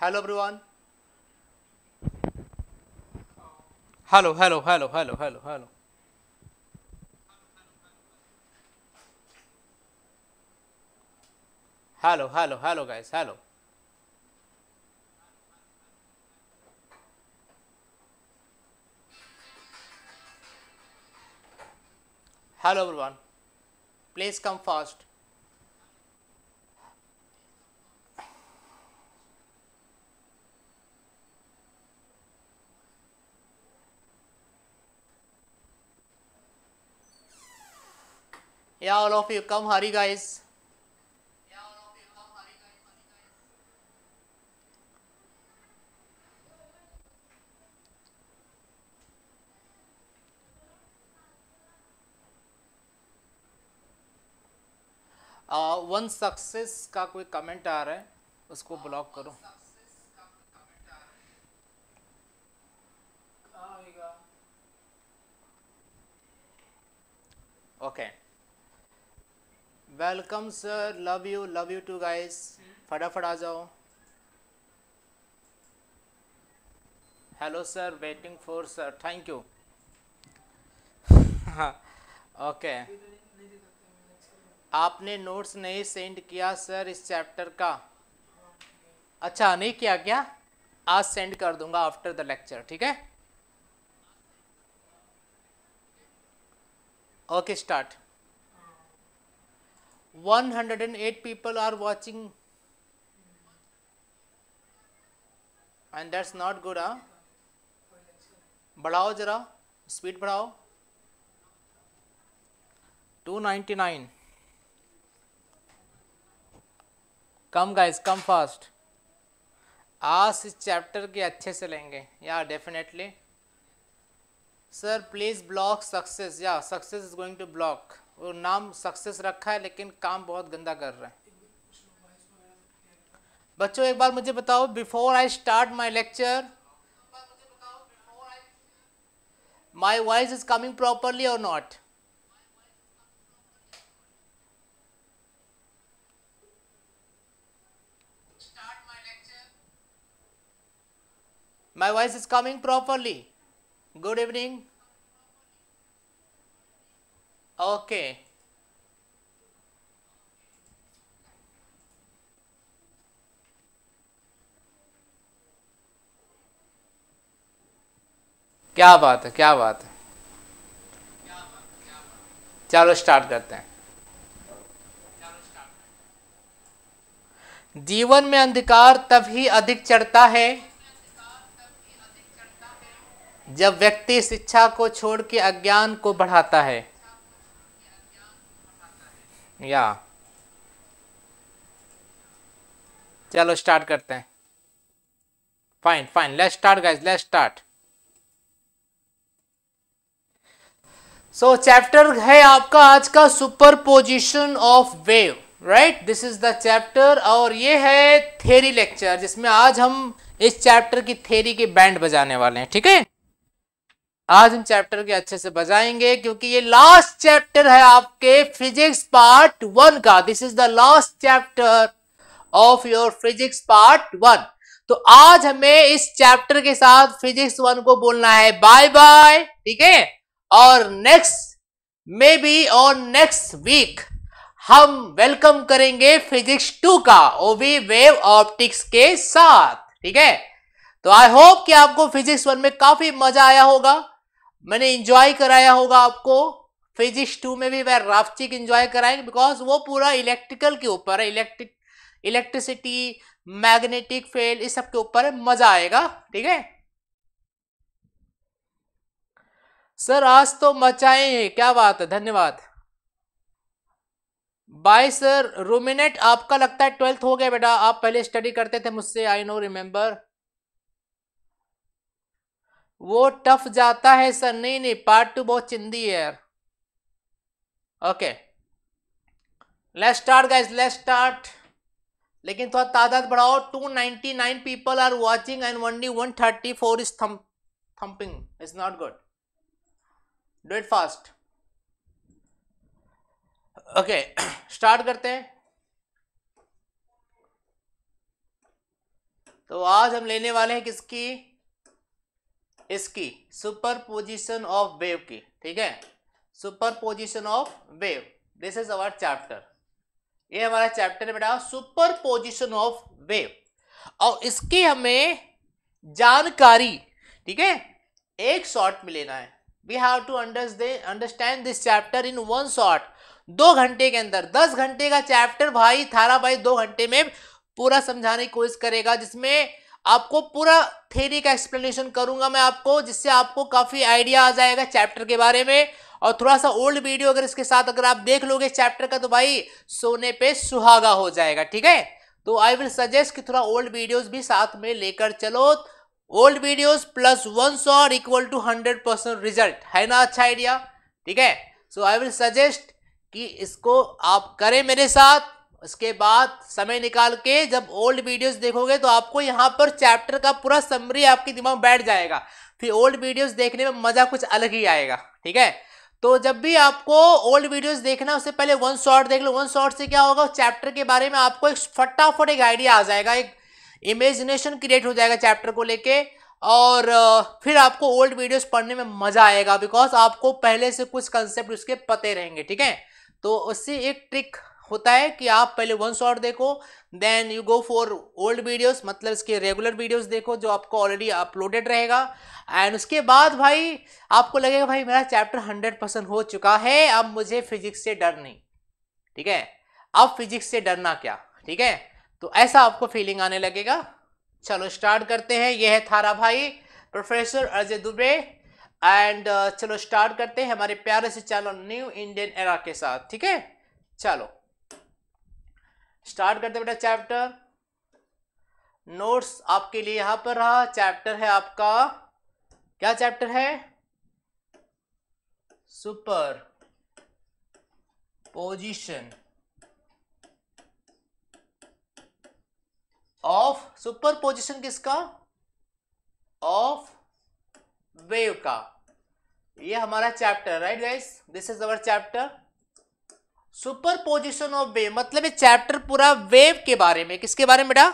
hello everyone hello hello hello hello hello hello hello hello hello guys hello hello everyone please come fast Yeah, all of you come, hurry, guys. One uh, success का कोई comment आ रहा है उसको block करो okay okay. Welcome sir love you love you too guys फटाफट आ जाओ hello sir waiting for sir thank you okay आपने नोट्स नहीं सेंड किया सर इस चैप्टर का अच्छा नहीं किया क्या आज सेंड कर दूंगा आफ्टर द लेक्चर ठीक है okay start 108 people are watching and that's not good huh? badao जरा स्पीड बढ़ाओ 299 कम गाइज कम फास्ट आज इस चैप्टर के अच्छे से लेंगे या definitely sir please block success या success is going to block नाम सक्सेस रखा है लेकिन काम बहुत गंदा कर रहे हैं बच्चों एक बार मुझे बताओ before I start my lecture my voice is coming properly और not my voice is coming properly good evening okay क्या बात है क्या बात है चलो स्टार्ट करते हैं जीवन में अंधकार तभी अधिक चढ़ता है जब व्यक्ति शिक्षा को छोड़ के अज्ञान को बढ़ाता है या चलो स्टार्ट करते हैं fine fine let's start guys let's start so chapter है आपका आज का superposition of wave right this is the chapter और ये है थेरी लेक्चर जिसमें आज हम इस चैप्टर की थेरी के बैंड बजाने वाले हैं ठीक है आज हम चैप्टर के अच्छे से बजाएंगे क्योंकि ये लास्ट चैप्टर है आपके फिजिक्स पार्ट वन का this is the last chapter of your physics part one तो आज हमें इस चैप्टर के साथ फिजिक्स वन को बोलना है बाय बाय ठीक है और नेक्स्ट मे बी और नेक्स्ट वीक हम वेलकम करेंगे फिजिक्स टू का ओवी वेव ऑप्टिक्स के साथ ठीक है तो आई होप कि आपको फिजिक्स वन में काफी मजा आया होगा मैंने इंजॉय कराया होगा आपको फिजिक्स टू में भी वह राफ्टिंग इंजॉय कराएंगे बिकॉज वो पूरा इलेक्ट्रिकल के ऊपर है इलेक्ट्रिक इलेक्ट्रिसिटी मैग्नेटिक फील्ड इस सब के ऊपर मजा आएगा ठीक है सर आज तो मचाए हैं क्या बात है धन्यवाद बाय सर रोमिनेट आपका लगता है ट्वेल्थ हो गया बेटा आप पहले स्टडी करते थे मुझसे आई नो रिमेंबर वो टफ जाता है सर नहीं नहीं पार्ट टू बहुत चिंदी है यार okay let's start guys let's start लेकिन थोड़ा तादाद बढ़ाओ 299 people are watching and only 134 is thumping is not good do it fast okay start करते हैं तो आज हम लेने वाले हैं किसकी इसकी सुपर पोजिशन ऑफ वेव की ठीक है superposition of wave this is our chapter ये हमारा चैप्टर है बेटा सुपर पोजिशन ऑफ वेव और इसकी हमें जानकारी ठीक है एक शॉर्ट में लेना है we have to understand this chapter in one short दो घंटे के अंदर दस घंटे का चैप्टर भाई थारा भाई दो घंटे में पूरा समझाने की कोशिश करेगा जिसमें आपको पूरा थेरी का एक्सप्लेनेशन करूंगा मैं आपको जिससे आपको काफ़ी आइडिया आ जाएगा चैप्टर के बारे में और थोड़ा सा ओल्ड वीडियो अगर इसके साथ अगर आप देख लोगे चैप्टर का तो भाई सोने पे सुहागा हो जाएगा ठीक है तो आई विल सजेस्ट कि थोड़ा ओल्ड वीडियोस भी साथ में लेकर चलो ओल्ड वीडियोस प्लस वन और equal to hundred percent result है ना अच्छा आइडिया ठीक है सो आई विल सजेस्ट कि इसको आप करें मेरे साथ उसके बाद समय निकाल के जब ओल्ड वीडियोस देखोगे तो आपको यहाँ पर चैप्टर का पूरा समरी आपके दिमाग में बैठ जाएगा फिर ओल्ड वीडियोस देखने में मज़ा कुछ अलग ही आएगा ठीक है तो जब भी आपको ओल्ड वीडियोस देखना उससे पहले वन शॉट देख लो वन शॉट से क्या होगा चैप्टर के बारे में आपको एक फटाफट एक आइडिया आ जाएगा एक इमेजिनेशन क्रिएट हो जाएगा चैप्टर को लेकर और फिर आपको ओल्ड वीडियोज पढ़ने में मज़ा आएगा बिकॉज आपको पहले से कुछ कंसेप्ट उसके पते रहेंगे ठीक है तो उससे एक ट्रिक होता है कि आप पहले वन शॉट देखो then you go for old videos मतलब इसके रेगुलर वीडियोस देखो जो आपको ऑलरेडी अपलोडेड रहेगा एंड उसके बाद भाई आपको लगेगा भाई मेरा चैप्टर हंड्रेड परसेंट हो चुका है अब मुझे फिजिक्स से डर नहीं ठीक है अब फिजिक्स से डरना क्या ठीक है तो ऐसा आपको फीलिंग आने लगेगा चलो स्टार्ट करते हैं यह है थारा भाई professor Ajay Dubey and uh, चलो स्टार्ट करते हैं हमारे प्यारे से चैनल न्यू इंडियन एरा के साथ ठीक है चलो स्टार्ट करते बेटा चैप्टर नोट्स आपके लिए यहां पर रहा चैप्टर है आपका क्या चैप्टर है superposition of superposition किसका ऑफ वेव का ये हमारा chapter right guys this is our chapter superposition of wave मतलब ये चैप्टर पूरा वेव के बारे में किसके बारे में बेटा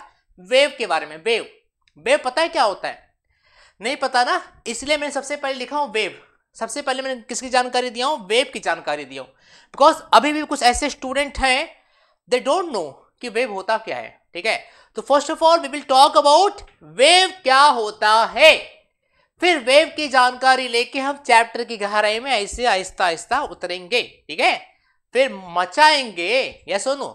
वेव के बारे में वेव वेव पता है क्या होता है नहीं पता ना इसलिए मैंने सबसे पहले लिखा हूँ वेव सबसे पहले मैंने किसकी जानकारी दिया हूँ वेव की जानकारी दिया हूँ बिकॉज अभी भी कुछ ऐसे स्टूडेंट हैं दे डोंट नो कि वेव होता क्या है ठीक है तो first of all we will talk about wave क्या होता है फिर वेव की जानकारी लेके हम चैप्टर की गहराई में ऐसे आहिस्ता आहिस्ता उतरेंगे ठीक है फिर मचाएंगे या Sonu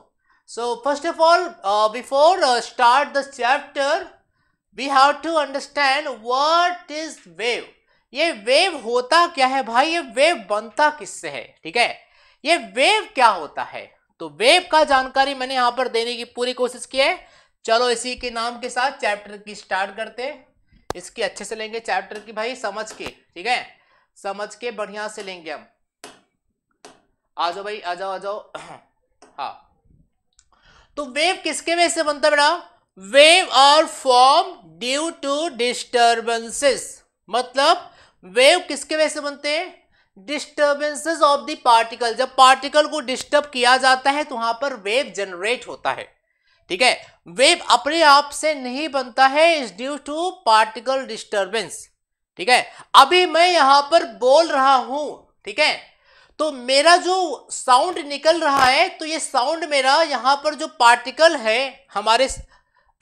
so first of all before start the chapter we have to understand what is wave ये वेव होता क्या है भाई ये वेव बनता किससे है ठीक है ये वेव क्या होता है तो वेव का जानकारी मैंने यहां पर देने की पूरी कोशिश की है चलो इसी के नाम के साथ चैप्टर की स्टार्ट करते हैं इसकी अच्छे से लेंगे चैप्टर की भाई समझ के ठीक है समझ के बढ़िया से लेंगे हम आ जाओ भाई आ जाओ आ जाओ हाँ तो वेव किसके वजह से बनता है बेटा wave are form due to disturbances मतलब वेव किसके वजह से बनते हैं डिस्टर्बेंसेस ऑफ द पार्टिकल जब पार्टिकल को डिस्टर्ब किया जाता है तो वहां पर वेव जनरेट होता है ठीक है वेव अपने आप से नहीं बनता है is due to particle disturbance ठीक है अभी मैं यहां पर बोल रहा हूं ठीक है तो मेरा जो साउंड निकल रहा है तो ये साउंड मेरा यहाँ पर जो पार्टिकल है हमारे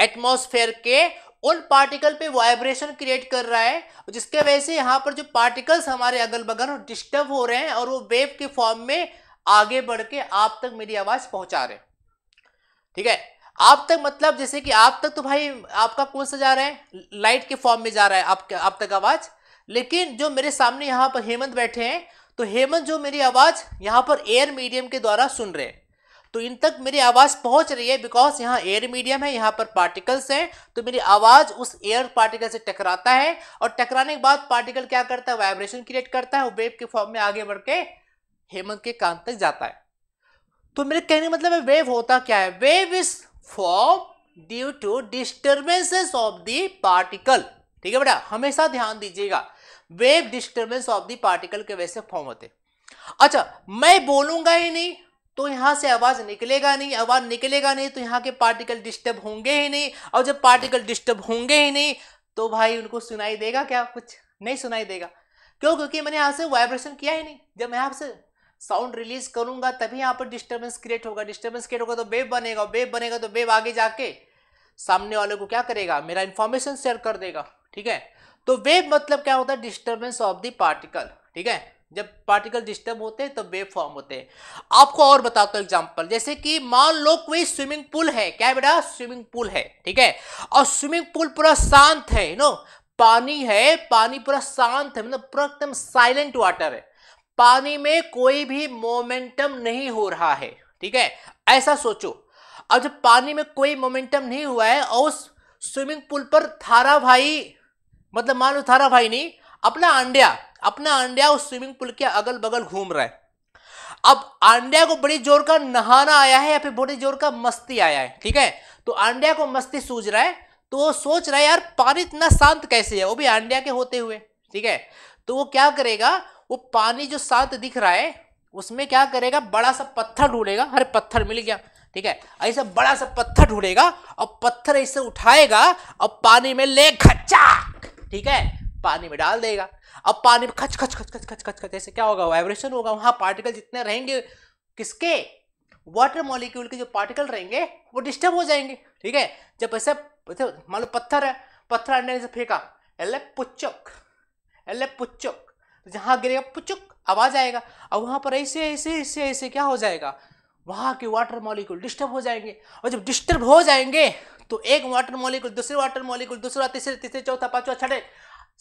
एटमॉस्फेयर के उन पार्टिकल पे वाइब्रेशन क्रिएट कर रहा है जिसके वजह से यहाँ पर जो पार्टिकल्स हमारे अगल बगल डिस्टर्ब हो रहे हैं और वो वेव के फॉर्म में आगे बढ़ के आप तक मेरी आवाज़ पहुँचा रहे ठीक है आप तक मतलब जैसे कि आप तक तो भाई आपका कौन सा जा रहा है लाइट के फॉर्म में जा रहा है आप, आप तक आवाज़ लेकिन जो मेरे सामने यहाँ पर हेमंत बैठे हैं तो हेमंत जो मेरी आवाज़ यहाँ पर एयर मीडियम के द्वारा सुन रहे हैं तो इन तक मेरी आवाज़ पहुँच रही है बिकॉज यहाँ एयर मीडियम है यहाँ पर पार्टिकल्स हैं तो मेरी आवाज़ उस एयर पार्टिकल से टकराता है और टकराने के बाद पार्टिकल क्या करता है वाइब्रेशन क्रिएट करता है और वेव के फॉर्म में आगे बढ़ के हेमंत के कान तक जाता है तो मेरे कहने का मतलब है वेव होता क्या है wave is form due to disturbances of the particle ठीक है बेटा हमेशा ध्यान दीजिएगा wave disturbance of the particle के वजह से फॉर्म होते अच्छा मैं बोलूंगा ही नहीं तो यहां से आवाज़ निकलेगा नहीं आवाज़ निकलेगा नहीं तो यहाँ के पार्टिकल डिस्टर्ब होंगे ही नहीं और जब पार्टिकल डिस्टर्ब होंगे ही नहीं तो भाई उनको सुनाई देगा क्या कुछ नहीं सुनाई देगा क्यों क्योंकि मैंने यहां से वाइब्रेशन किया ही नहीं जब मैं आपसे साउंड रिलीज करूंगा तभी यहाँ पर डिस्टर्बेंस क्रिएट होगा डिस्टर्बेंस क्रिएट होगा तो बेब बनेगा बेब बनेगा तो बेब आगे जाके सामने वाले को क्या करेगा मेरा इंफॉर्मेशन शेयर कर देगा ठीक है तो वेव मतलब क्या होता है डिस्टर्बेंस ऑफ द पार्टिकल ठीक है जब पार्टिकल डिस्टर्ब होते हैं तो वेव फॉर्म होते हैं आपको और बताता हूं एग्जांपल जैसे कि मान लो कोई स्विमिंग पूल है क्या बेटा स्विमिंग पूल है ठीक है और स्विमिंग पूल पूरा शांत है नो पानी है पानी पूरा शांत है मतलब पूरा एकदम साइलेंट वाटर है पानी में कोई भी मोमेंटम नहीं हो रहा है ठीक है ऐसा सोचो अब जब पानी में कोई मोमेंटम नहीं हुआ है और उस स्विमिंग पूल पर थारा भाई मतलब मान लो थारा भाई नहीं अपना अंड्या अपना अंड्या उस स्विमिंग पूल के अगल बगल घूम रहा है अब आंड्या को बड़ी जोर का नहाना आया है या फिर बड़ी जोर का मस्ती आया है ठीक है तो आंड्या को मस्ती सूझ रहा है तो वो सोच रहा है यार पानी इतना शांत कैसे है वो भी आंड्या के होते हुए ठीक है तो वो क्या करेगा वो पानी जो शांत दिख रहा है उसमें क्या करेगा बड़ा सा पत्थर ढूंढेगा अरे पत्थर मिल गया ठीक है ऐसा बड़ा सा पत्थर ढूंढेगा और पत्थर ऐसे उठाएगा और पानी में ले खच्चा ठीक है पानी में डाल देगा अब पानी में खच खच खच खच खच खच खच ऐसे क्या होगा वाइब्रेशन होगा वहाँ पार्टिकल जितने रहेंगे किसके वाटर मॉलिक्यूल के जो पार्टिकल रहेंगे वो डिस्टर्ब हो जाएंगे ठीक है जब ऐसे मान लो पत्थर है पत्थर अंडे से फेंका एल पुचुक एल पुचुक जहाँ गिरेगा पुचुक आवाज आएगा और वहाँ पर ऐसे ऐसे ऐसे ऐसे क्या हो जाएगा वहाँ के वाटर मॉलिक्यूल डिस्टर्ब हो जाएंगे और जब डिस्टर्ब हो जाएंगे तो एक वाटर मॉलिक्यूल दूसरे वाटर मॉलिक्यूल दूसरा तीसरे तीसरे चौथा पांचवा छठे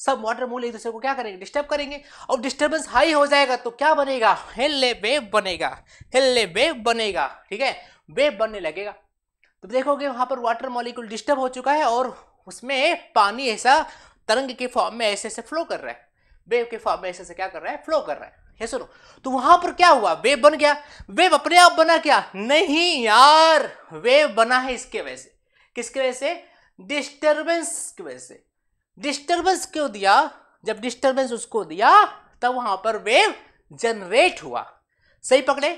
सब वाटर मूल एक दूसरे को क्या करेंगे डिस्टर्ब करेंगे और डिस्टर्बेंस हाई हो जाएगा तो क्या बनेगा हेल्ले वेव बनेगा हेल्ले वेव बनेगा ठीक है वेव बनने लगेगा तो देखोगे वहां पर वाटर मॉलिक्यूल डिस्टर्ब हो चुका है और उसमें पानी ऐसा तरंग के फॉर्म में ऐसे ऐसे फ्लो कर रहा है वेव के फॉर्म में ऐसे ऐसे क्या कर रहा है फ्लो कर रहा है ये सुनो तो वहां पर क्या हुआ वेव बन गया वेव अपने आप बना क्या नहीं यार वेव बना है इसके वजह से किसके वजह से डिस्टर्बेंस की वजह से डिस्टर्बेंस क्यों दिया जब डिस्टर्बेंस उसको दिया तब वहां पर वेव जनरेट हुआ सही पकड़े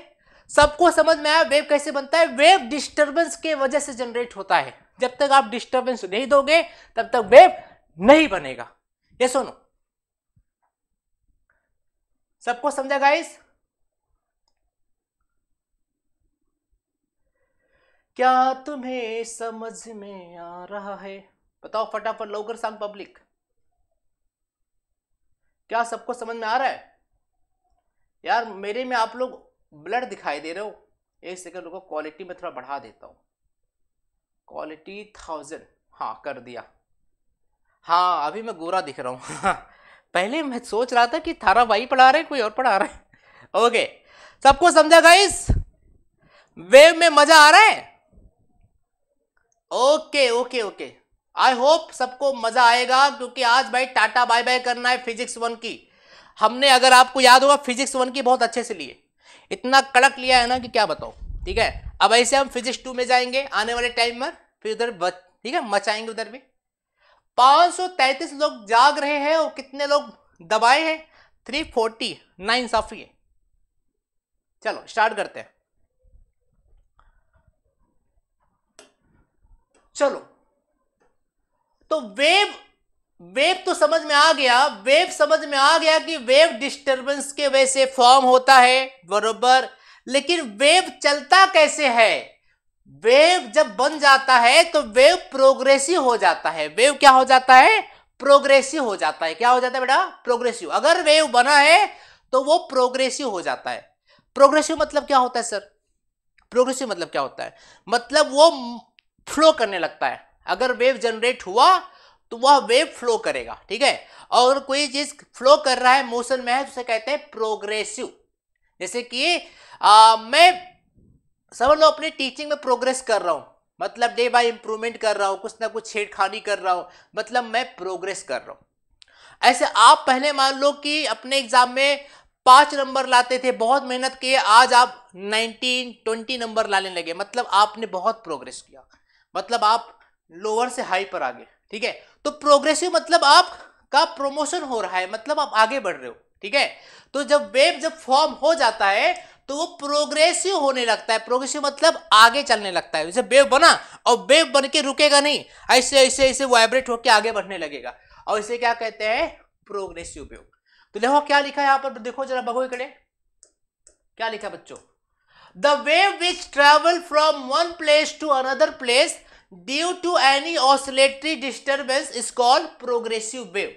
सबको समझ में आया वेव कैसे बनता है वेव डिस्टर्बेंस के वजह से जनरेट होता है जब तक आप डिस्टर्बेंस नहीं दोगे तब तक वेव नहीं बनेगा ये सुनो सबको समझा गाइस क्या तुम्हें समझ में आ रहा है बताओ फटाफट लोकर सांग पब्लिक क्या सबको समझ में आ रहा है यार मेरे में आप लोग ब्लड दिखाई दे रहे हो एक सेकंड रुको क्वालिटी में थोड़ा बढ़ा देता हूँ क्वालिटी थाउजेंड हाँ कर दिया हाँ अभी मैं गोरा दिख रहा हूँ हाँ, पहले मैं सोच रहा था कि थारा भाई पढ़ा रहे कोई और पढ़ा रहे है ओके सबको समझा गाइस वेव में मजा आ रहा है okay okay okay I hope सबको मजा आएगा क्योंकि आज भाई टाटा बाय बाय करना है फिजिक्स वन की हमने अगर आपको याद होगा फिजिक्स वन की बहुत अच्छे से लिए इतना कड़क लिया है ना कि क्या बताओ ठीक है अब ऐसे हम फिजिक्स टू में जाएंगे आने वाले टाइम में फिर उधर ठीक है मचाएंगे उधर भी 533 लोग जाग रहे हैं और कितने लोग दबाए हैं थ्री फोर्टी नाइन साफी है चलो स्टार्ट करते हैं चलो तो वेव वेव तो समझ में आ गया वेव समझ में आ गया कि वेव डिस्टरबेंस के वजह से फॉर्म होता है बरोबर लेकिन वेव चलता कैसे है वेव जब बन जाता है तो वेव प्रोग्रेसिव हो जाता है वेव क्या हो जाता है प्रोग्रेसिव हो जाता है क्या हो जाता है बेटा प्रोग्रेसिव अगर वेव बना है तो वो प्रोग्रेसिव हो जाता है प्रोग्रेसिव मतलब क्या होता है सर प्रोग्रेसिव मतलब क्या होता है मतलब वो फ्लो करने लगता है अगर वेव जनरेट हुआ तो वह वेव फ्लो करेगा ठीक है और कोई चीज फ्लो कर रहा है मोशन में है तो उसे कहते हैं प्रोग्रेसिव जैसे कि आ, मैं समझ लो अपनी टीचिंग में प्रोग्रेस कर रहा हूँ मतलब डे बाय इंप्रूवमेंट कर रहा हूँ कुछ ना कुछ छेड़खानी कर रहा हूँ मतलब मैं प्रोग्रेस कर रहा हूँ ऐसे आप पहले मान लो कि अपने एग्जाम में पाँच नंबर लाते थे बहुत मेहनत किए आज आप नाइनटीन ट्वेंटी नंबर लाने लगे मतलब आपने बहुत प्रोग्रेस किया मतलब आप लोअर से हाई पर आगे ठीक है तो प्रोग्रेसिव मतलब आपका प्रमोशन हो रहा है मतलब आप आगे बढ़ रहे हो ठीक है तो जब वेब जब फॉर्म हो जाता है तो वो प्रोग्रेसिव होने लगता है प्रोग्रेसिव मतलब आगे चलने लगता है जैसे वेव बना और वेव बन के रुकेगा नहीं ऐसे ऐसे ऐसे वाइब्रेट होकर आगे बढ़ने लगेगा और इसे क्या कहते हैं प्रोग्रेसिव वेव तो देखो क्या लिखा है यहाँ पर देखो जरा बगोई कड़े क्या लिखा बच्चों the wave which travel from one place to another place due to any oscillatory disturbance is called progressive wave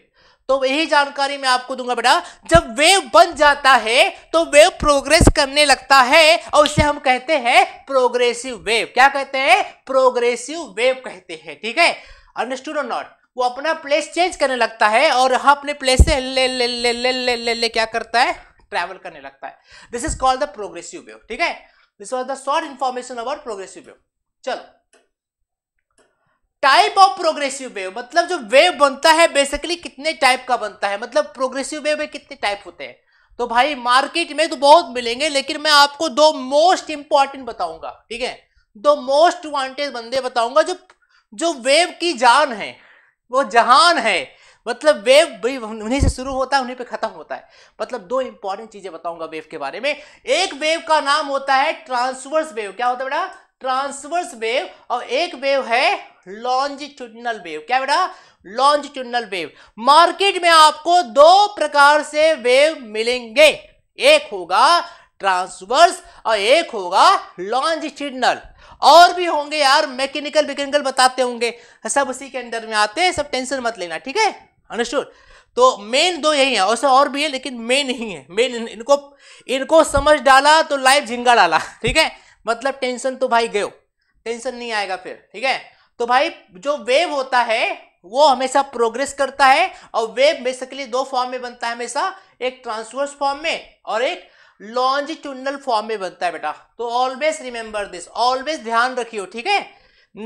तो यही जानकारी मैं आपको दूंगा बेटा जब वेव बन जाता है तो वेव प्रोग्रेस करने लगता है और उसे हम कहते हैं प्रोग्रेसिव वेव क्या कहते हैं प्रोग्रेसिव वेव कहते हैं ठीक है अंडरस्टूड और नॉट वो अपना प्लेस चेंज करने लगता है और अपने प्लेस से ले ले ले ले ले ले, ले, ले क्या करता है ट्रैवल करने लगता है this is called the progressive wave ठीक है this was the short information about progressive wave चलो टाइप ऑफ प्रोग्रेसिव वेव मतलब जो वेव बनता है बेसिकली कितने टाइप का बनता है मतलब प्रोग्रेसिव वेव में कितने टाइप होते हैं तो भाई मार्केट में तो बहुत मिलेंगे लेकिन मैं आपको दो मोस्ट इंपॉर्टेंट बताऊंगा ठीक है दो मोस्ट वांटेड बंदे बताऊंगा जो जो वेव की जान है वो जहान है मतलब वेव भी उन्हीं से शुरू होता है उन्हीं पे खत्म होता है मतलब दो इंपॉर्टेंट चीजें बताऊंगा वेव के बारे में एक वेव का नाम होता है ट्रांसवर्स वेव क्या होता है बेटा ट्रांसवर्स वेव और एक वेव है लॉन्जिट्यूडनल वेव क्या बेटा लॉन्जिट्यूडनल वेव मार्केट में आपको दो प्रकार से वेव मिलेंगे एक होगा ट्रांसवर्स और एक होगा लॉन्जिट्यूडनल और भी होंगे यार मैकेनिकल मैकेनिकल बताते होंगे सब उसी के अंदर में आते हैं सब टेंशन मत लेना ठीक है अंडरस्टूड तो मेन दो यही है वैसे और भी है लेकिन मेन ही है मेन इनको इनको समझ डाला तो लाइफ झिंगा डाला ठीक है मतलब टेंशन तो भाई गयो टेंशन नहीं आएगा फिर ठीक है तो भाई जो वेव होता है वो हमेशा प्रोग्रेस करता है और वेव बेसिकली दो फॉर्म में बनता है हमेशा एक ट्रांसवर्स फॉर्म में और एक लॉन्जिट्यूनल फॉर्म में बनता है बेटा तो ऑलवेज रिमेंबर दिस ऑलवेज ध्यान रखियो ठीक है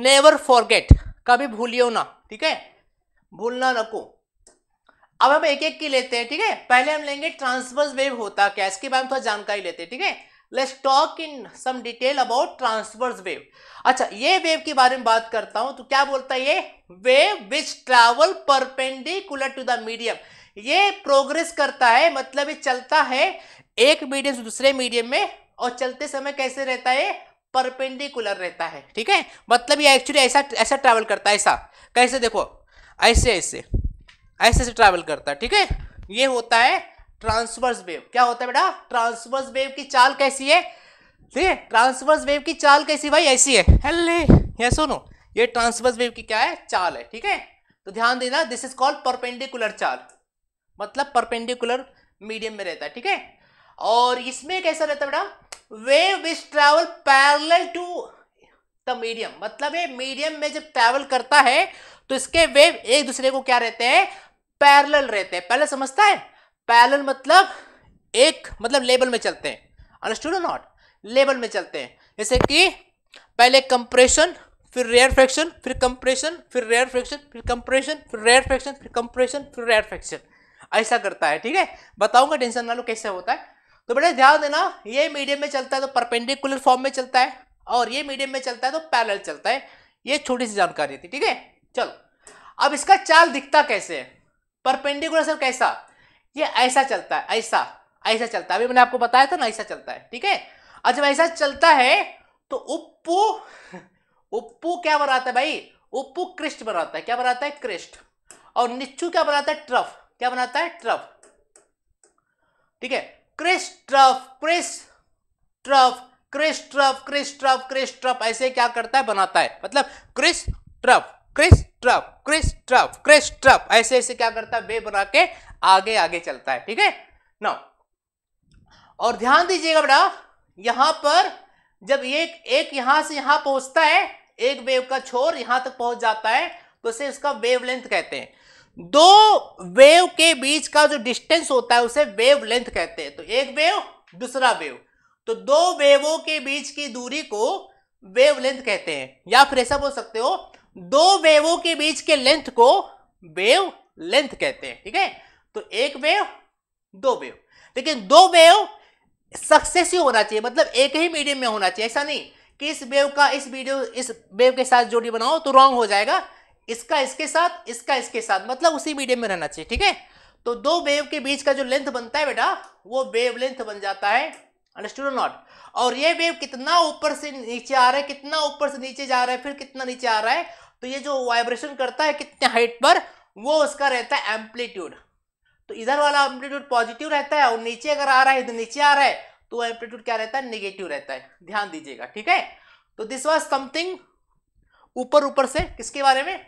नेवर फॉरगेट कभी भूलियो ना ठीक है भूलना रखो अब हम एक एक की लेते हैं ठीक है पहले हम लेंगे ट्रांसवर्स वेव होता क्या इसके बारे में थोड़ा जानकारी लेते हैं ठीक है let's talk in some detail about transverse wave अच्छा ये वेव के बारे में बात करता हूं तो क्या बोलता है ये wave which travel perpendicular to the medium ये प्रोग्रेस करता है मतलब ये चलता है एक मीडियम से दूसरे मीडियम में और चलते समय कैसे रहता है परपेंडिकुलर रहता है ठीक है मतलब ये एक्चुअली ऐसा ऐसा ट्रैवल करता है ऐसा कैसे देखो ऐसे ऐसे ऐसे से ट्रैवल करता है ठीक है ये होता है ट्रांसवर्स वेव क्या होता है बेटा ट्रांसवर्स वेव की चाल कैसी है ठीक है ट्रांसवर्स वेव की चाल कैसी भाई ऐसी है हेल्ले ये सुनो ये ट्रांसवर्स वेव की क्या है चाल है ठीक है तो ध्यान देना दिस इज कॉल्ड परपेंडिकुलर चाल मतलब परपेंडिकुलर मीडियम में रहता है ठीक है और इसमें कैसा रहता है बेटा wave which travel parallel to the medium मतलब ये मीडियम में जब ट्रैवल करता है तो इसके वेव एक दूसरे को क्या रहते हैं पैरेलल रहते हैं पहले समझता है पैरेलल मतलब एक मतलब लेबल में चलते हैं अंडरस्टूड नॉट लेबल में चलते हैं जैसे कि पहले कंप्रेशन फिर रेयर फ्रैक्शन फिर कंप्रेशन फिर रेयर फ्रैक्शन फिर कंप्रेशन फिर रेयर फ्रैक्शन फिर कंप्रेशन फिर रेयर फ्रैक्शन ऐसा करता है ठीक है बताऊंगा टेंशन ना लो कैसे होता है तो बेटा ध्यान देना ये मीडियम में चलता है तो परपेंडिकुलर फॉर्म में चलता है और ये मीडियम में चलता है तो पैरल चलता है ये छोटी सी जानकारी थी ठीक है चलो अब इसका चाल दिखता कैसे है परपेंडिकुलर सर कैसा ये ऐसा चलता है ऐसा ऐसा चलता है अभी मैंने आपको बताया था ना ऐसा चलता है ठीक है और जब ऐसा चलता है तो उप्पू उप्पू क्या बनाता है भाई उप्पू क्रिस्ट बनाता है क्या बनाता है क्रिस्ट और निच्चू क्या बनाता है ट्रफ क्या बनाता है ट्रफ ठीक है crest trough crest trough crest trough crest trough crest trough ऐसे क्या करता है बनाता है मतलब crest trough crest trough crest trough crest trough ऐसे ऐसे क्या करता है वे बना के आगे आगे चलता है ठीक है ना और ध्यान दीजिएगा बेटा यहां पर जब एक एक यहां से यहां पहुंचता है एक वेव का छोर यहां तक पहुंच जाता है तो उसे उसका वेवलेंथ कहते हैं दो वेव के बीच का जो डिस्टेंस होता है उसे वेवलेंथ कहते हैं तो एक वेव दूसरा वेव तो दो वेवों के बीच की दूरी को वेवलेंथ कहते हैं या फिर ऐसा बोल सकते हो दो वेवों के बीच के लेंथ को वेव लेंथ कहते हैं ठीक है तो एक वेव दो वेव लेकिन दो वेव सक्सेसिव होना चाहिए मतलब एक ही मीडियम में होना चाहिए ऐसा नहीं कि इस वेव का इस वीडियो इस वेव के साथ जोड़ी बनाओ तो रॉन्ग हो जाएगा इसका इसके साथ इसका इसके साथ मतलब उसी मीडियम में रहना चाहिए ठीक है तो दो वेव के बीच का जो लेंथ बनता है बेटा वो वेव लेंथ बन जाता है अंडरस्टूड नॉट और ये वेव कितना ऊपर से नीचे आ रहा है कितना ऊपर से नीचे जा रहा है फिर कितना नीचे आ रहा है तो ये जो वाइब्रेशन करता है कितने हाइट पर वो उसका रहता है एम्पलीट्यूड तो इधर वाला एम्पलीट्यूड पॉजिटिव रहता है और नीचे अगर आ रहा है इधर नीचे आ रहा है तो एम्पलीट्यूड क्या रहता है निगेटिव रहता है ध्यान दीजिएगा ठीक है तो दिस वॉज समथिंग ऊपर ऊपर से किसके बारे में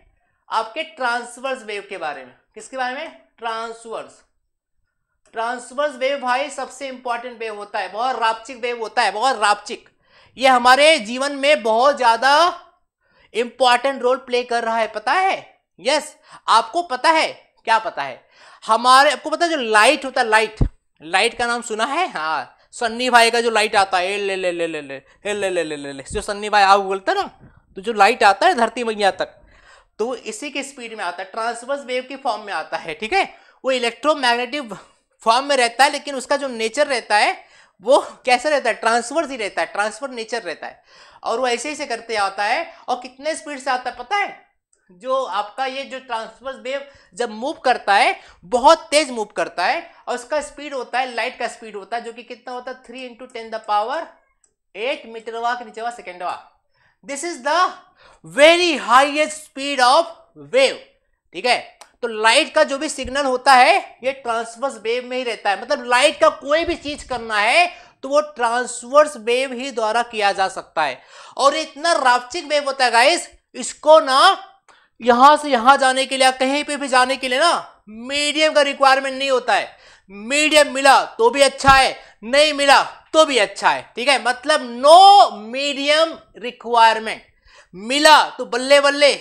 आपके ट्रांसवर्स वेव के बारे में किसके बारे में ट्रांसवर्स ट्रांसवर्स वेव भाई सबसे इंपॉर्टेंट वेव होता है बहुत रापचिक वेव होता है बहुत रापचिक ये हमारे जीवन में बहुत ज़्यादा इंपॉर्टेंट रोल प्ले कर रहा है पता है यस yes, आपको पता है क्या पता है हमारे आपको पता है जो लाइट होता है लाइट लाइट का नाम सुना है हाँ सन्नी भाई का जो लाइट आता है ले ले ले ले ले ले ले ले ले ले जो सन्नी भाई आप बोलते ना तो जो लाइट आता है धरती मैया तक तो इसी के स्पीड में आता है ट्रांसवर्स वेव के फॉर्म में आता है ठीक है वो इलेक्ट्रोमैग्नेटिक फॉर्म में रहता है लेकिन उसका जो नेचर रहता है वो कैसा रहता है ट्रांसफर ही रहता है ट्रांसफर नेचर रहता है और वो ऐसे ऐसे करते आता है और कितने स्पीड से आता है पता है जो आपका ये जो ट्रांसफर्स वेव जब मूव करता है बहुत तेज मूव करता है और उसका स्पीड होता है लाइट का स्पीड होता है जो कि कितना होता है three into ten the power eight metre वा के नीचे वा सेकेंड वा this is the very highest speed of wave ठीक है तो लाइट का जो भी सिग्नल होता है ये ट्रांसवर्स वेव में ही रहता है मतलब लाइट का कोई भी चीज करना है तो वो ट्रांसवर्स वेव ही द्वारा किया जा सकता है और इतना राफ्टिक वेव होता है गाइस इसको ना यहां से यहां जाने के लिए कहीं पे भी जाने के लिए ना मीडियम का रिक्वायरमेंट नहीं होता है मीडियम मिला तो भी अच्छा है नहीं मिला तो भी अच्छा है ठीक है मतलब नो मीडियम रिक्वायरमेंट मिला तो बल्ले बल्ले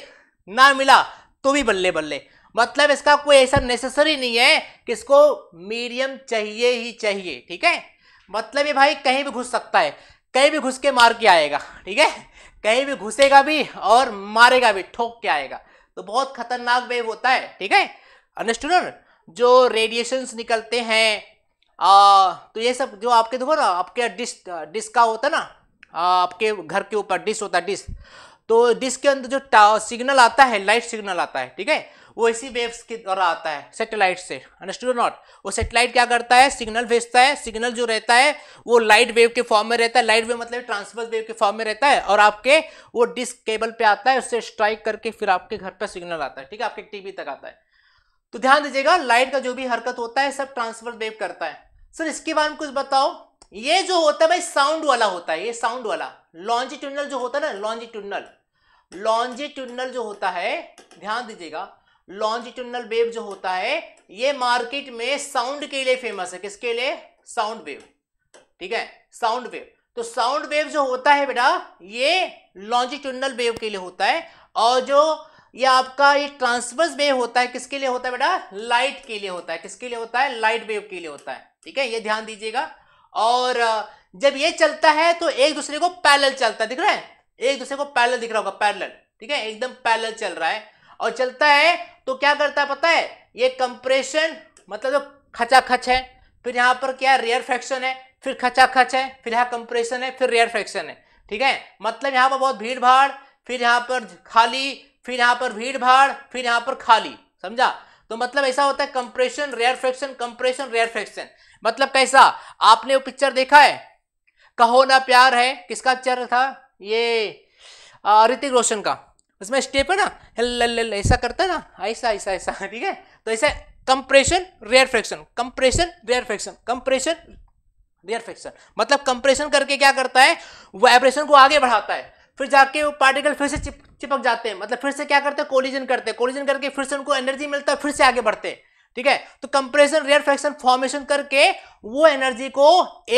ना मिला तो भी बल्ले बल्ले मतलब इसका कोई ऐसा नेसेसरी नहीं है कि इसको मीडियम चाहिए ही चाहिए ठीक है मतलब ये भाई कहीं भी घुस सकता है कहीं भी घुस के मार के आएगा ठीक है कहीं भी घुसेगा भी और मारेगा भी ठोक के आएगा तो बहुत खतरनाक वेव होता है ठीक है अंडरस्टूडर जो रेडिएशंस निकलते हैं आ, तो ये सब जो आपके देखो ना आपके डिस्क डिस्क का होता है ना आ, आपके घर के ऊपर डिस्क होता है डिस्क तो डिस्क के अंदर जो सिग्नल आता है लाइट सिग्नल आता है ठीक है वो इसी वेव्स के द्वारा आता है सेटेलाइट से अंडरस्टूड नॉट वो सेटेलाइट क्या करता है सिग्नल भेजता है सिग्नल जो रहता है वो लाइट वेव के फॉर्म में रहता है लाइट वेव मतलब ट्रांसफर वेव के फॉर्म में रहता है और आपके वो डिस्क केबल पे आता है उससे स्ट्राइक करके फिर आपके घर पर सिग्नल आता है ठीक है आपके टीवी तक आता है तो ध्यान दीजिएगा लाइट का जो भी हरकत होता है सब ट्रांसफर वेव करता है सर इसके बारे में कुछ बताओ ये जो होता है भाई साउंड वाला होता है ये साउंड वाला लॉन्जिट्यूडनल जो होता है ना लॉन्जी लॉन्जिट्यूडनल जो होता है ध्यान दीजिएगा लॉन्जिट्यूनल वेव जो होता है ये मार्केट में साउंड के लिए फेमस है किसके लिए साउंड वेव ठीक है साउंड वेव तो साउंड वेव जो होता है बेटा ये लॉन्जिट्यूनल वेव के लिए होता है और जो ये आपका ये ट्रांसवर्स वेव होता है किसके लिए होता है बेटा लाइट के लिए होता है किसके लिए होता है लाइट वेव के लिए होता है ठीक है ये ध्यान दीजिएगा और जब ये चलता है तो एक दूसरे को पैरेलल चलता है दिख रहा है एक दूसरे को पैरेलल दिख रहा होगा पैरेलल ठीक है एकदम पैरेलल चल रहा है और चलता है तो क्या करता है पता है ये कंप्रेशन मतलब जो खच है फिर यहाँ पर क्या रेयर फ्रैक्शन है फिर खचा खच है फिर यहाँ कंप्रेशन है फिर रेयर फ्रैक्शन है ठीक है मतलब यहाँ पर बहुत भीड़ भाड़ फिर यहाँ पर खाली फिर यहाँ पर भीड़ भाड़ फिर यहाँ पर खाली समझा तो मतलब ऐसा होता है compression rarefaction compression rarefaction मतलब कैसा आपने वो पिक्चर देखा है कहो ना प्यार है किसका पिक्चर था ये ऋतिक रोशन का उसमें स्टेप है ना हल ऐसा करता है ना ऐसा ऐसा ऐसा ठीक है तो ऐसा compression rarefaction compression rarefaction compression rarefaction मतलब कंप्रेशन करके क्या करता है वाइब्रेशन को आगे बढ़ाता है फिर जाके वो पार्टिकल फिर से चिप चिपक जाते हैं मतलब फिर से क्या करते हैं कोलिजन करते हैं कोलिजन करके फिर से उनको एनर्जी मिलता है फिर से आगे बढ़ते हैं ठीक है तो कंप्रेशन रेयर फ्रैक्शन फॉर्मेशन करके वो एनर्जी को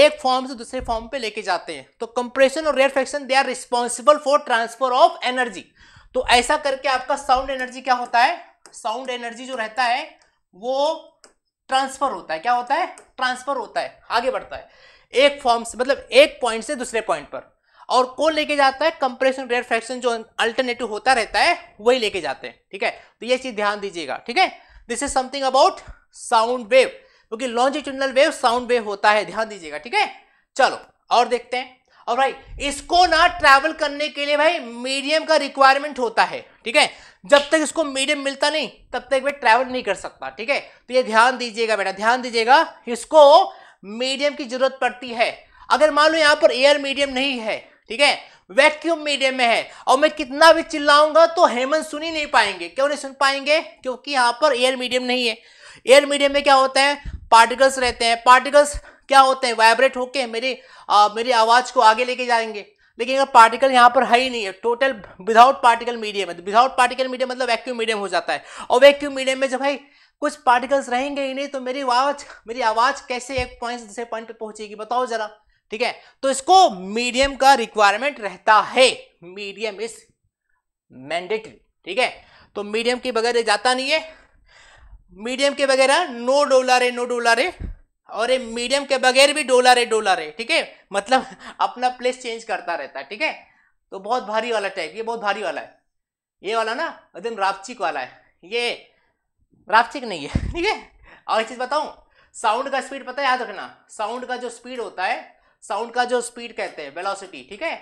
एक फॉर्म से दूसरे फॉर्म पे लेके जाते हैं तो कंप्रेशन और rarefaction they are responsible for transfer of energy तो ऐसा करके आपका साउंड एनर्जी क्या होता है साउंड एनर्जी जो रहता है वो ट्रांसफर होता है क्या होता है ट्रांसफर होता है आगे बढ़ता है एक फॉर्म से मतलब एक पॉइंट से दूसरे पॉइंट पर और कौन लेके जाता है कंप्रेशन रेयर फ्रैक्शन जो अल्टरनेटिव होता रहता है वही लेके जाते हैं ठीक है तो ये चीज ध्यान दीजिएगा ठीक है this is something about sound wave क्योंकि लॉन्जिट्यूडनल वेव साउंड वेव होता है ध्यान दीजिएगा ठीक है चलो और देखते हैं और भाई इसको ना ट्रैवल करने के लिए भाई मीडियम का रिक्वायरमेंट होता है ठीक है जब तक इसको मीडियम मिलता नहीं तब तक भाई ट्रैवल नहीं कर सकता ठीक है तो ये ध्यान दीजिएगा बेटा ध्यान दीजिएगा इसको मीडियम की जरूरत पड़ती है अगर मान लो यहाँ पर एयर मीडियम नहीं है ठीक है वैक्यूम मीडियम में है और मैं कितना भी चिल्लाऊंगा तो हेमंत सुन ही नहीं पाएंगे क्यों नहीं सुन पाएंगे क्योंकि यहाँ पर एयर मीडियम नहीं है एयर मीडियम में क्या होता है पार्टिकल्स रहते हैं पार्टिकल्स क्या होते हैं वाइब्रेट होके मेरे आ, मेरी आवाज़ को आगे लेके जाएंगे लेकिन अगर पार्टिकल यहाँ पर है ही नहीं है टोटल विदाउट पार्टिकल मीडियम है विदाउट पार्टिकल मीडियम मतलब वैक्यूम मीडियम हो जाता है और वैक्यूम मीडियम में जब भाई कुछ पार्टिकल्स रहेंगे ही नहीं तो मेरी आवाज़ मेरी आवाज़ कैसे एक पॉइंट से पॉइंट पर पहुंचेगी बताओ ज़रा ठीक है तो इसको मीडियम का रिक्वायरमेंट रहता है मीडियम इज मैंडेटरी ठीक है तो मीडियम के बगैर जाता नहीं है मीडियम के बगैर नो डोला रे नो डोला रे और ये मीडियम के बगैर भी डोला रे डोला रे ठीक है मतलब अपना प्लेस चेंज करता रहता है ठीक है तो बहुत भारी वाला टाइप ये बहुत भारी वाला है ये वाला ना एकदम रापचिक वाला है ये रापचिक नहीं है ठीक है और एक चीज़ बताऊँ साउंड का स्पीड पता है याद रखना साउंड का जो स्पीड होता है साउंड का जो स्पीड कहते हैं वेलोसिटी ठीक है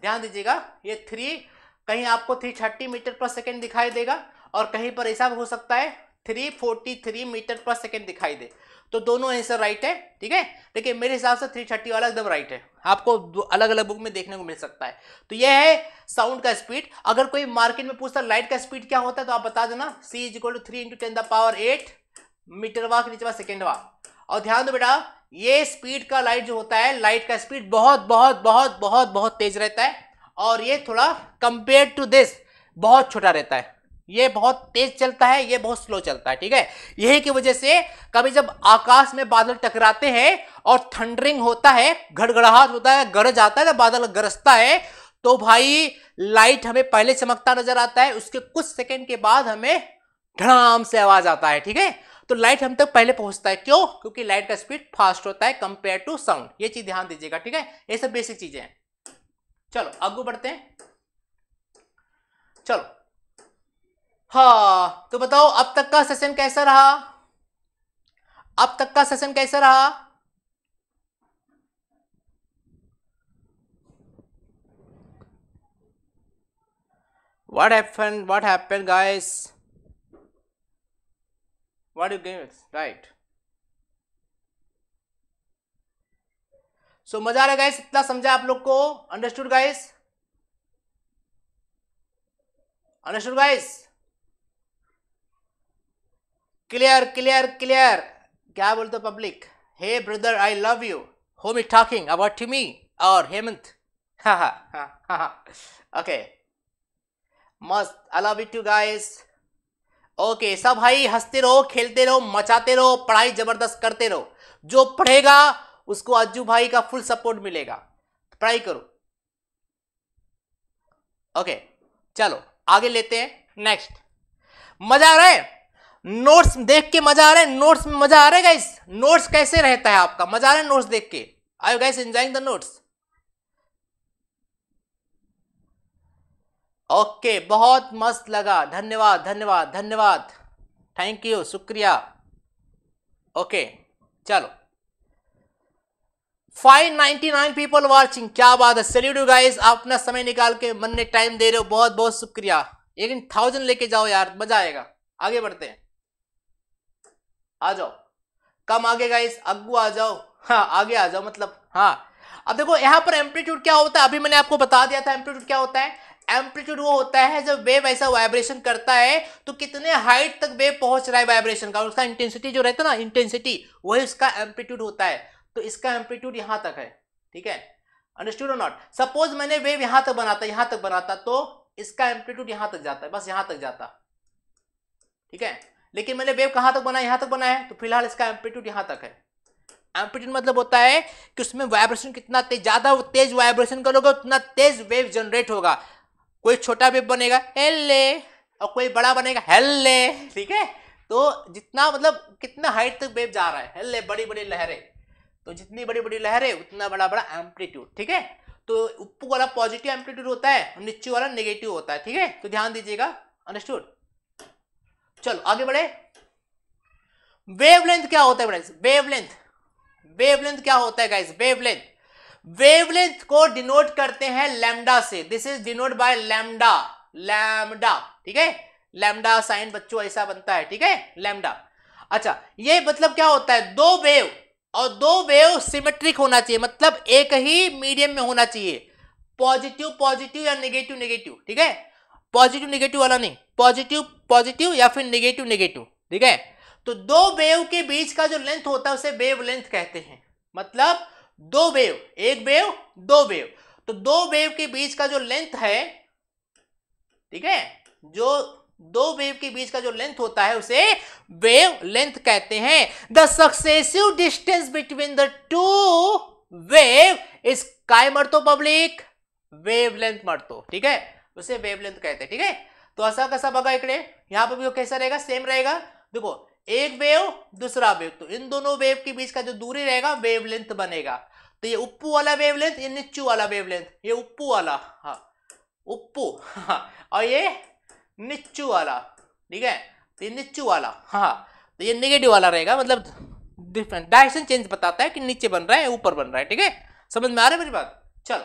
ध्यान दीजिएगा ये थ्री कहीं आपको three thirty metre per second दिखाई देगा और कहीं पर ऐसा हो सकता है three forty three metre per second दिखाई दे तो दोनों आंसर राइट है ठीक है देखिए मेरे हिसाब से थ्री थर्टी वाला एकदम राइट है आपको अलग अलग बुक में देखने को मिल सकता है तो यह है साउंड का स्पीड अगर कोई मार्केट में पूछता लाइट का स्पीड क्या होता है तो आप बता देना C is equal to three into ten the power eight metre वाक नीचे सेकेंड वाक और ध्यान दो बेटा ये स्पीड का लाइट जो होता है लाइट का स्पीड बहुत बहुत बहुत बहुत बहुत तेज रहता है और ये थोड़ा कंपेयर टू दिस बहुत छोटा रहता है ये बहुत तेज चलता है ये बहुत स्लो चलता है ठीक है यही की वजह से कभी जब आकाश में बादल टकराते हैं और थंडरिंग होता है घड़घड़ाहट होता है गरज आता है बादल गरजता है तो भाई लाइट हमें पहले चमकता नजर आता है उसके कुछ सेकंड के बाद हमें ढड़ाम से आवाज आता है ठीक है तो लाइट हम तक पहले पहुंचता है क्यों क्योंकि लाइट का स्पीड फास्ट होता है कंपेयर टू साउंड ये चीज ध्यान दीजिएगा ठीक है ये सब बेसिक चीजें हैं चलो आगू बढ़ते हैं चलो हाँ तो बताओ अब तक का सेशन कैसा रहा अब तक का सेशन कैसा रहा what happen what happen guys what you games right so मजा आ रहा गाइस इतना समझा आप लोग को understood guys understood guys clear clear clear क्या बोलते public hey brother I love you home is talking about me और हेमंत हा हा ओके मस्त I love it too guys okay सब भाई हंसते रहो खेलते रहो मचाते रहो पढ़ाई जबरदस्त करते रहो जो पढ़ेगा उसको अज्जू भाई का फुल सपोर्ट मिलेगा पढ़ाई करो ओके चलो आगे लेते हैं नेक्स्ट मजा आ रहा है नोट्स देख के मजा आ रहा है नोट्स में मजा आ रहा है गाइस नोट्स कैसे रहता है आपका मजा आ रहा है नोट्स देख के I you guys enjoying the notes okay बहुत मस्त लगा धन्यवाद धन्यवाद धन्यवाद थैंक यू शुक्रिया ओके चलो 599 पीपल वाचिंग क्या बात है सैल्यूट यू गाइस आप अपना समय निकाल के मन ने टाइम दे रहे हो बहुत बहुत शुक्रिया लेकिन थाउजेंड लेके जाओ यार मजा आएगा आगे बढ़ते हैं आ जाओ कम आगे गाइस अगुआ आ जाओ हाँ आगे आ जाओ मतलब हाँ अब देखो यहां पर एम्पलीट्यूड क्या होता है अभी मैंने आपको बता दिया था एम्पलीट्यूड क्या होता है एम्पलीट्यूड वो होता है जब वेव ऐसा वाइब्रेशन करता है तो कितने हाइट तक वेव पहुंच रहा है वाइब्रेशन का उसका इंटेंसिटी जो रहता है ना इंटेंसिटी वही उसका एम्पलीट्यूड होता है तो इसका एम्पलीट्यूड यहां तक है ठीक है अंडरस्टूड और नॉट सपोज मैंने वेव यहां तक बनाता यहां तक बनाता तो इसका एम्पलीट्यूड यहां तक जाता है बस यहां तक जाता ठीक है लेकिन मैंने वेव कहाँ तक बना यहाँ तक बना है तो फिलहाल इसका एम्पलीट्यूड यहाँ तक है एम्पलीट्यूड मतलब होता है कि उसमें वाइब्रेशन कितना तेज ज़्यादा तेज वाइब्रेशन करोगे उतना तेज वेव जनरेट होगा कोई छोटा वेव बनेगा हेल्ले और कोई बड़ा बनेगा हेल्ले ठीक है तो जितना मतलब कितना हाइट तक वेव जा रहा है हेल्ले बड़ी बड़ी लहरें तो जितनी बड़ी बड़ी लहरें उतना बड़ा बड़ा एम्पलीट्यूड ठीक है तो ऊपर वाला पॉजिटिव एम्पलीट्यूड होता है और नीचे वाला नेगेटिव होता है ठीक है तो ध्यान दीजिएगा अंडरस्टूड चलो आगे बढ़े वेवलेंथ क्या होता है गाइस वेवलेंथ वेवलेंथ क्या होता है गाइस वेवलेंथ वेवलेंथ को डिनोट करते हैं लैमडा से this is denote by lambda lambda ठीक है लैमडा साइन बच्चों ऐसा बनता है ठीक है लैमडा अच्छा ये मतलब क्या होता है दो वेव और दो वेव सिमेट्रिक होना चाहिए मतलब एक ही मीडियम में होना चाहिए पॉजिटिव पॉजिटिव या नेगेटिव नेगेटिव ठीक है पॉजिटिव नेगेटिव वाला नहीं पॉजिटिव पॉजिटिव या फिर निगेटिव निगेटिव ठीक है तो दो वेव के बीच का जो लेंथ होता है उसे वेव लेंथ कहते हैं मतलब दो वेव एक वेव दो वेव तो दो वेव के बीच का जो लेंथ है ठीक है जो दो वेव के बीच का जो लेंथ होता है उसे वेव लेंथ कहते हैं the successive distance between the two wave is काय मरतो पब्लिक वेव लेंथ मरतो ठीक है उसे वेव लेंथ कहते हैं ठीक है थीके? तो ऐसा कैसा बगा इकडे यहाँ पर भी कैसा रहेगा सेम रहेगा देखो एक वेव दूसरा वेव तो इन दोनों वेव के बीच का जो दूरी रहेगा वेवलेंथ बनेगा तो ये उप्पू वाला वेवलेंथ ये निच्चू वाला वेवलेंथ ये उप्पू वाला हाँ उप्पू हाँ और ये निच्चू वाला ठीक है तो ये निच्चू वाला हाँ तो ये निगेटिव वाला रहेगा मतलब डिफरेंट डायरेक्शन चेंज बताता है कि नीचे बन रहा है ऊपर बन रहा है ठीक है समझ में आ रहा है मेरी बात चल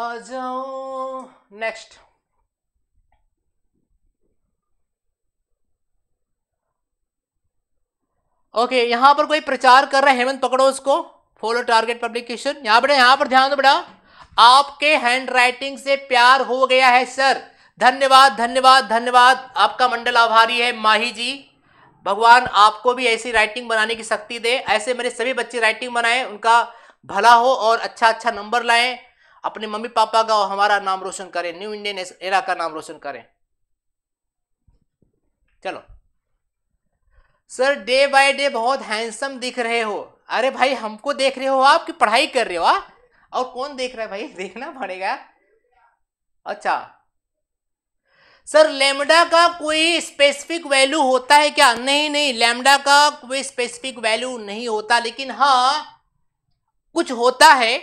आ जाओ नेक्स्ट ओके okay, यहां पर कोई प्रचार कर रहा है हेमंत पकड़ो उसको फॉलो टारगेट पब्लिकेशन यहां पर यहां पर ध्यान दो बेटा आपके हैंड राइटिंग से प्यार हो गया है सर धन्यवाद धन्यवाद धन्यवाद आपका मंडल आभारी है माही जी भगवान आपको भी ऐसी राइटिंग बनाने की शक्ति दे ऐसे मेरे सभी बच्चे राइटिंग बनाएं उनका भला हो और अच्छा अच्छा नंबर लाएं अपने मम्मी पापा का हमारा नाम रोशन करें न्यू इंडियन एरा का नाम रोशन करें चलो सर डे बाय डे बहुत हैंडसम दिख रहे हो अरे भाई हमको देख रहे हो आप कि पढ़ाई कर रहे हो आप हाँ? और कौन देख रहा है भाई देखना पड़ेगा अच्छा सर लेमडा का कोई स्पेसिफिक वैल्यू होता है क्या नहीं नहीं लेमडा का कोई स्पेसिफिक वैल्यू नहीं होता लेकिन हाँ कुछ होता है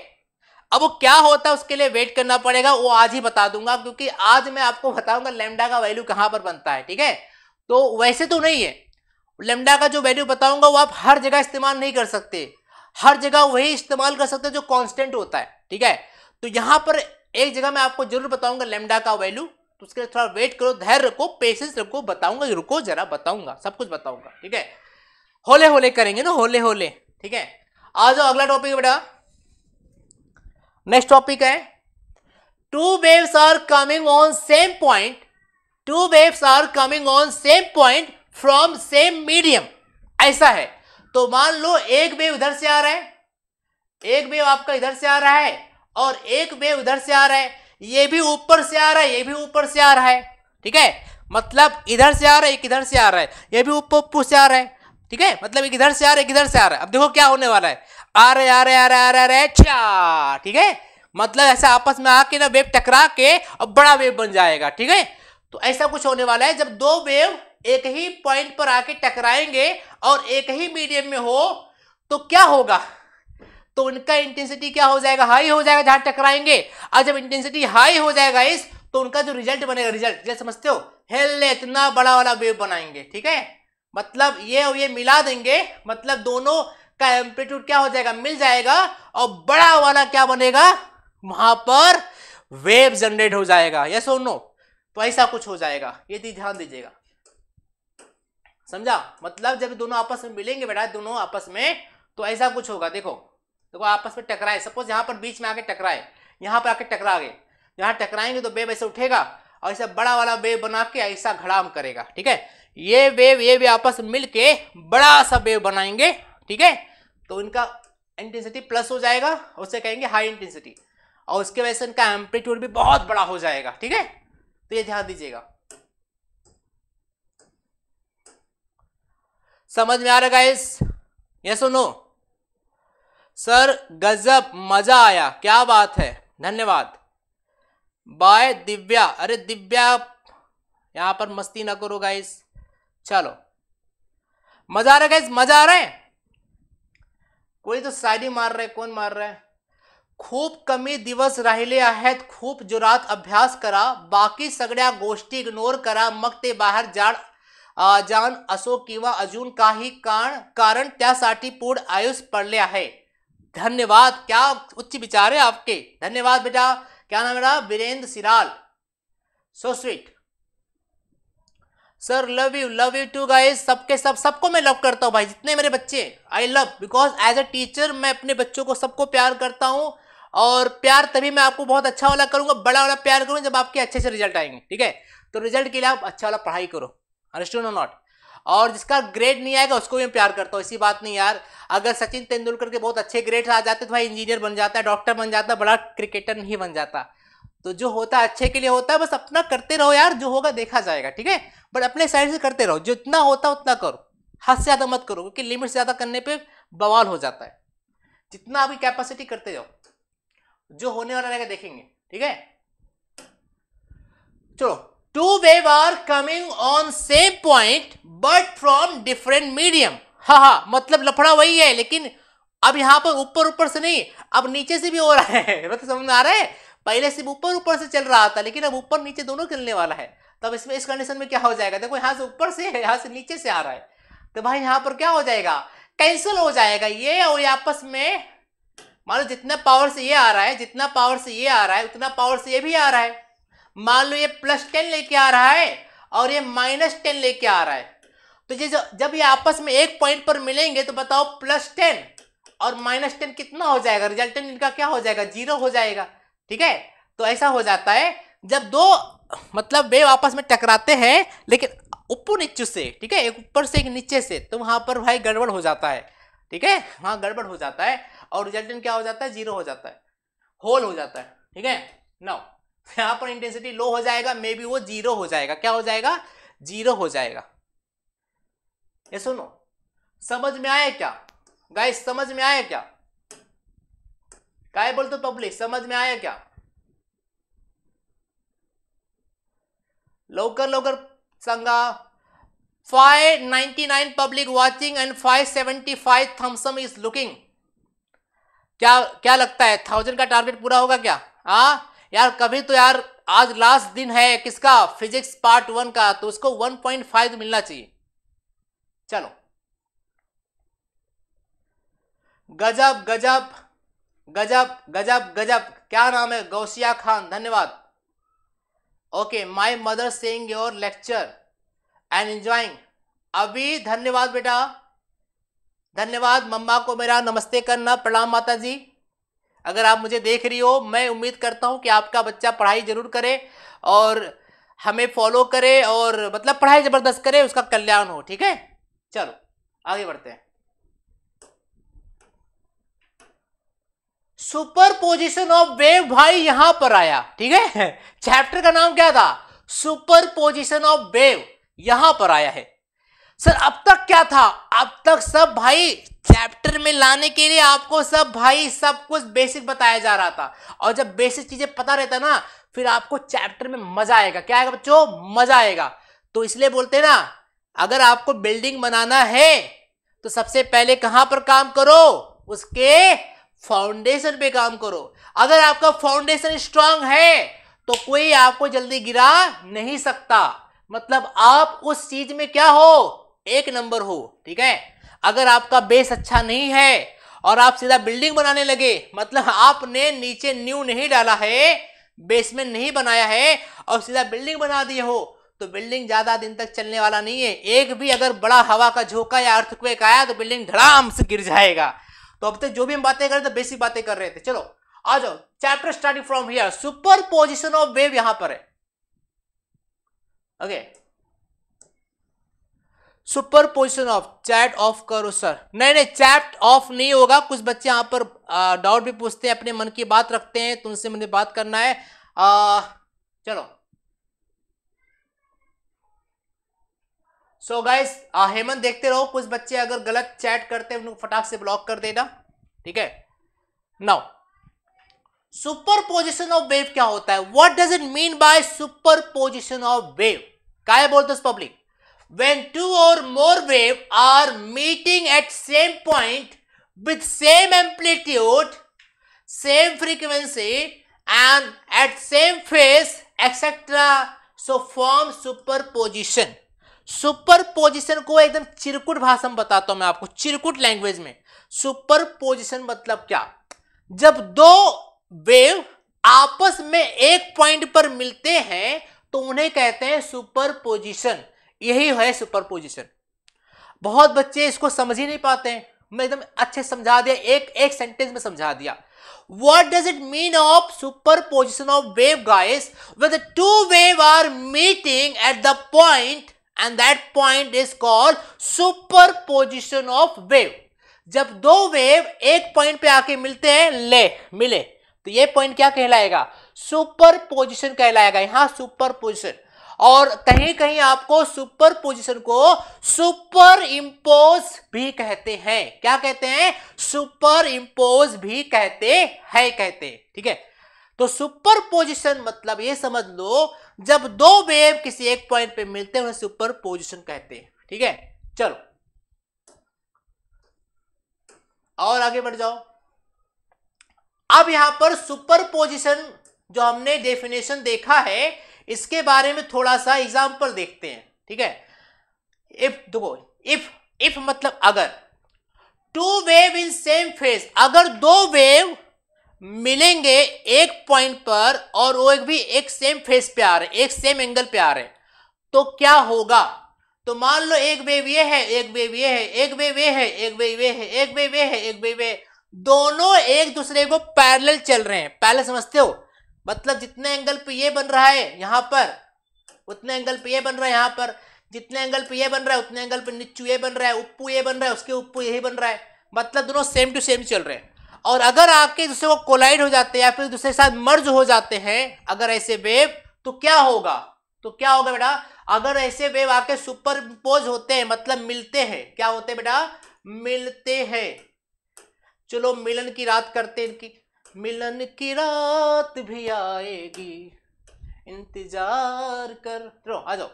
अब वो क्या होता है उसके लिए वेट करना पड़ेगा वो आज ही बता दूंगा क्योंकि आज मैं आपको बताऊंगा लेमडा का वैल्यू कहां पर बनता है ठीक है तो वैसे तो नहीं है लेमडा का जो वैल्यू बताऊंगा वो आप हर जगह इस्तेमाल नहीं कर सकते हर जगह वही इस्तेमाल कर सकते जो कॉन्स्टेंट होता है ठीक है तो यहां पर एक जगह मैं आपको जरूर बताऊंगा लेमडा का वैल्यू तो उसके लिए थोड़ा वेट करो धैर्य रखो पेशेंस रखो बताऊंगा रुको जरा बताऊंगा सब कुछ बताऊंगा ठीक है होले होले करेंगे ना होले होले ठीक है आ जाओ अगला टॉपिक बेटा नेक्स्ट टॉपिक है two waves are coming on same point two waves are coming on same point from same medium ऐसा है तो मान लो एक वेव इधर से आ रहा है एक वेव आपका इधर से आ रहा है और एक वेव उधर से आ रहा है ये भी ऊपर से आ रहा है ये भी ऊपर से आ रहा है ठीक है मतलब इधर से आ रहा है एक इधर से आ रहा है ये भी ऊपर ऊपर से आ रहा है ठीक है मतलब एक इधर से आ रहा है एक इधर से आ रहा है अब देखो क्या होने वाला है अरे अरे अरे अरे अरे अच्छा ठीक है मतलब ऐसा आपस में आके ना वेव टकरा के अब बड़ा वेव बन जाएगा ठीक है तो ऐसा कुछ होने वाला है जब दो वेव एक ही पॉइंट पर आके टकराएंगे और एक ही मीडियम में हो तो क्या होगा तो उनका इंटेंसिटी क्या हो जाएगा हाई हो जाएगा जहां टकराएंगे और जब इंटेंसिटी हाई हो जाएगा इस तो उनका जो रिजल्ट बनेगा रिजल्ट समझते हो हेल्ले इतना बड़ा वाला वेव बनाएंगे ठीक है मतलब ये और ये मिला देंगे मतलब दोनों का एम्पलीट्यूड क्या हो जाएगा मिल जाएगा और बड़ा वाला क्या बनेगा वहां पर वेव जनरेट हो जाएगा यस और नो तो ऐसा कुछ हो जाएगा ये ध्यान दीजिएगा समझा मतलब जब दोनों आपस में मिलेंगे बेटा दोनों आपस में तो ऐसा कुछ होगा देखो देखो आपस में टकराए सपोज यहां पर बीच में आके टकराए यहां पर आके टकरा गए यहां टकराएंगे तो वेव ऐसे उठेगा और ऐसा बड़ा वाला वेव बना के ऐसा घड़ाम करेगा ठीक है ये वेव ये भी आपस में मिल के बड़ा सा वेव बनाएंगे ठीक है तो इनका इंटेंसिटी प्लस हो जाएगा उसे कहेंगे हाई इंटेंसिटी और उसके वजह से इनका एम्पलीट्यूड भी बहुत बड़ा हो जाएगा ठीक है तो ये ध्यान दीजिएगा समझ में आ रहा गाइस ये सुनो सर गजब मजा आया क्या बात है धन्यवाद बाय दिव्या अरे दिव्या यहां पर मस्ती ना करो गाइस चलो मजा आ रहा है गाइस मजा आ रहा है कोई तो शायरी मार रहा है कौन मार रहा है कमी दिवस राहिले आहेत खूब जोरात अभ्यास करा बाकी सगड़ा गोष्टी इग्नोर करा मग ते बाहेर जाण जान असो कि अजून ही कारण कारण त्यासाठी पूर्ण आयुष पड़े है धन्यवाद क्या उच्च विचार है आपके धन्यवाद बेटा क्या नाम मेरा Virendra Siral so sweet sir love you love you too guys सबके सब सबको मैं लव करता हूँ भाई जितने मेरे बच्चे I love because as a teacher मैं अपने बच्चों को सबको प्यार करता हूँ और प्यार तभी मैं आपको बहुत अच्छा वाला करूँगा बड़ा वाला प्यार करूँगा जब आपके अच्छे से रिजल्ट आएंगे ठीक है तो रिजल्ट के लिए आप अच्छा वाला पढ़ाई करो अंडरस्टूड नो नॉट और जिसका ग्रेड नहीं आएगा उसको भी मैं प्यार करता हूँ इसी बात नहीं यार अगर सचिन तेंदुलकर के बहुत अच्छे ग्रेड आ जाते तो भाई इंजीनियर बन जाता है डॉक्टर बन जाता बड़ा क्रिकेटर नहीं बन जाता तो जो होता है अच्छे के लिए होता है बस अपना करते रहो यार जो होगा देखा जाएगा ठीक है बट अपने साइड से करते रहो जितना होता है उतना करो हद से ज़्यादा मत करो क्योंकि लिमिट ज़्यादा करने पे बवाल हो जाता है जितना अभी कैपेसिटी करते जाओ जो होने वाला रहेगा देखेंगे ठीक है चलो two wave are coming on same point but from different medium हाँ हाँ मतलब लफड़ा वही है लेकिन अब यहां पर ऊपर ऊपर से नहीं अब नीचे से भी हो रहा है मतलब समझ में आ रहा है पहले सिर्फ ऊपर ऊपर से चल रहा था लेकिन अब ऊपर नीचे दोनों चलने वाला है तब इसमें इस कंडीशन में क्या हो जाएगा देखो यहाँ से ऊपर से यहाँ से नीचे से आ रहा है तो भाई यहाँ पर क्या हो जाएगा कैंसिल हो जाएगा ये और ये आपस में मान लो जितना पावर से ये आ रहा है जितना पावर से ये आ रहा है उतना पावर से ये भी आ रहा है मान लो ये प्लस टेन लेके आ रहा है और ये माइनस टेन लेके आ रहा है तो ये जब ये आपस में एक पॉइंट पर मिलेंगे तो बताओ प्लस टेन और माइनस टेन कितना हो जाएगा रिजल्टेंट इनका क्या हो जाएगा जीरो हो जाएगा ठीक है तो ऐसा हो जाता है जब दो मतलब वे आपस में टकराते हैं लेकिन ऊपर नीचे से ठीक है एक ऊपर से एक नीचे से तो वहां पर भाई गड़बड़ हो जाता है ठीक है वहां गड़बड़ हो जाता है और रिजल्टेंट क्या हो जाता है जीरो हो जाता है होल हो जाता है ठीक है नौ यहां पर इंटेंसिटी लो हो जाएगा मे बी वो जीरो हो जाएगा क्या हो जाएगा जीरो हो जाएगा ये सुनो समझ में आया क्या गाइस समझ में आया क्या काय बोलते तो पब्लिक समझ में आया क्या लवकर लवकर संगा 599 public watching and 575 seventy five thumbs up is looking क्या क्या लगता है थाउजेंड का टारगेट पूरा होगा क्या हाँ यार कभी तो यार आज लास्ट दिन है किसका फिजिक्स पार्ट वन का तो उसको वन पॉइंट फाइव मिलना चाहिए चलो गजब गजब गजब गजब गजब क्या नाम है गौसिया खान धन्यवाद okay my mother saying your lecture and enjoying अभी धन्यवाद बेटा धन्यवाद मम्मा को मेरा नमस्ते करना प्रणाम माता जी अगर आप मुझे देख रही हो मैं उम्मीद करता हूँ कि आपका बच्चा पढ़ाई ज़रूर करे और हमें फॉलो करे और मतलब पढ़ाई ज़बरदस्त करे उसका कल्याण हो ठीक है चलो आगे बढ़ते हैं सुपरपोजिशन ऑफ वेव भाई यहां पर आया ठीक है चैप्टर का नाम क्या था सुपरपोजिशन ऑफ वेव यहां पर आया है सर अब तक क्या था अब तक सब भाई चैप्टर में लाने के लिए आपको सब भाई सब कुछ बेसिक बताया जा रहा था और जब बेसिक चीजें पता रहता ना फिर आपको चैप्टर में मजा आएगा क्या आएगा बच्चों मजा आएगा तो इसलिए बोलते हैं ना अगर आपको बिल्डिंग बनाना है तो सबसे पहले कहां पर काम करो उसके फाउंडेशन पे काम करो अगर आपका फाउंडेशन स्ट्रांग है तो कोई आपको जल्दी गिरा नहीं सकता मतलब आप उस चीज में क्या हो एक नंबर हो ठीक है अगर आपका बेस अच्छा नहीं है और आप सीधा बिल्डिंग बनाने लगे मतलब आपने नीचे न्यू नहीं डाला है बेसमेंट नहीं बनाया है और सीधा बिल्डिंग बना दिए हो तो बिल्डिंग ज्यादा दिन तक चलने वाला नहीं है एक भी अगर बड़ा हवा का झोंका या अर्थक्वेक आया तो बिल्डिंग धड़ाम से गिर जाएगा तो अब तक तो जो भी हम बातें कर रहे थे बेसिक बातें कर रहे थे चलो आ जाओ chapter starting from here superposition of wave यहां पर है okay superposition of chat off करो सर नहीं नहीं चैट ऑफ नहीं होगा कुछ बच्चे यहां पर डाउट भी पूछते हैं अपने मन की बात रखते हैं तुमसे मुझे बात करना है आ, चलो सो गाइस हेमंत देखते रहो कुछ बच्चे अगर गलत चैट करते हैं उनको फटाक से ब्लॉक कर देना ठीक है now superposition of wave क्या होता है what does it mean by superposition of wave का बोलते पब्लिक व्हेन टू और more wave are meeting at same point with same amplitude same frequency and at same phase etcetera so form superposition superposition को एकदम चिरकुट भाषा में बताता हूं मैं आपको चिरकुट लैंग्वेज में सुपर पोजिशन मतलब क्या जब दो वेव आपस में एक पॉइंट पर मिलते हैं तो उन्हें कहते हैं सुपर पोजिशन यही है सुपर पोजिशन बहुत बच्चे इसको समझ ही नहीं पाते हैं मैं एकदम अच्छे समझा दिया एक एक सेंटेंस में समझा दिया what does it mean of superposition of wave guys two wave are meeting at the point and that point is called superposition of wave जब दो वेव एक पॉइंट पे आके मिलते हैं ले मिले तो ये पॉइंट क्या कहलाएगा सुपर पोजिशन कहलाएगा यहां सुपर पोजिशन और कहीं कहीं आपको सुपर पोजिशन को सुपर इम्पोज भी कहते हैं क्या कहते हैं सुपर इम्पोज भी कहते हैं कहते ठीक है थीके? तो सुपर पोजिशन मतलब ये समझ लो जब दो वेव किसी एक पॉइंट पे मिलते हैं उन्हें सुपर पोजिशन कहते हैं ठीक है चलो और आगे बढ़ जाओ अब यहां पर सुपर पोजिशन जो हमने डेफिनेशन देखा है इसके बारे में थोड़ा सा एग्जाम्पल देखते हैं ठीक है इफ देखो इफ इफ मतलब अगर two wave in same phase अगर दो वेव मिलेंगे एक पॉइंट पर और वो एक भी एक सेम फेस पे आ रहे एक सेम एंगल पे आ रहे तो क्या होगा तो मान लो एक वेव ये है एक वेव ये है एक वेव ये है एक वेव ये है एक वेव ये है एक वेव ये दोनों एक दूसरे को पैरेलल चल रहे हैं पहले समझते हो मतलब जितने एंगल पे ये बन रहा है यहाँ पर उतने एंगल पे ये बन रहा है यहाँ पर जितने एंगल पे ये बन रहा है उतने एंगल पे नीचू ये बन रहा है उप्पू ये बन रहा है उसके उप्पू यही बन रहा है मतलब दोनों सेम टू सेम चल रहे हैं और अगर आपके दूसरे को कोलाइड हो जाते हैं या फिर दूसरे के साथ मर्ज हो जाते हैं अगर ऐसे वेव तो क्या होगा तो क्या होगा बेटा अगर ऐसे वेव आपके सुपर इम्पोज होते हैं मतलब मिलते हैं क्या होते हैं बेटा मिलते हैं चलो मिलन की रात करते हैं इनकी मिलन की रात भी आएगी इंतजार कर रो आ जाओ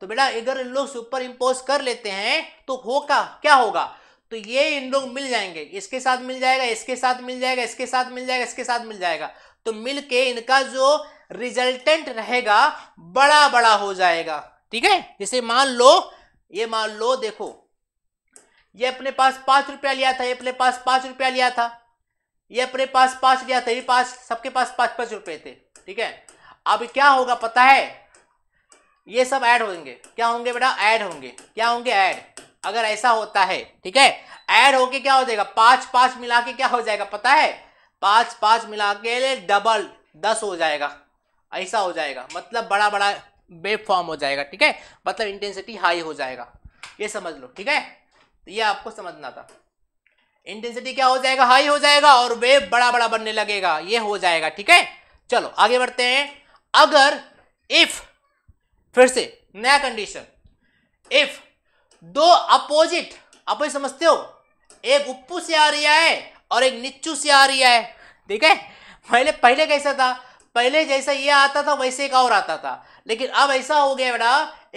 तो बेटा अगर इन लोग सुपर इम्पोज कर लेते हैं तो होगा क्या होगा तो ये इन लोग मिल जाएंगे इसके साथ मिल जाएगा इसके साथ मिल जाएगा इसके साथ मिल जाएगा इसके साथ मिल जाएगा तो मिल के इनका जो रिजल्टेंट रहेगा बड़ा बड़ा हो जाएगा ठीक है जैसे मान लो ये मान लो देखो ये अपने पास पांच रुपया लिया था ये अपने पास पांच रुपया लिया था ये अपने पास पांच लिया था ये पास सबके पास पांच पांच रुपए थे ठीक है अब क्या होगा पता है ये सब ऐड होंगे क्या होंगे बेटा ऐड होंगे क्या होंगे ऐड अगर ऐसा होता है ठीक है ऐड होके क्या हो जाएगा पांच पांच मिला के क्या हो जाएगा पता है पांच पांच मिला के डबल दस हो जाएगा ऐसा हो जाएगा मतलब बड़ा बड़ा वेब फॉर्म हो जाएगा ठीक है मतलब इंटेंसिटी हाई हो जाएगा ये समझ लो ठीक है तो ये आपको समझना था इंटेंसिटी क्या हो जाएगा हाई हो जाएगा और वेब बड़ा बड़ा बनने लगेगा ये हो जाएगा ठीक है चलो आगे बढ़ते हैं अगर इफ फिर से नया कंडीशन इफ दो अपोजिट आप समझते हो एक उप्पू से आ रहा है और एक निच्चू से आ रहा है ठीक है पहले पहले कैसा था पहले जैसा ये आता था वैसे एक और आता था लेकिन अब ऐसा हो गया बेटा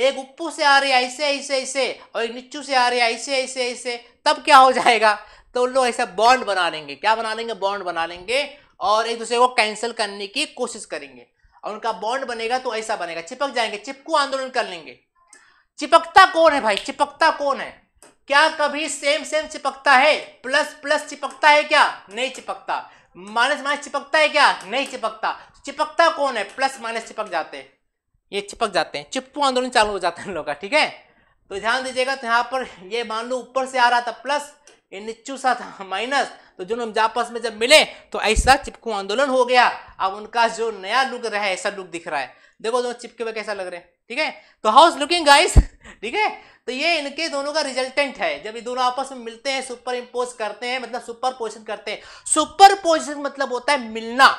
एक उप्पू से आ रही है ऐसे ऐसे ऐसे और एक निच्चू से आ रही है ऐसे ऐसे ऐसे तब क्या हो जाएगा तो उन लोग ऐसा बॉन्ड बना लेंगे क्या बना लेंगे बॉन्ड बना लेंगे और एक दूसरे को कैंसिल करने की कोशिश करेंगे और उनका बॉन्ड बनेगा तो ऐसा बनेगा चिपक जाएंगे चिपकू आंदोलन कर लेंगे चिपकता कौन है भाई चिपकता कौन है क्या कभी सेम सेम चिपकता है प्लस प्लस चिपकता है क्या नहीं चिपकता माइनस माइनस चिपकता है क्या नहीं चिपकता चिपकता कौन है प्लस माइनस चिपक जाते हैं ये चिपक जाते हैं चिपकू आंदोलन चालू हो जाता है लोग का ठीक है तो ध्यान दीजिएगा तो यहाँ पर ये मान लो ऊपर से आ रहा था प्लस ये निच्चू सा था माइनस तो जो आपस में जब मिले तो ऐसा चिपकू आंदोलन हो गया अब उनका जो नया लुक रहा है ऐसा लुक दिख रहा है देखो दोनों चिपके हुए कैसा लग रहे हैं ठीक है तो हाउस लुकिंग गाइस ठीक है तो ये इनके दोनों का रिजल्टेंट है जब ये दोनों आपस में मिलते हैं सुपर इम्पोज करते हैं मतलब सुपर पोजिशन करते हैं सुपर पोजिशन मतलब होता है मिलना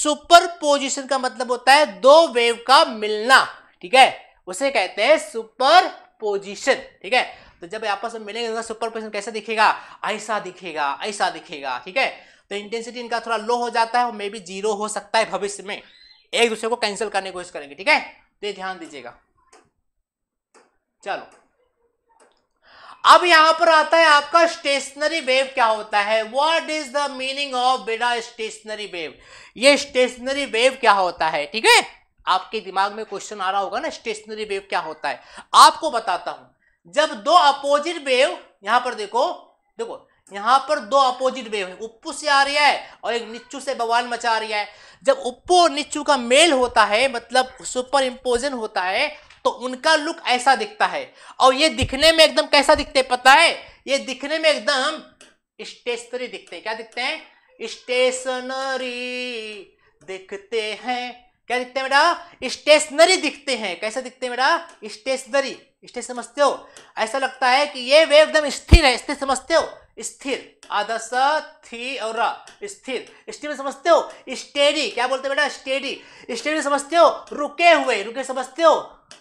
सुपर पोजिशन का मतलब होता है दो वेव का मिलना ठीक है उसे कहते हैं सुपर पोजिशन ठीक है तो जब आपस में मिलेंगे तो सुपर पोजिशन कैसे दिखेगा ऐसा दिखेगा ऐसा दिखेगा ठीक है तो इंटेंसिटी इनका थोड़ा लो हो जाता है और मे बी जीरो हो सकता है भविष्य में एक दूसरे को कैंसिल करने की कोशिश करेंगे ठीक है तो ध्यान दीजिएगा चलो अब यहां पर आता है आपका स्टेशनरी वेव क्या होता है what is the meaning of बेटा स्टेशनरी वेव ये स्टेशनरी वेव क्या होता है ठीक है आपके दिमाग में क्वेश्चन आ रहा होगा ना स्टेशनरी वेव क्या होता है आपको बताता हूं जब दो अपोजिट वेव यहां पर देखो देखो यहाँ पर दो अपोजिट वेव है उप्पू से आ रहा है और एक निच्चू से बवाल मचा रहा है जब उप्पू और निच्चू का मेल होता है मतलब सुपर इम्पोजन होता है तो उनका लुक ऐसा दिखता है और ये दिखने में एकदम कैसा दिखते पता है ये दिखने में एकदम स्टेशनरी दिखते हैं क्या दिखते हैं स्टेशनरी दिखते हैं क्या दिखते हैं बेटा स्टेशनरी दिखते हैं कैसा दिखते हैं बेटा स्टेशनरी स्टेश समझते हो ऐसा लगता है कि ये वेव एकदम स्थिर है स्थिर समझते हो स्थिर आदर्श थी और रा स्थिर स्थिर समझते हो स्टेडी क्या बोलते बेटा स्टेडी स्टेडी समझते हो रुके हुए रुके समझते हो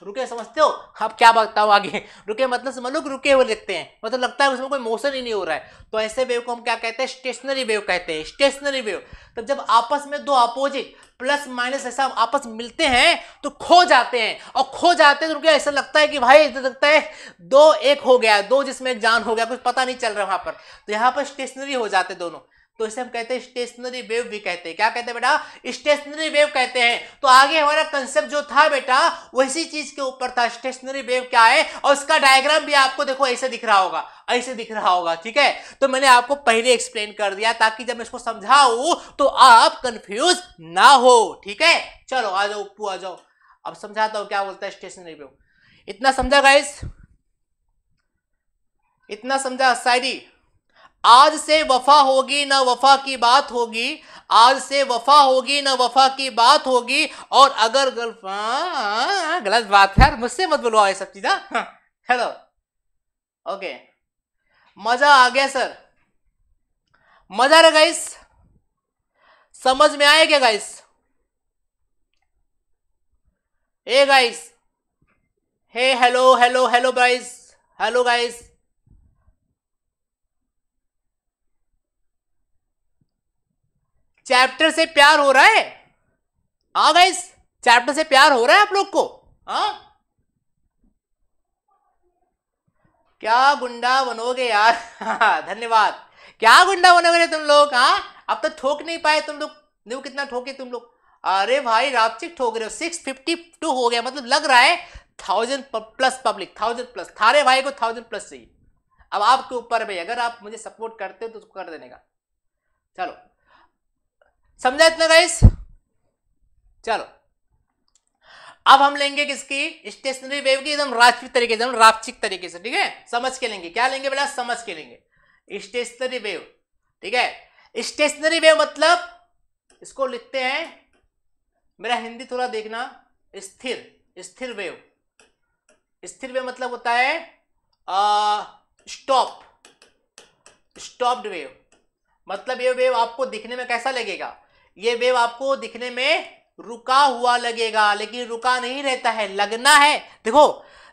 रुके समझते हो आप क्या बताता हो आगे रुके मतलब समझ लो रुके हुए देखते हैं मतलब लगता है उसमें कोई मोशन ही नहीं हो रहा है तो ऐसे वेव को हम क्या कहते हैं स्टेशनरी वेव कहते हैं स्टेशनरी वेव तब जब आपस में दो अपोजिट प्लस माइनस ऐसा आपस मिलते हैं तो खो जाते हैं और खो जाते हैं तो रुके ऐसा लगता है कि भाई ऐसा लगता है दो एक हो गया दो जिसमें जान हो गया कुछ पता नहीं चल रहा वहां पर तो यहाँ पर स्टेशनरी हो जाते दोनों तो इसे हम कहते हैं स्टेशनरी वेव भी कहते हैं क्या कहते हैं बेटा स्टेशनरी वेव कहते हैं तो आगे हमारा कंसेप्ट जो था बेटा वैसी चीज के ऊपर था स्टेशनरी वेव क्या है और उसका डायग्राम भी आपको देखो ऐसे दिख रहा होगा ऐसे दिख रहा होगा ठीक है तो मैंने आपको पहले एक्सप्लेन कर दिया ताकि जब मैं इसको समझाऊ तो आप कंफ्यूज ना हो ठीक है चलो आ जाओ उप्पू आ जाओ अब समझाता हूं क्या बोलता है स्टेशनरी वेव इतना समझा गाइस इतना समझा सायरी आज से वफा होगी ना वफा की बात होगी आज से वफा होगी ना वफा की बात होगी और अगर गल, हाँ, गलत बात है मुझसे मत बुलवाओ ये सब चीज़ हेलो ओके मज़ा आ गया सर मज़ा रहा गाइस समझ में आए क्या गाइस ए guys hey hello hello hello guys hello guys chapter से प्यार हो रहा है हाँ गाइस चैप्टर से प्यार हो रहा है आप लोग को हाँ क्या गुंडा बनोगे यार धन्यवाद क्या गुंडा बनोगे तुम लोग हाँ अब तो ठोक नहीं पाए तुम लोग देखो कितना ठोके तुम लोग अरे भाई रापचिक ठोक रहे हो सिक्स फिफ्टी टू हो गया मतलब लग रहा है thousand plus public thousand plus थारे भाई को थाउजेंड प्लस चाहिए अब आपके ऊपर भाई अगर आप मुझे सपोर्ट करते हो तो कर देने का चलो समझा इतना गाइस चलो अब हम लेंगे किसकी स्टेशनरी वेव की एकदम राजवी तरीके से एकदम तरीके से ठीक है समझ के लेंगे क्या लेंगे बेटा समझ के लेंगे स्टेशनरी वेव ठीक है स्टेशनरी वेव मतलब इसको लिखते हैं मेरा हिंदी थोड़ा देखना स्थिर स्थिर वेव स्थिर वेव मतलब होता है स्टॉप स्टॉप्ड वेव मतलब ये वेव आपको दिखने में कैसा लगेगा ये वेव आपको दिखने में रुका हुआ लगेगा लेकिन रुका नहीं रहता है लगना है देखो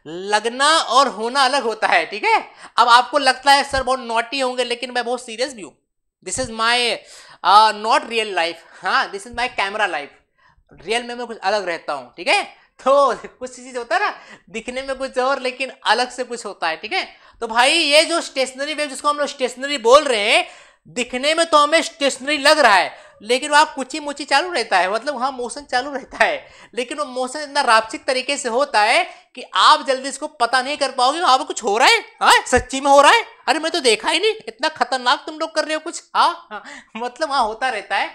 लगना और होना अलग होता है ठीक है अब आपको लगता है सर बहुत नोटी होंगे लेकिन मैं बहुत सीरियस भी हूँ this is my not real life हाँ this is my camera life real में मैं कुछ अलग रहता हूँ ठीक है तो कुछ चीज़ होता है ना दिखने में कुछ और लेकिन अलग से कुछ होता है ठीक है तो भाई ये जो स्टेशनरी वेव जिसको हम लोग स्टेशनरी बोल रहे हैं दिखने में तो हमें स्टेशनरी लग रहा है लेकिन वहाँ कुची मुची चालू रहता है मतलब वहाँ मोशन चालू रहता है लेकिन वो मोशन इतना रापचिक तरीके से होता है कि आप जल्दी इसको पता नहीं कर पाओगे वहाँ पर कुछ हो रहा है हाँ सच्ची में हो रहा है अरे मैं तो देखा ही नहीं इतना खतरनाक तुम लोग कर रहे हो कुछ हाँ, हाँ। मतलब वहाँ होता रहता है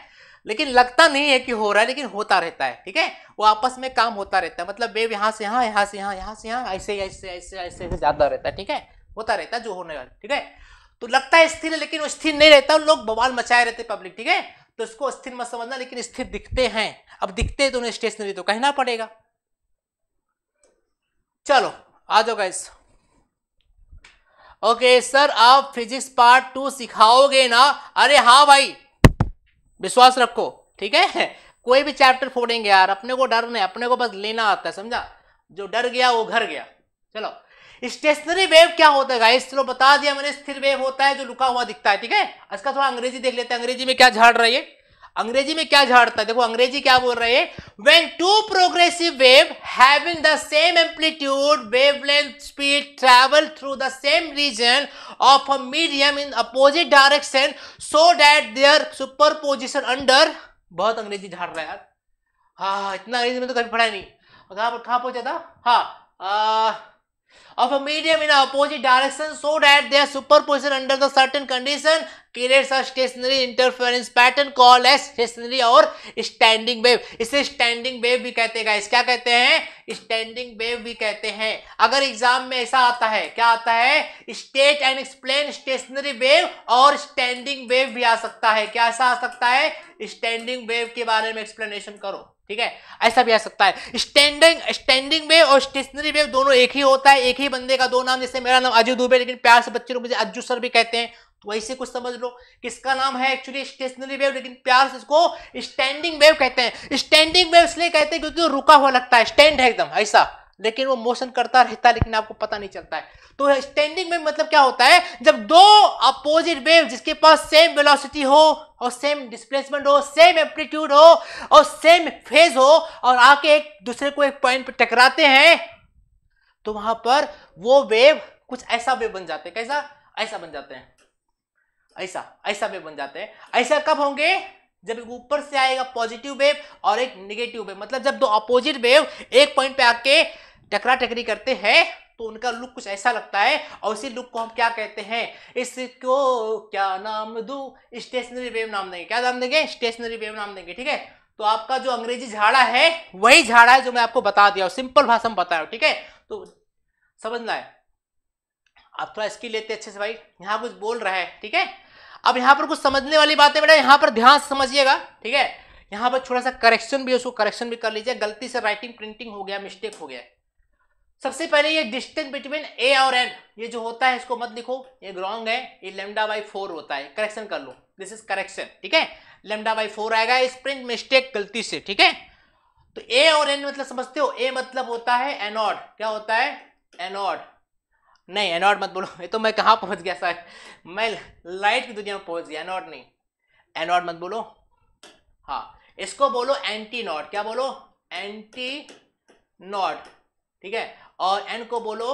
लेकिन लगता नहीं है कि हो रहा है लेकिन होता रहता है ठीक है वो आपस में काम होता रहता है मतलब बेब यहाँ से यहाँ यहाँ से यहाँ यहाँ से यहाँ ऐसे ऐसे ऐसे ऐसे ऐसे ज़्यादा रहता है ठीक है होता रहता है जो होने वाला ठीक है तो लगता है स्थिर है लेकिन स्थिर नहीं रहता और लोग बवाल मचाए रहते पब्लिक ठीक है तो इसको स्थिर मत समझना लेकिन स्थिर दिखते हैं अब दिखते हैं तो उन्हें स्टेशनरी तो कहना पड़ेगा चलो आ जाओ गाइस ओके सर आप फिजिक्स पार्ट टू सिखाओगे ना अरे हाँ भाई विश्वास रखो ठीक है कोई भी चैप्टर फोड़ेंगे यार अपने को डर नहीं अपने को बस लेना आता है समझा जो डर गया वो घर गया चलो स्टेशनरी वेव क्या होता है गाइस चलो बता दिया मैंने स्थिर वेव होता है जो लुका हुआ दिखता है ठीक है इसका थोड़ा अंग्रेजी देख लेते हैं अंग्रेजी में क्या झाड़ रहा है अंग्रेजी में क्या झाड़ता है देखो अंग्रेजी क्या बोल रहे हैं when two progressive wave having the same amplitude wavelength speed travel through the same region of a medium in opposite direction so that there super under बहुत अंग्रेजी झाड़ रहा है यार हाँ इतना अंग्रेजी में तो कभी पढ़ा नहीं कहा पहुंचा था हाँ of a medium in opposite direction so that their superposition under the certain condition creates a stationary interference pattern called as stationary or standing wave इसे standing wave भी कहते हैं क्या कहते हैं standing wave भी कहते हैं अगर exam में ऐसा आता है क्या आता है state and explain stationary wave और standing wave भी आ सकता है क्या ऐसा आ सकता है standing wave के बारे में explanation करो ठीक है ऐसा भी आ सकता है स्टैंडिंग स्टैंडिंग वेव और स्टेशनरी वेव दोनों एक ही होता है एक ही बंदे का दो नाम जैसे मेरा नाम अजू दुबे लेकिन प्यार से बच्चे लोग मुझे अज्जू सर भी कहते हैं तो वैसे कुछ समझ लो किसका नाम है एक्चुअली स्टेशनरी वेव लेकिन प्यार से इसको स्टैंडिंग वेव कहते हैं स्टैंडिंग वेव इसलिए कहते हैं क्योंकि रुका हुआ लगता है स्टैंड है एकदम ऐसा लेकिन वो मोशन करता रहता है लेकिन आपको पता नहीं चलता है तो स्टैंडिंग वेव मतलब क्या होता है जब दो अपोजिट वेव जिसके पास सेम वेलोसिटी हो और सेम डिस्प्लेसमेंट हो सेम एम्पलीट्यूड हो और सेम फेज हो और आके एक दूसरे को एक पॉइंट पर टकराते हैं तो वहां पर वो वेव कुछ ऐसा वेव बन जाते हैं कैसा ऐसा बन जाते हैं ऐसा ऐसा वेव बन जाते हैं ऐसा कब होंगे जब ऊपर से आएगा पॉजिटिव वेव और एक नेगेटिव वेव मतलब जब दो अपोजिट वेव एक पॉइंट पे आके टकरा टकरी करते हैं तो उनका लुक कुछ ऐसा लगता है और उसी लुक को हम क्या कहते हैं इसको क्या नाम दू स्टेशनरी वेव नाम देंगे क्या नाम देंगे स्टेशनरी वेव नाम देंगे ठीक है तो आपका जो अंग्रेजी झाड़ा है वही झाड़ा है जो मैं आपको बता दिया सिंपल भाषा में बताया ठीक है तो समझना है आप थोड़ा इसकी लेते अच्छे से भाई यहां कुछ बोल रहा है ठीक है अब यहाँ पर कुछ समझने वाली बात है बेटा यहाँ पर ध्यान समझिएगा ठीक है यहाँ पर थोड़ा सा करेक्शन भी उसको करेक्शन भी कर लीजिए गलती से राइटिंग प्रिंटिंग हो गया मिस्टेक हो गया सबसे पहले ये डिस्टेंस बिटवीन ए और एन ये जो होता है इसको मत लिखो ये रॉन्ग है ये लेमडा बाई फोर होता है करेक्शन कर लो दिस इज करेक्शन ठीक है लेमडा बाई फोर आएगा स्प्रिंट मिस्टेक गलती से ठीक है तो ए और एन मतलब समझते हो ए मतलब होता है एनॉड क्या होता है एनॉड नहीं एनॉड मत बोलो ये तो मैं कहाँ पहुंच गया सर मैं लाइट की दुनिया में पहुंच गया एनॉड नहीं एनॉड मत बोलो हाँ इसको बोलो एंटी नॉड क्या बोलो एंटी नॉड ठीक है और एन को बोलो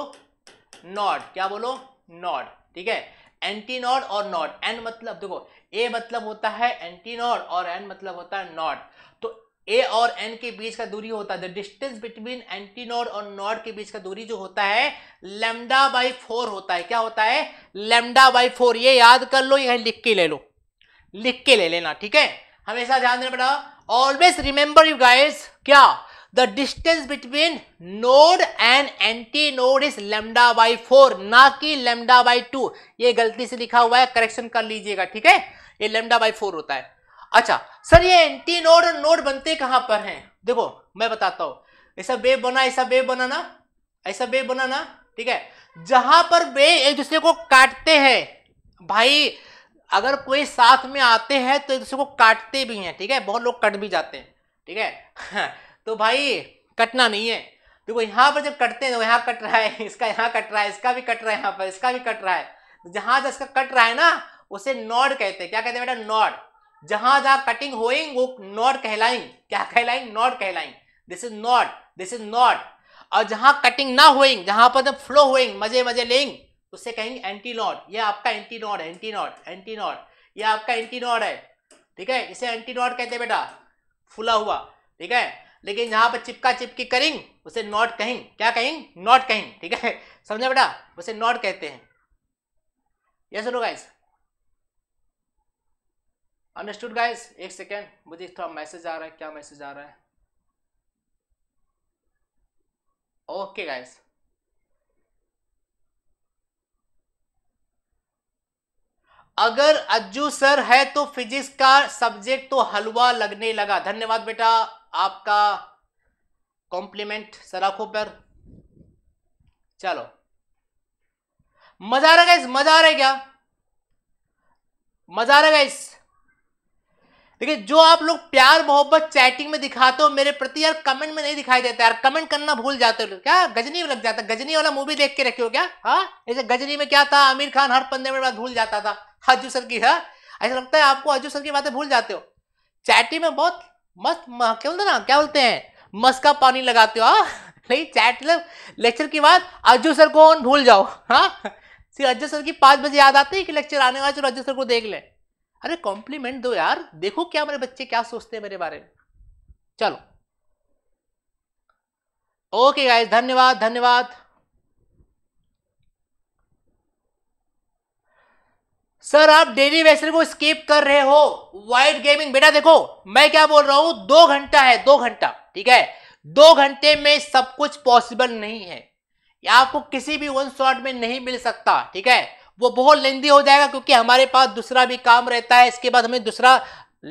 नॉट क्या बोलो नॉट ठीक है एंटी नॉट और नॉट एन मतलब देखो ए मतलब होता है एंटी नॉट और एन मतलब होता है नॉट तो ए और एन के बीच का दूरी होता है the distance between antinode और नॉट के बीच का दूरी जो होता है लेमडा बाई फोर होता है क्या होता है लेमडा बाई फोर ये याद कर लो यह लिख के ले लो लिख के ले लेना ठीक है हमेशा ध्यान देना पड़ा ऑलवेज रिमेंबर यू गाइज क्या the distance between node and node is lambda by four ना कि lambda by टू ये गलती से लिखा हुआ है करेक्शन कर लीजिएगा ठीक है ये lambda by फोर होता है अच्छा सर ये नोड और नोड बनते कहां पर हैं देखो मैं बताता हूं ऐसा वेव बना ऐसा वेव बना ना ऐसा वेव बना ना ठीक है जहां पर वे एक दूसरे को काटते हैं भाई अगर कोई साथ में आते हैं तो एक दूसरे को काटते भी हैं ठीक है बहुत लोग कट भी जाते हैं ठीक है हाँ, तो भाई कटना नहीं है देखो यहाँ पर जब कटते हैं तो यहाँ कट रहा है इसका यहाँ कट रहा है इसका भी कट रहा है यहाँ पर इसका भी कट रहा है जहां तो जहां इसका कट रहा है ना उसे नॉड कहते हैं क्या कहते हैं बेटा नॉड जहां जहां कटिंग होइंग वो नॉड कहलाइंग क्या कहलाइंग नॉड कहलाइंग this is node this is node और जहां कटिंग ना होइंग जहां पर जब फ्लो होइंग मजे मजे लेंग उसे कहेंगे एंटी नॉड यह आपका antinode antinode antinode यह आपका एंटी नॉड है ठीक है इसे एंटी नॉड कहते हैं बेटा फुला हुआ ठीक है लेकिन यहाँ पर चिपका चिपकी करेंगे उसे नॉट कहेंगे क्या कहेंगे नॉट कहेंगे ठीक है समझा बेटा उसे नॉट कहते हैं यह सुनो गाइस अंडरस्टूड गाइस एक सेकेंड मुझे थोड़ा मैसेज आ रहा है क्या मैसेज आ रहा है ओके गाइस अगर अज्जू सर है तो फिजिक्स का सब्जेक्ट तो हलवा लगने लगा धन्यवाद बेटा आपका कॉम्प्लीमेंट सराखो पर चलो मजा आ रहा मजा आ रहा है क्या मजा आ रहा इस देखिए जो आप लोग प्यार मोहब्बत चैटिंग में दिखाते हो मेरे प्रति यार कमेंट में नहीं दिखाई देता यार कमेंट करना भूल जाते हो क्या गजनी में लग जाता गजनी वाला मूवी देख के रखे हो क्या हाँ ऐसे गजनी में क्या था आमिर खान हर पंद्रह मिनट बाद भूल जाता था हजू सर की हाँ ऐसा लगता है आपको हजू सर की बातें भूल जाते हो चैटिंग में बहुत मस्त क्या बोलते ना क्या बोलते हैं मस्त का पानी लगाते हो आ? हाँ? नहीं चैट मतलब लेक्चर के बाद अज्जू सर को ऑन भूल जाओ हाँ सिर्फ अज्जू सर की पाँच बजे याद आती है कि लेक्चर आने वाला चलो अज्जू सर को देख ले अरे कॉम्प्लीमेंट दो यार देखो क्या मेरे बच्चे क्या सोचते हैं मेरे बारे में चलो ओके गाइस धन्यवाद धन्यवाद सर आप डेली वैसे को स्किप कर रहे हो वाइड गेमिंग बेटा देखो मैं क्या बोल रहा हूं दो घंटा है दो घंटा ठीक है दो घंटे में सब कुछ पॉसिबल नहीं है या आपको किसी भी वन शॉट में नहीं मिल सकता ठीक है वो बहुत लेंदी हो जाएगा क्योंकि हमारे पास दूसरा भी काम रहता है इसके बाद हमें दूसरा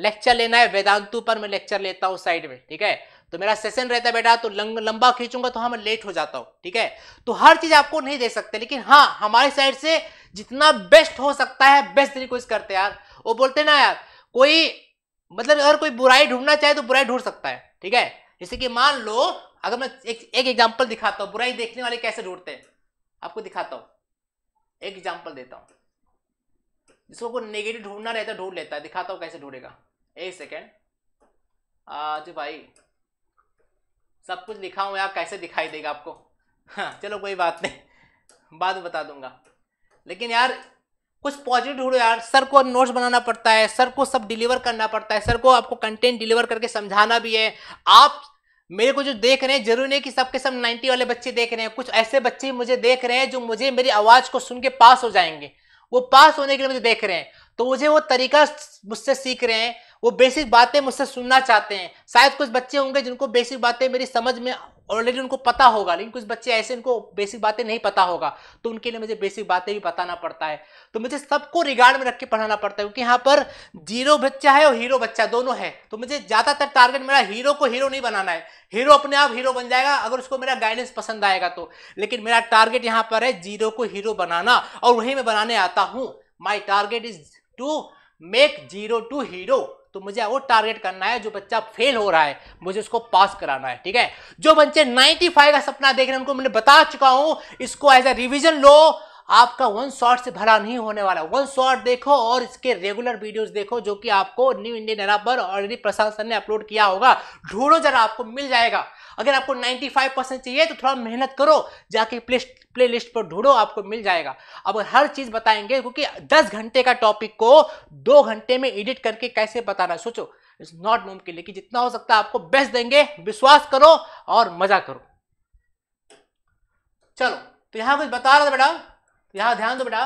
लेक्चर लेना है वेदांतु पर मैं लेक्चर लेता हूँ साइड में ठीक है तो मेरा सेशन रहता है बेटा तो लंग, लंबा खींचूंगा तो हाँ मैं लेट हो जाता हूँ ठीक है तो हर चीज आपको नहीं दे सकते लेकिन हाँ हमारी साइड से जितना बेस्ट हो सकता है बेस्ट रिक्वेस्ट करते यार वो बोलते ना यार कोई मतलब अगर कोई बुराई ढूंढना चाहे तो बुराई ढूंढ सकता है ठीक है जैसे कि मान लो अगर मैं एक एक एग्जाम्पल दिखाता हूँ बुराई देखने वाले कैसे ढूंढते हैं आपको दिखाता हूँ एक एग्जाम्पल देता हूँ जिसको को नेगेटिव ढूंढना रहता है ढूंढ लेता है दिखाता हूँ कैसे ढूंढेगा एक सेकेंड आज भाई सब कुछ लिखा हुआ यहाँ कैसे दिखाई देगा आपको हाँ चलो कोई बात नहीं बाद बता दूंगा लेकिन यार कुछ पॉजिटिव ढूंढो यार सर को नोट्स बनाना पड़ता है सर को सब डिलीवर करना पड़ता है सर को आपको कंटेंट डिलीवर करके समझाना भी है आप मेरे को जो देख रहे हैं जरूरी नहीं कि सबके सब 90 वाले बच्चे देख रहे हैं कुछ ऐसे बच्चे मुझे देख रहे हैं जो मुझे मेरी आवाज़ को सुन के पास हो जाएंगे वो पास होने के लिए मुझे देख रहे हैं तो मुझे वो तरीका मुझसे सीख रहे हैं वो बेसिक बातें मुझसे सुनना चाहते हैं शायद कुछ बच्चे होंगे जिनको बेसिक बातें मेरी समझ में ऑलरेडी उनको पता होगा लेकिन कुछ बच्चे ऐसे उनको बेसिक बातें नहीं पता होगा तो उनके लिए मुझे बेसिक बातें भी बताना पड़ता है तो मुझे सबको रिगार्ड में रख के पढ़ाना पड़ता है क्योंकि यहाँ पर जीरो बच्चा है और हीरो बच्चा दोनों है तो मुझे ज़्यादातर टारगेट मेरा हीरो को हीरो नहीं बनाना है हीरो अपने आप हीरो बन जाएगा अगर उसको मेरा गाइडेंस पसंद आएगा तो लेकिन मेरा टारगेट यहाँ पर है जीरो को हीरो बनाना और वहीं मैं बनाने आता हूँ my target is to make zero to hero तो मुझे वो टारगेट करना है जो बच्चा फेल हो रहा है मुझे उसको पास कराना है ठीक है जो बच्चे 95 का सपना देख रहे हैं उनको मैंने बता चुका हूं इसको एज ए रिविजन लो आपका वन शॉट से भला नहीं होने वाला वन शॉट देखो और इसके रेगुलर वीडियोस देखो जो कि आपको न्यू इंडियन एरा पर ऑलरेडी प्रशांत सर ने अपलोड किया होगा ढूंढो जरा आपको मिल जाएगा अगर आपको 95 परसेंट चाहिए तो थोड़ा मेहनत करो जाके प्ले प्ले लिस्ट पर ढूंढो आपको मिल जाएगा अब हर चीज़ बताएंगे क्योंकि दस घंटे का टॉपिक को दो घंटे में एडिट करके कैसे बताना सोचो इट्स नॉट मुमकिन लेकिन जितना हो सकता है आपको बेस्ट देंगे विश्वास करो और मजा करो चलो तो यहां कुछ बता रहा था बेटा यहां ध्यान दो बेटा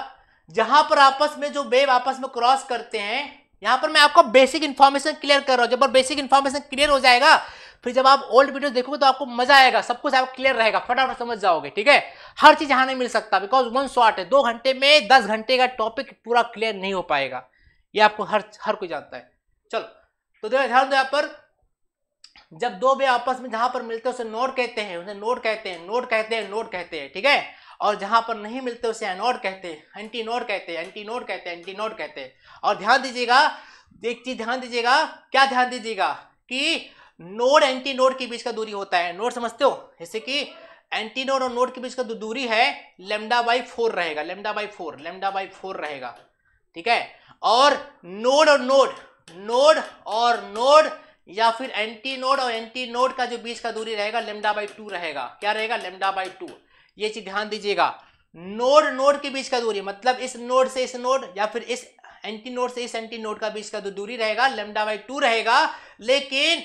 जहां पर आपस में जो वेव आपस में क्रॉस करते हैं यहां पर मैं आपको बेसिक इन्फॉर्मेशन क्लियर कर रहा हूं जब बेसिक इन्फॉर्मेशन क्लियर हो जाएगा फिर जब आप ओल्ड वीडियो देखोगे तो आपको मजा आएगा सब कुछ आपको क्लियर रहेगा फटाफट समझ जाओगे ठीक है हर चीज यहां नहीं मिल सकता बिकॉज वन शॉर्ट है दो घंटे में दस घंटे का टॉपिक पूरा क्लियर नहीं हो पाएगा ये आपको हर हर कोई जानता है चलो तो देखो ध्यान दो यहाँ पर जब दो वे आपस में जहां पर मिलते हैं उसे नोड कहते हैं उसे नोड कहते हैं नोड कहते हैं नोड कहते हैं ठीक है और जहाँ पर नहीं मिलते उसे एनोड कहते हैं एंटीनोड कहते हैं एंटीनोड कहते हैं एंटीनोड कहते हैं और ध्यान दीजिएगा एक चीज ध्यान दीजिएगा क्या ध्यान दीजिएगा कि नोड एंटी नोड के बीच का दूरी होता है नोड समझते हो जैसे कि एंटी नोड और नोड के बीच का जो दूरी है लेमडा बाई फोर रहेगा lambda by four lambda by four रहेगा ठीक है और नोड और नोड नोड और नोड या फिर एंटी नोड और एंटी नोड का जो बीच का दूरी रहेगा लेमडा बाई टू रहेगा क्या रहेगा लेमडा बाई टू ये चीज ध्यान दीजिएगा नोड नोड के बीच का दूरी मतलब इस नोड से इस नोड या फिर इस एंटी नोड से इस एंटी नोड का बीच का जो तो दूरी रहेगा लेमडा बाई टू रहेगा लेकिन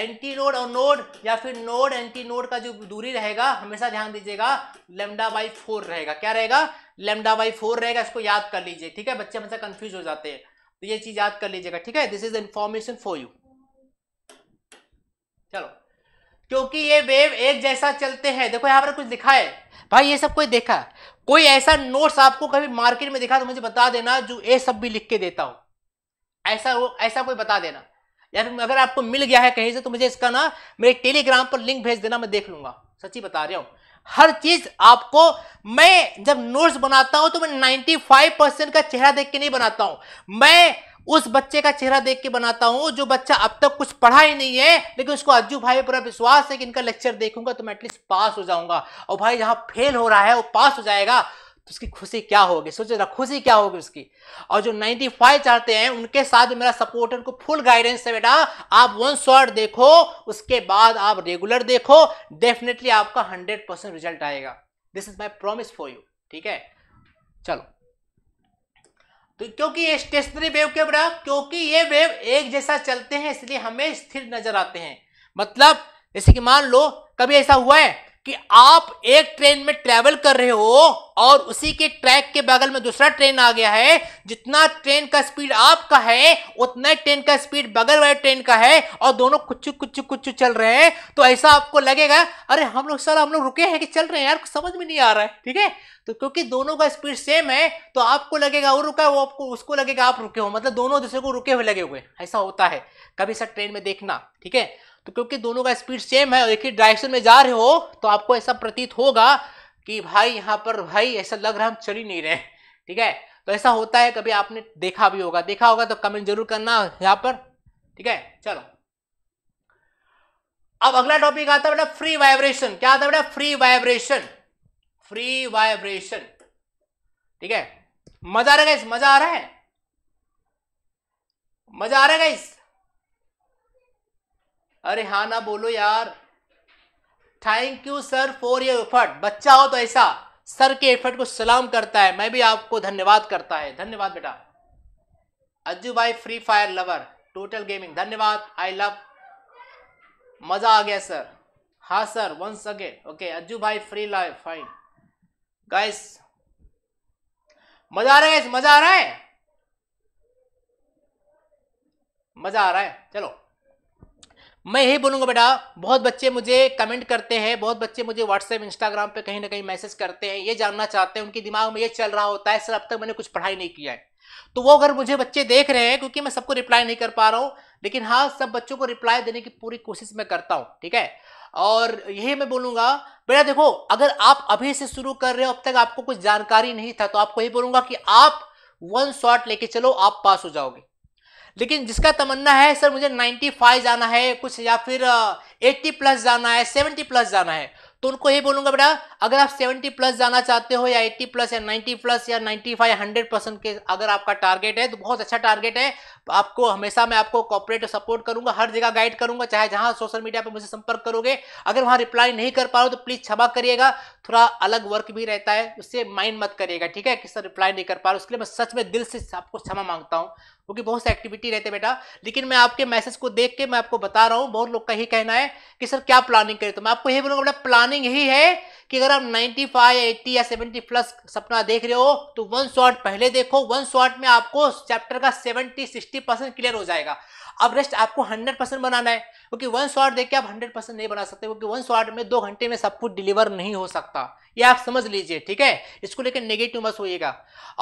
एंटी नोड और नोड या फिर नोड एंटी नोड का जो दूरी रहेगा हमेशा ध्यान दीजिएगा लेमडा बाई फोर रहेगा क्या रहेगा लेमडा बाई फोर रहेगा इसको याद कर लीजिए ठीक है बच्चे हमेशा कंफ्यूज हो जाते हैं तो ये चीज याद कर लीजिएगा ठीक है this is information for you चलो क्योंकि ये वेव एक जैसा चलते हैं देखो यहाँ पर कुछ दिखा है भाई ये सब कोई देखा कोई ऐसा नोट्स आपको कभी मार्केट में दिखा तो मुझे बता देना जो ये सब भी लिख के देता हूँ ऐसा वो ऐसा कोई बता देना या फिर अगर आपको मिल गया है कहीं से तो मुझे इसका ना मेरे टेलीग्राम पर लिंक भेज देना मैं देख लूंगा सच्ची बता रहा हूँ हर चीज आपको मैं जब नोट्स बनाता हूं तो मैं 95 परसेंट का चेहरा देख के नहीं बनाता हूं मैं उस बच्चे का चेहरा देख के बनाता हूं जो बच्चा अब तक कुछ पढ़ा ही नहीं है लेकिन उसको अज्जू भाई पूरा विश्वास है कि इनका लेक्चर देखूंगा तो मैं एटलीस्ट पास हो जाऊंगा और भाई जहां फेल हो रहा है वो पास हो जाएगा तो उसकी खुशी क्या होगी सोचो ना खुशी क्या होगी उसकी और जो 95 चाहते हैं उनके साथ मेरा सपोर्ट उनको फुल गाइडेंस है बेटा आप वन शॉर्ट देखो उसके बाद आप रेगुलर देखो डेफिनेटली आपका 100 परसेंट रिजल्ट आएगा this is my promise for you ठीक है चलो तो क्योंकि ये स्टेशनरी वेव क्यों बना क्योंकि ये वेव एक जैसा चलते हैं इसलिए हमें स्थिर नजर आते हैं मतलब जैसे कि मान लो कभी ऐसा हुआ है कि आप एक ट्रेन में ट्रेवल कर रहे हो और उसी के ट्रैक के बगल में दूसरा ट्रेन आ गया है जितना ट्रेन का स्पीड आपका है उतना ट्रेन का स्पीड बगल वाले ट्रेन का है और दोनों कुछ कुछ कुछ चल रहे हैं तो ऐसा आपको लगेगा अरे हम लोग सर हम लोग रुके हैं कि चल रहे हैं यार समझ में नहीं आ रहा है ठीक है तो क्योंकि दोनों का स्पीड सेम है तो आपको लगेगा वो रुका है वो आपको उसको लगेगा आप रुके हो मतलब दोनों दूसरे को रुके हुए लगे हुए ऐसा होता है कभी सर ट्रेन में देखना ठीक है तो क्योंकि दोनों का स्पीड सेम है और एक ही डायरेक्शन में जा रहे हो तो आपको ऐसा प्रतीत होगा कि भाई यहाँ पर भाई ऐसा लग रहा हम चल ही नहीं रहे ठीक है तो ऐसा होता है कभी आपने देखा भी होगा देखा होगा तो कमेंट जरूर करना यहाँ पर ठीक है चलो अब अगला टॉपिक आता है बेटा फ्री वाइब्रेशन क्या आता है बेटा फ्री वाइब्रेशन फ्री वाइब्रेशन ठीक है मजा आ रहा है मजा आ रहा है मजा आ रहा है इस अरे हाँ ना बोलो यार thank you sir for your effort बच्चा हो तो ऐसा सर के एफर्ट को सलाम करता है मैं भी आपको धन्यवाद करता है धन्यवाद बेटा अज्जू भाई free fire lover total gaming धन्यवाद आई लव मजा आ गया सर हाँ sir once again okay Ajju भाई फ्री लाइफ फाइन गाइस मजा आ रहा है गाइस मजा आ रहा है मजा आ रहा है चलो मैं यही बोलूंगा बेटा बहुत बच्चे मुझे कमेंट करते हैं बहुत बच्चे मुझे व्हाट्सएप इंस्टाग्राम पे कहीं ना कहीं मैसेज करते हैं ये जानना चाहते हैं उनके दिमाग में ये चल रहा होता है सर अब तक मैंने कुछ पढ़ाई नहीं किया है तो वो अगर मुझे बच्चे देख रहे हैं क्योंकि मैं सबको रिप्लाई नहीं कर पा रहा हूँ लेकिन हाँ सब बच्चों को रिप्लाई देने की पूरी कोशिश मैं करता हूँ ठीक है और यही मैं बोलूँगा बेटा देखो अगर आप अभी से शुरू कर रहे हो अब तक आपको कुछ जानकारी नहीं था तो आपको यही बोलूँगा कि आप वन शॉट लेके चलो आप पास हो जाओगे लेकिन जिसका तमन्ना है सर मुझे 95 जाना है कुछ या फिर 80 प्लस जाना है 70 प्लस जाना है तो उनको ये बोलूंगा बेटा अगर आप 70 प्लस जाना चाहते हो या 80 प्लस या 90 प्लस या 95 हंड्रेड परसेंट के अगर आपका टारगेट है तो बहुत अच्छा टारगेट है आपको हमेशा मैं आपको कॉपरेट सपोर्ट करूंगा हर जगह गाइड करूंगा चाहे जहां सोशल मीडिया पर मुझे संपर्क करोगे अगर वहां रिप्लाई नहीं कर पा रहे तो प्लीज़ क्षमा करिएगा थोड़ा अलग वर्क भी रहता है उससे माइंड मत करिएगा ठीक है कि सर रिप्लाई नहीं कर पा रहे उसके लिए मैं सच में दिल से आपको क्षमा मांगता हूँ क्योंकि बहुत से एक्टिविटी रहते बेटा लेकिन मैं आपके मैसेज को देख के मैं आपको बता रहा हूँ बहुत लोग का ही कहना है कि सर क्या प्लानिंग करें तो मैं आपको यही बोलूँगा बेटा प्लानिंग यही है कि अगर आप 95 फाइव एट्टी या 70 प्लस सपना देख रहे हो तो वन शॉट पहले देखो वन शॉट में आपको चैप्टर का 70 60 परसेंट क्लियर हो जाएगा अब रेस्ट आपको 100 परसेंट बनाना है क्योंकि वन शॉट देख के आप 100 परसेंट नहीं बना सकते क्योंकि वन शॉट में दो घंटे में सब कुछ डिलीवर नहीं हो सकता ये आप समझ लीजिए ठीक है इसको लेकर नेगेटिव मत होइएगा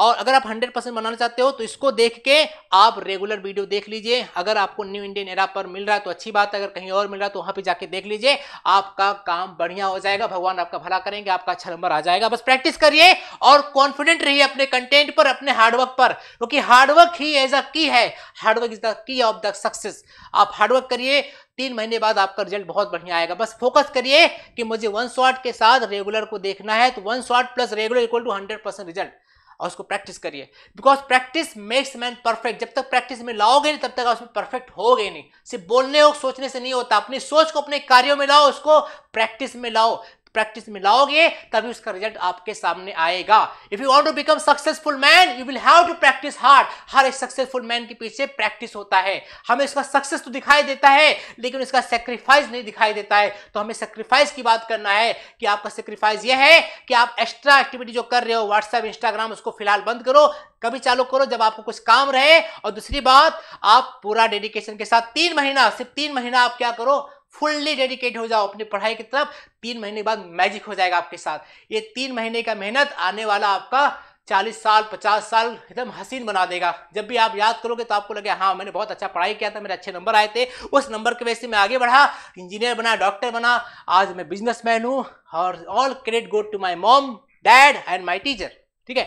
और अगर आप 100 परसेंट बनाना चाहते हो तो इसको देख के आप रेगुलर वीडियो देख लीजिए अगर आपको न्यू इंडियन एरा पर मिल रहा है तो अच्छी बात है अगर कहीं और मिल रहा है तो वहाँ पर जाके देख लीजिए आपका काम बढ़िया हो जाएगा भगवान आपका भला करेंगे आपका अच्छा नंबर आ जाएगा बस प्रैक्टिस करिए और कॉन्फिडेंट रहिए अपने कंटेंट पर अपने हार्डवर्क पर क्योंकि हार्डवर्क ही एज अ की है hard work is the key of the success आप हार्डवर्क करिए तीन महीने बाद आपका रिजल्ट बहुत बढ़िया आएगा बस फोकस करिए कि मुझे वन शॉट के साथ रेगुलर को देखना लिखना है तो one shot plus regular equal to hundred percent result और उसको प्रैक्टिस करिए because practice makes man perfect जब तक प्रैक्टिस में लाओगे नहीं तब तक उसमें परफेक्ट हो गए नहीं सिर्फ बोलने और सोचने से नहीं होता अपनी सोच को अपने कार्यों में लाओ उसको प्रैक्टिस में लाओ प्रैक्टिस में लाओगे तभी उसका रिजल्ट आपके सामने आएगा if you want to become successful man you will have to practice hard हर एक सक्सेसफुल मैन के पीछे प्रैक्टिस होता है हमें इसका सक्सेस तो दिखाई देता है लेकिन इसका सेक्रीफाइस नहीं दिखाई देता है तो हमें सेक्रीफाइस की बात करना है कि आपका सेक्रीफाइस यह है कि आप एक्स्ट्रा एक्टिविटी जो कर रहे हो व्हाट्सएप इंस्टाग्राम उसको फिलहाल बंद करो कभी चालू करो जब आपको कुछ काम रहे और दूसरी बात आप पूरा डेडिकेशन के साथ तीन महीना सिर्फ तीन महीना आप क्या करो फुल्ली डेडिकेट हो जाओ अपनी पढ़ाई की तरफ तीन महीने बाद मैजिक हो जाएगा आपके साथ ये तीन महीने का मेहनत आने वाला आपका चालीस साल पचास साल एकदम हसीन बना देगा जब भी आप याद करोगे तो आपको लगे हाँ मैंने बहुत अच्छा पढ़ाई किया था मेरे अच्छे नंबर आए थे उस नंबर के वजह से मैं आगे बढ़ा इंजीनियर बना डॉक्टर बना आज मैं बिजनेस मैन हूँ और all credit go to my mom dad and my teacher ठीक है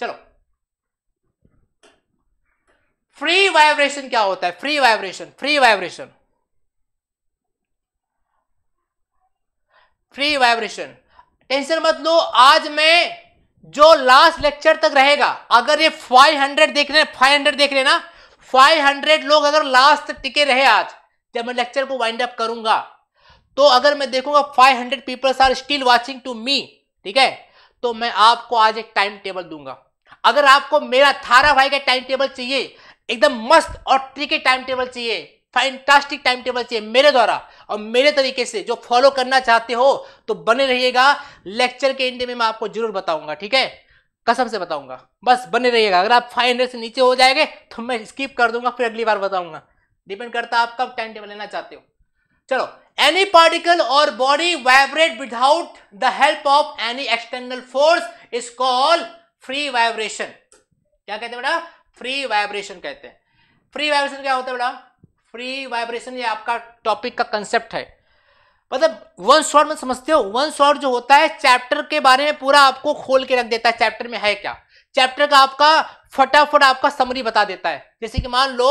चलो फ्री वाइब्रेशन क्या होता है free vibration free vibration free vibration tension मत लो आज मैं जो लास्ट लेक्चर तक रहेगा अगर ये 500 देख रहे हैं 500 देख रहे ना 500 लोग अगर लास्ट टिके रहे आज जब मैं लेक्चर को वाइंड अप करूंगा तो अगर मैं देखूंगा 500 peoples are still watching to me ठीक है तो मैं आपको आज एक टाइम टेबल दूंगा अगर आपको मेरा थारा भाई का टाइम टेबल चाहिए एकदम मस्त और ट्रिकी टाइम टेबल चाहिए फैंटास्टिक टाइम टेबल चाहिए मेरे द्वारा और मेरे तरीके से जो फॉलो करना चाहते हो तो बने रहिएगा लेक्चर के एंड में मैं आपको जरूर बताऊंगा ठीक है कसम से बताऊंगा बस बने रहिएगा अगर आप फाइव हंड्रेड से नीचे हो जाएंगे तो मैं स्किप कर दूंगा फिर अगली बार बताऊंगा डिपेंड करता है आप कब टाइम टेबल लेना चाहते हो चलो एनी पार्टिकल और body vibrate without the help of any external force is called free vibration क्या कहते हैं बेटा फ्री वाइब्रेशन कहते हैं फ्री वाइब्रेशन क्या होता है बेटा फ्री वाइब्रेशन ये आपका टॉपिक का कंसेप्ट है मतलब वन शॉर्ट में समझते हो वन शॉर्ट जो होता है चैप्टर के बारे में पूरा आपको खोल के रख देता है चैप्टर में है क्या चैप्टर का आपका फटाफट आपका समरी बता देता है जैसे कि मान लो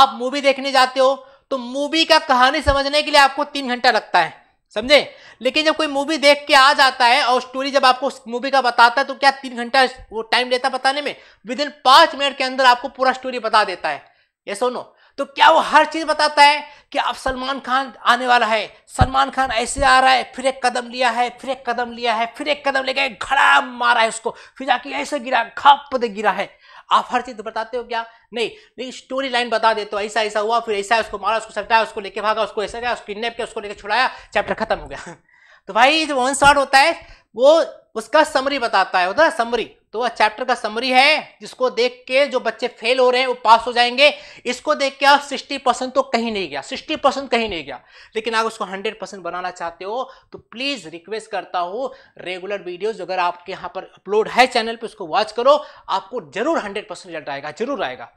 आप मूवी देखने जाते हो तो मूवी का कहानी समझने के लिए आपको तीन घंटा लगता है समझे लेकिन जब कोई मूवी देख के आ जाता है और स्टोरी जब आपको मूवी का बताता है तो क्या तीन घंटा वो टाइम लेता बताने में विद इन पांच मिनट के अंदर आपको पूरा स्टोरी बता देता है ये सोनो तो क्या वो हर चीज़ बताता है कि अब सलमान खान आने वाला है सलमान खान ऐसे आ रहा है फिर एक कदम लिया है फिर एक कदम लिया है फिर एक कदम लेके घड़ा मारा है उसको फिर जाके ऐसे गिरा खाप दे गिरा है आप हर चीज़ बताते हो क्या नहीं नहीं स्टोरी लाइन बता दे तो ऐसा ऐसा हुआ फिर ऐसा उसको मारा उसको सटाया उसको लेके भागा उसको ऐसा गया उसको किडनेप किया उसको लेके छुड़ाया चैप्टर खत्म हो गया तो भाई जो वन शॉट होता है वो उसका समरी बताता है होता है समरी तो वह चैप्टर का समरी है जिसको देख के जो बच्चे फेल हो रहे हैं वो पास हो जाएंगे इसको देख के आप सिक्सटी परसेंट तो कहीं नहीं गया सिक्सटी परसेंट कहीं नहीं गया लेकिन आप उसको हंड्रेड परसेंट बनाना चाहते हो तो प्लीज़ रिक्वेस्ट करता हूँ रेगुलर वीडियोज अगर आपके यहाँ पर अपलोड है चैनल पर उसको वॉच करो आपको जरूर हंड्रेड रिजल्ट आएगा जरूर आएगा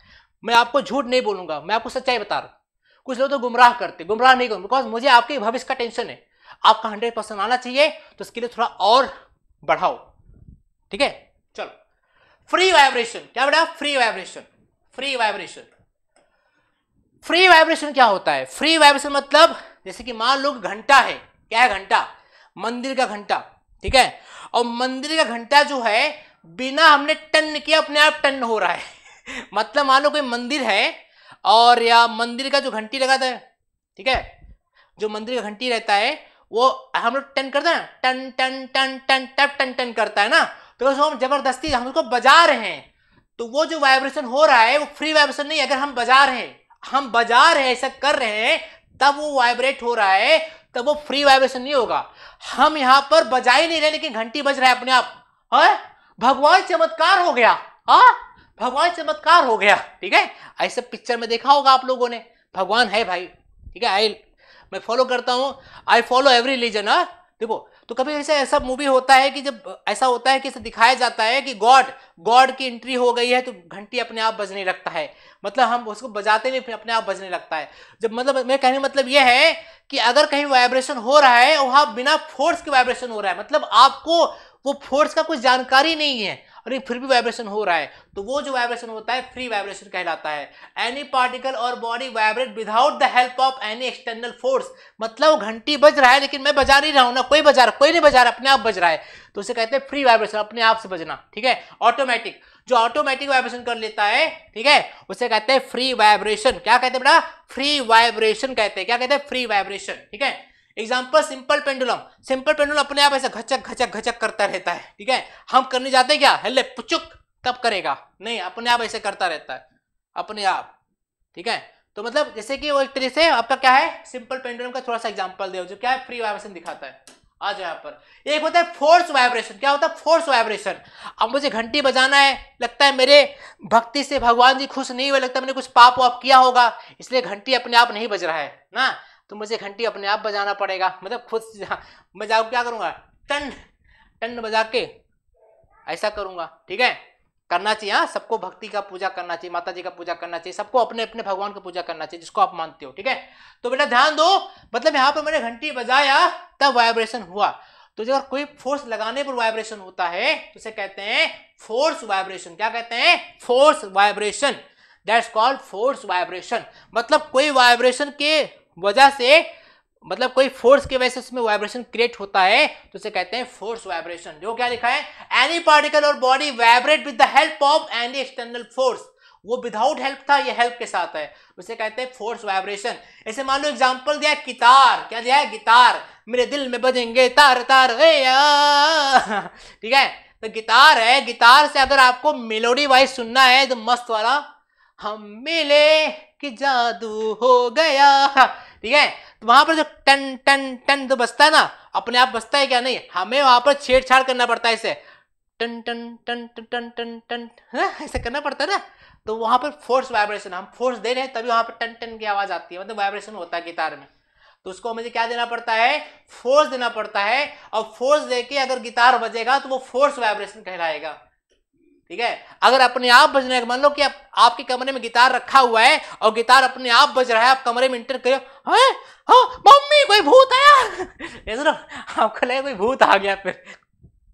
मैं आपको झूठ नहीं बोलूंगा मैं आपको सच्चाई बता रहा हूँ कुछ लोग तो गुमराह करते गुमराह नहीं करूँ बिकॉज मुझे आपके भविष्य का टेंशन है आपका हंड्रेड परसेंट आना चाहिए तो इसके लिए थोड़ा और बढ़ाओ ठीक है चलो फ्री वाइब्रेशन क्या बेटा free vibration free vibration free vibration क्या होता है फ्री वाइब्रेशन मतलब जैसे कि मान लो घंटा है क्या है घंटा मंदिर का घंटा ठीक है और मंदिर का घंटा जो है बिना हमने टन किया अपने आप टन हो रहा है मतलब मान लो कोई मंदिर है और या मंदिर का जो घंटी लगाता है ठीक है जो मंदिर का घंटी रहता है वो हम लोग टन करते हैं टन टन टन टन टन टन करता है ना तो उसको हम जबरदस्ती हम उसको बजा रहे हैं तो वो जो वाइब्रेशन हो रहा है वो फ्री वाइब्रेशन नहीं अगर हम बजा रहे हैं हम बजा रहे हैं ऐसा कर रहे हैं तब वो वाइब्रेट हो रहा है तब वो फ्री वाइब्रेशन नहीं होगा हम यहाँ पर बजा ही नहीं रहे लेकिन घंटी बज रहा है अपने आप है भगवान चमत्कार हो गया हा भगवान चमत्कार हो गया ठीक है ऐसे पिक्चर में देखा होगा आप लोगों ने भगवान है भाई ठीक है आई मैं फॉलो करता हूँ आई फॉलो एवरी रिलीजन देखो तो कभी ऐसा ऐसा मूवी होता है कि जब ऐसा होता है कि इसे दिखाया जाता है कि गॉड गॉड की एंट्री हो गई है तो घंटी अपने आप बजने लगता है मतलब हम उसको बजाते नहीं फिर अपने आप बजने लगता है जब मतलब मेरे कहने मतलब यह है कि अगर कहीं वाइब्रेशन हो रहा है वहाँ बिना फोर्स के वाइब्रेशन हो रहा है मतलब आपको वो फोर्स का कुछ जानकारी नहीं है और ये फिर भी वाइब्रेशन हो रहा है तो वो जो वाइब्रेशन होता है फ्री वाइब्रेशन कहलाता है एनी पार्टिकल और body vibrate without the help of any external force मतलब घंटी बज रहा है लेकिन मैं बजा नहीं रहा हूँ ना कोई बजा रहा कोई नहीं बजा रहा अपने आप बज रहा है तो उसे कहते हैं फ्री वाइब्रेशन अपने आप से बजना ठीक है ऑटोमेटिक जो ऑटोमेटिक वाइब्रेशन कर लेता है ठीक है उसे कहते हैं फ्री वाइब्रेशन क्या कहते हैं बेटा फ्री वाइब्रेशन कहते हैं क्या कहते हैं फ्री वाइब्रेशन ठीक है example simple pendulum simple pendulum अपने आप ऐसा घचक घचक घचक करता रहता है ठीक है हम करने जाते हैं क्या हेल्ले पुचुक तब करेगा नहीं अपने आप ऐसे करता रहता है अपने आप ठीक है तो मतलब जैसे कि वो एक तरह से आपका क्या है सिंपल पेंडुलम का थोड़ा सा एग्जाम्पल दे जो क्या है फ्री वाइब्रेशन दिखाता है आ जाए यहाँ पर एक होता है फोर्स वाइब्रेशन क्या होता है फोर्स वाइब्रेशन अब मुझे घंटी बजाना है लगता है मेरे भक्ति से भगवान जी खुश नहीं हुए लगता है मैंने कुछ पाप वाप किया होगा इसलिए घंटी अपने आप नहीं बज रहा है ना तो मुझे घंटी अपने आप बजाना पड़ेगा मतलब खुद हाँ, मैं जाऊँ क्या करूँगा टन टन बजा के ऐसा करूँगा ठीक है करना चाहिए हाँ सबको भक्ति का पूजा करना चाहिए माता जी का पूजा करना चाहिए सबको अपने अपने भगवान का पूजा करना चाहिए जिसको आप मानते हो ठीक है तो बेटा ध्यान दो मतलब यहाँ पर मैंने घंटी बजाया तब वाइब्रेशन हुआ तो जब कोई फोर्स लगाने पर वाइब्रेशन होता है तो उसे कहते हैं फोर्स वाइब्रेशन क्या कहते हैं force vibration that's called force vibration मतलब कोई वाइब्रेशन के वजह से मतलब कोई फोर्स की वजह से उसमें वाइब्रेशन क्रिएट होता है तो उसे कहते हैं फोर्स वाइब्रेशन जो क्या लिखा है एनी पार्टिकल और body vibrate with the help of any external force वो विदाउट हेल्प था ये हेल्प के साथ है उसे कहते हैं फोर्स वाइब्रेशन ऐसे मान लो एग्जाम्पल दिया गिटार क्या दिया है गिटार मेरे दिल में बजेंगे तार तार ठीक है तो गिटार है गिटार से अगर आपको मेलोडी वाइज सुनना है तो मस्त वाला हम मिले कि जादू हो गया ठीक है तो वहां पर जो टन टन टन जो बसता है ना अपने आप बसता है क्या नहीं हमें वहां पर छेड़छाड़ करना पड़ता है इसे टन टन टन टन टन टन टन हाँ, ऐसा करना पड़ता है ना तो वहां पर फोर्स वाइब्रेशन हम फोर्स दे रहे हैं तभी वहां पर टन टन की आवाज आती है मतलब वाइब्रेशन होता है गिटार में तो उसको मुझे क्या देना पड़ता है फोर्स देना पड़ता है और फोर्स देके अगर गिटार बजेगा तो वो फोर्स वाइब्रेशन कहलाएगा ठीक है अगर अपने आप बज रहा मान लो कि आप, आपके कमरे में गिटार रखा हुआ है और गिटार अपने आप बज रहा है आप कमरे में इंटर करो हाँ, मम्मी कोई भूत आया इधर आपको लगे कोई भूत आ गया फिर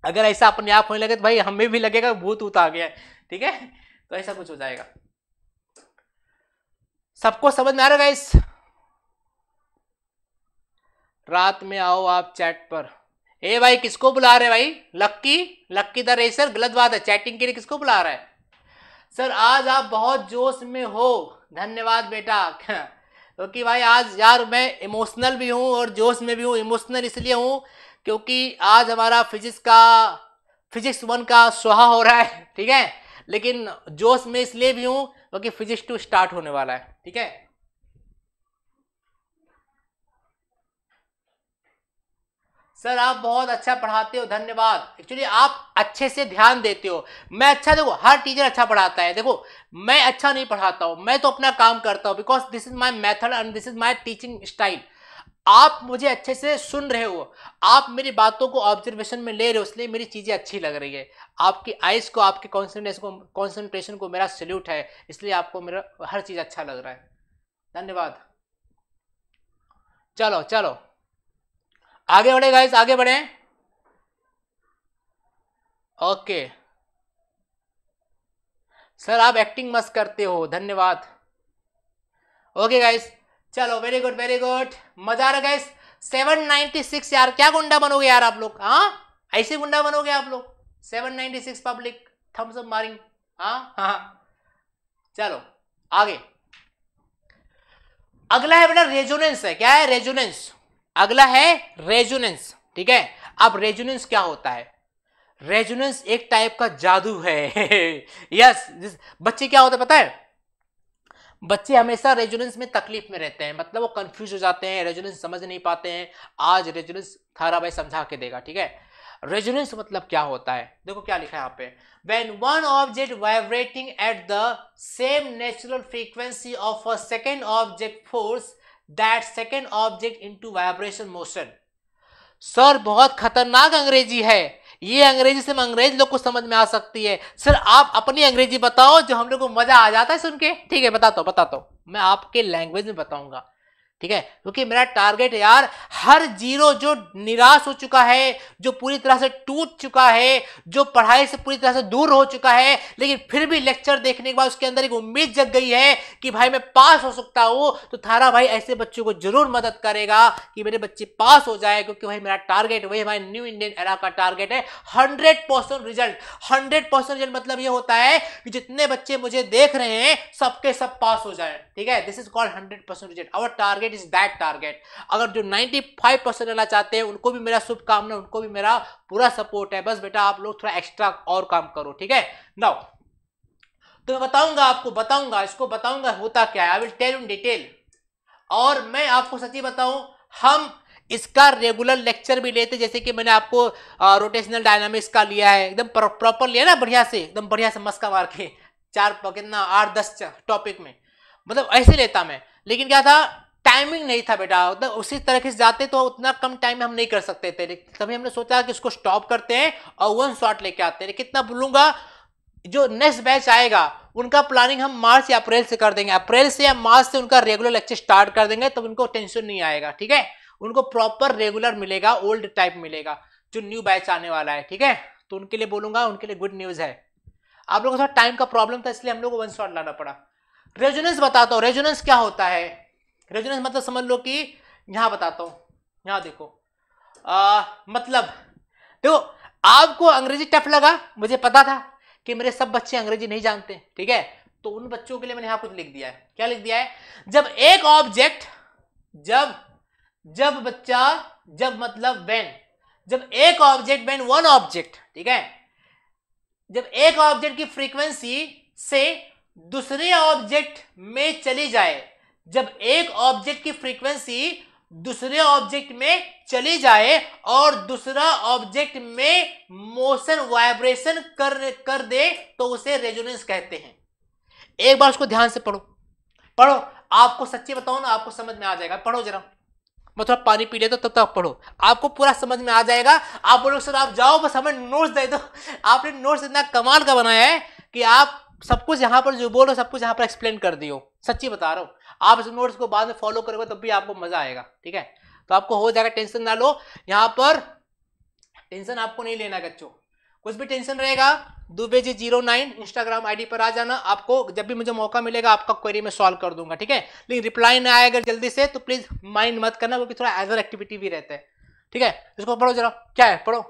अगर ऐसा अपने आप होने लगे तो भाई हमें भी लगेगा भूत ऊत आ गया ठीक है तो ऐसा कुछ हो जाएगा सबको समझ में आ रहा है इस रात में आओ आप चैट पर ए भाई किसको बुला रहे भाई लक्की लक्की द रेसर गलत बात है चैटिंग के लिए किसको बुला रहा है सर आज आप बहुत जोश में हो धन्यवाद बेटा क्योंकि तो भाई आज यार मैं इमोशनल भी हूँ और जोश में भी हूँ इमोशनल इसलिए हूँ क्योंकि आज हमारा फिजिक्स का फिजिक्स वन का सुहा हो रहा है ठीक है लेकिन जोश में इसलिए भी हूँ क्योंकि फिजिक्स टू स्टार्ट होने वाला है ठीक है सर आप बहुत अच्छा पढ़ाते हो धन्यवाद एक्चुअली आप अच्छे से ध्यान देते हो मैं अच्छा देखो हर टीचर अच्छा पढ़ाता है देखो मैं अच्छा नहीं पढ़ाता हूँ मैं तो अपना काम करता हूँ because this is my method and this is my teaching style आप मुझे अच्छे से सुन रहे हो आप मेरी बातों को ऑब्जर्वेशन में ले रहे हो इसलिए मेरी चीज़ें अच्छी लग रही है आपकी आइज़ को आपके कॉन्सेंट्रेशन को कॉन्सेंट्रेशन को मेरा सल्यूट है इसलिए आपको मेरा हर चीज़ अच्छा लग रहा है धन्यवाद चलो चलो आगे बढ़े गाइस आगे बढ़े ओके सर आप एक्टिंग मस्त करते हो धन्यवाद ओके गाइस चलो वेरी गुड वेरी गुड मजा आ रहा गाइस सिक्स यार क्या गुंडा बनोगे यार आप लोग हाँ ऐसे गुंडा बनोगे आप लोग seven ninety six public thumbs up मारिंग हाँ हाँ चलो आगे अगला है बेटा रेजोनेंस है क्या है रेजोनेंस अगला है रेजुनेंस ठीक है अब रेजुनेंस क्या होता है रेजुनेंस एक टाइप का जादू है यस yes, बच्चे क्या होता है पता है बच्चे हमेशा रेजुनेंस में तकलीफ में रहते हैं मतलब वो कंफ्यूज हो जाते हैं रेजुनेंस समझ नहीं पाते हैं आज रेजुनेंस थारा भाई समझा के देगा ठीक है रेजुनेंस मतलब क्या होता है देखो क्या लिखा है यहाँ पे when one object vibrating at the same natural frequency of a second object force that second object in to vibration motion sir बहुत खतरनाक अंग्रेजी है ये अंग्रेजी से अंग्रेज लोग को समझ में आ सकती है सर आप अपनी अंग्रेजी बताओ जो हम लोग को मजा आ जाता है सुन के ठीक है बताता हूँ बताता हूँ मैं आपके लैंग्वेज में बताऊंगा ठीक है क्योंकि मेरा टारगेट यार हर जीरो जो निराश हो चुका है जो पूरी तरह से टूट चुका है जो पढ़ाई से पूरी तरह से दूर हो चुका है लेकिन फिर भी लेक्चर देखने के बाद उसके अंदर एक उम्मीद जग गई है कि भाई मैं पास हो सकता हूँ तो थारा भाई ऐसे बच्चों को जरूर मदद करेगा कि मेरे बच्चे पास हो जाए क्योंकि भाई मेरा टारगेट वही हमारे न्यू इंडियन एरा का टारगेट है hundred percent result hundred percent result मतलब ये होता है कि जितने बच्चे मुझे देख रहे हैं सबके सब पास हो जाए ठीक है this is called hundred percent result our target target is that target अगर जो 95 परसेंट रहना चाहते हैं उनको भी मेरा शुभकामना उनको भी मेरा पूरा सपोर्ट है बस बेटा आप लोग थोड़ा एक्स्ट्रा और काम करो ठीक है नाउ तो मैं बताऊंगा आपको बताऊंगा इसको बताऊंगा होता क्या है I will tell in detail और मैं आपको सच्ची बताऊं हम इसका रेगुलर लेक्चर भी लेते जैसे कि मैंने आपको आ, रोटेशनल डायनामिक्स का लिया है एकदम प्रॉपर लिया ना बढ़िया से एकदम बढ़िया से मस्का मार के चार कितना आठ दस टॉपिक में मतलब ऐसे लेता मैं लेकिन क्या था टाइमिंग नहीं था बेटा तो उसी तरह से जाते तो उतना कम टाइम में हम नहीं कर सकते थे तभी हमने सोचा कि इसको स्टॉप करते हैं और वन शॉट लेके आते हैं कितना बोलूँगा जो नेक्स्ट बैच आएगा उनका प्लानिंग हम मार्च या अप्रैल से कर देंगे अप्रैल से या मार्च से उनका रेगुलर लेक्चर स्टार्ट कर देंगे तब तो उनको टेंशन नहीं आएगा ठीक है उनको प्रॉपर रेगुलर मिलेगा ओल्ड टाइप मिलेगा जो न्यू बैच आने वाला है ठीक है तो उनके लिए बोलूंगा उनके लिए गुड न्यूज़ है आप लोगों को थोड़ा टाइम का प्रॉब्लम था इसलिए हम लोग को वन शॉट लाना पड़ा रेजोनेंस बताता हूँ रेजोनेंस क्या होता है रेजोनेंस मतलब समझ लो कि यहां बताता हूं यहां देखो आ, मतलब देखो आपको अंग्रेजी टफ लगा मुझे पता था कि मेरे सब बच्चे अंग्रेजी नहीं जानते ठीक है तो उन बच्चों के लिए मैंने यहां कुछ लिख दिया है क्या लिख दिया है जब एक ऑब्जेक्ट जब जब बच्चा जब मतलब बैन जब एक ऑब्जेक्ट बैन वन ऑब्जेक्ट ठीक है जब एक ऑब्जेक्ट की फ्रीक्वेंसी से दूसरे ऑब्जेक्ट में चली जाए जब एक ऑब्जेक्ट की फ्रीक्वेंसी दूसरे ऑब्जेक्ट में चली जाए और दूसरा ऑब्जेक्ट में मोशन वाइब्रेशन कर कर दे तो उसे रेजोनेंस कहते हैं एक बार उसको ध्यान से पढ़ो पढ़ो आपको सच्ची बताओ ना आपको समझ में आ जाएगा पढ़ो जरा मैं थोड़ा पानी पी लेता तो तब तक पढ़ो आपको पूरा समझ में आ जाएगा आप बोलो सर आप जाओ बस हमें नोट्स दे दो आपने नोट्स इतना कमाल का बनाया है कि आप सब कुछ यहाँ पर जो बोलो सब कुछ यहाँ पर एक्सप्लेन कर दियो सच्ची बता रहा हूँ आप इस नोट्स को बाद में फॉलो करोगे तब भी आपको मजा आएगा ठीक है तो आपको हो जाएगा टेंशन ना लो यहाँ पर टेंशन आपको नहीं लेना बच्चों कुछ भी टेंशन रहेगा Dubey ji zero nine Instagram ID पर आ जाना आपको जब भी मुझे मौका मिलेगा आपका क्वेरी मैं सॉल्व कर दूंगा ठीक है लेकिन रिप्लाई ना आए अगर जल्दी से तो प्लीज माइंड मत करना क्योंकि थोड़ा एजर एक्टिविटी भी रहता है ठीक है इसको पढ़ो जरा क्या है पढ़ो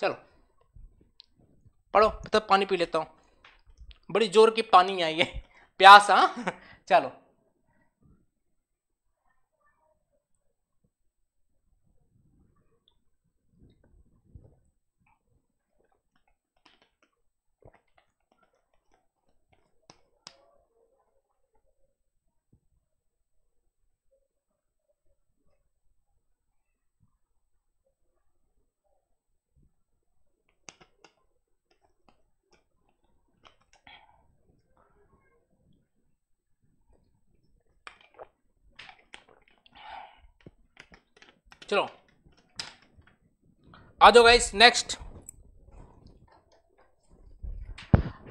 चलो पढ़ो तब तो पानी पी लेता हूँ बड़ी जोर की पानी आई है प्यास हाँ चलो चलो आ जाओ गाइस नेक्स्ट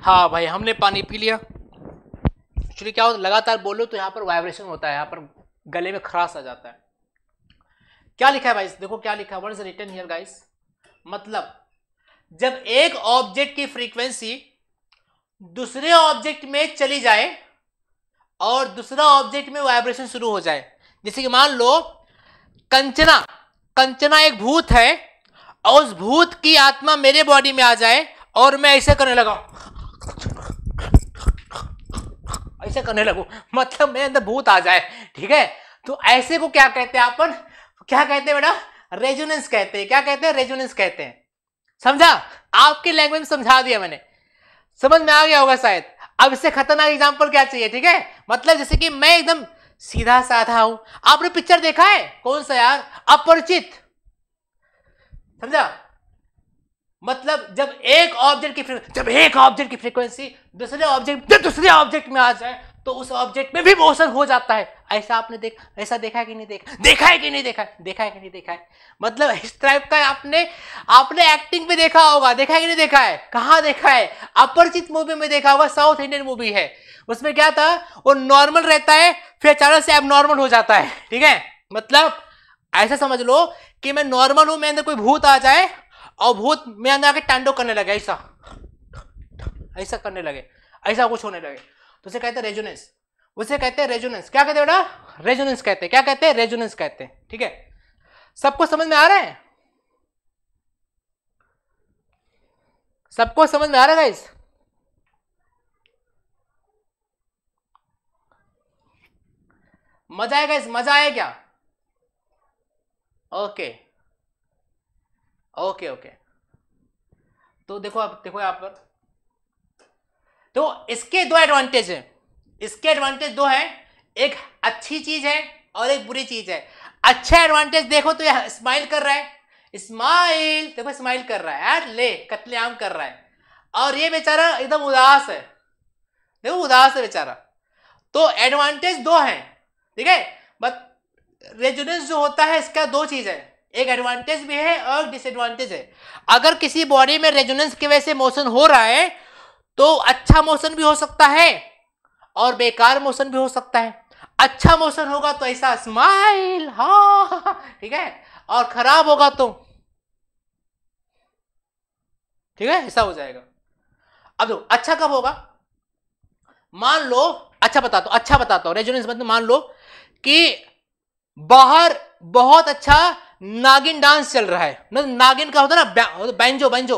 हाँ भाई हमने पानी पी लिया एक्चुअली क्या होता लगातार बोलो तो यहाँ पर वाइब्रेशन होता है यहाँ पर गले में खराश आ जाता है क्या लिखा है भाई देखो क्या लिखा है what is written here guys मतलब जब एक ऑब्जेक्ट की फ्रीक्वेंसी दूसरे ऑब्जेक्ट में चली जाए और दूसरा ऑब्जेक्ट में वाइब्रेशन शुरू हो जाए जैसे कि मान लो कंचना कंचना एक भूत है और उस भूत की आत्मा मेरे बॉडी में आ जाए और मैं ऐसे करने लगा ऐसे करने लगू मतलब मेरे अंदर भूत आ जाए ठीक है तो ऐसे को क्या कहते हैं अपन क्या कहते हैं बेटा रेजुनेंस कहते हैं क्या कहते हैं रेजुनेंस कहते हैं समझा आपकी लैंग्वेज में समझा दिया मैंने समझ में आ गया होगा शायद अब इससे खतरनाक एग्जाम्पल क्या चाहिए ठीक है मतलब जैसे कि मैं एकदम सीधा साधा हूं आपने पिक्चर देखा है कौन सा यार अपरिचित समझा मतलब जब एक ऑब्जेक्ट की जब एक ऑब्जेक्ट की फ्रीक्वेंसी दूसरे ऑब्जेक्ट जब दूसरे ऑब्जेक्ट में आ जाए तो उस ऑब्जेक्ट में भी मोशन हो जाता है ऐसा आपने देख ऐसा देखा है कि नहीं देखा देखा है कि नहीं देखा देखा है कि नहीं देखा है मतलब इस टाइप का आपने आपने एक्टिंग भी देखा होगा देखा है कि नहीं देखा है कहाँ देखा है अपरिचित मूवी में देखा होगा साउथ इंडियन मूवी है उसमें क्या था वो नॉर्मल रहता है फिर अचानक से एबनॉर्मल हो जाता है ठीक है मतलब ऐसा समझ लो कि मैं नॉर्मल हूं मेरे अंदर कोई भूत आ जाए और भूत मेरे अंदर आके टांडो करने लगे ऐसा ऐसा करने लगे ऐसा कुछ होने लगे उसे कहते हैं रेजोनेंस उसे कहते हैं रेजोनेंस क्या कहते बेटा रेजोनेंस कहते हैं क्या कहते हैं रेजोनेंस कहते हैं ठीक है सबको समझ में आ रहा है सबको समझ में आ रहा है गाइस मजा आएगा इस मजा आया क्या ओके ओके ओके तो देखो आप देखो आप पर तो इसके दो एडवांटेज हैं इसके एडवांटेज दो हैं एक अच्छी चीज है और एक बुरी चीज है अच्छा एडवांटेज देखो तो यह स्माइल कर रहा है स्माइल देखो स्माइल कर रहा है यार ले कत्लेआम कर रहा है और ये बेचारा एकदम उदास है देखो उदास है बेचारा तो एडवांटेज दो हैं ठीक है बट रेजोनेंस जो होता है इसका दो चीज़ है एक एडवांटेज भी है और डिसएडवांटेज है अगर किसी बॉडी में रेजोनेंस की वजह से मोशन हो रहा है तो अच्छा मौसम भी हो सकता है और बेकार मौसम भी हो सकता है अच्छा मौसम होगा तो ऐसा स्माइल हा ठीक है और खराब होगा तो ठीक है ऐसा हो जाएगा अब देखो अच्छा कब होगा मान लो अच्छा बताता तो, हूं अच्छा बताता हूं रेजोनेंस मतलब मान लो कि बाहर बहुत अच्छा नागिन डांस चल रहा है मतलब नागिन का होता है ना बैंजो बैंजो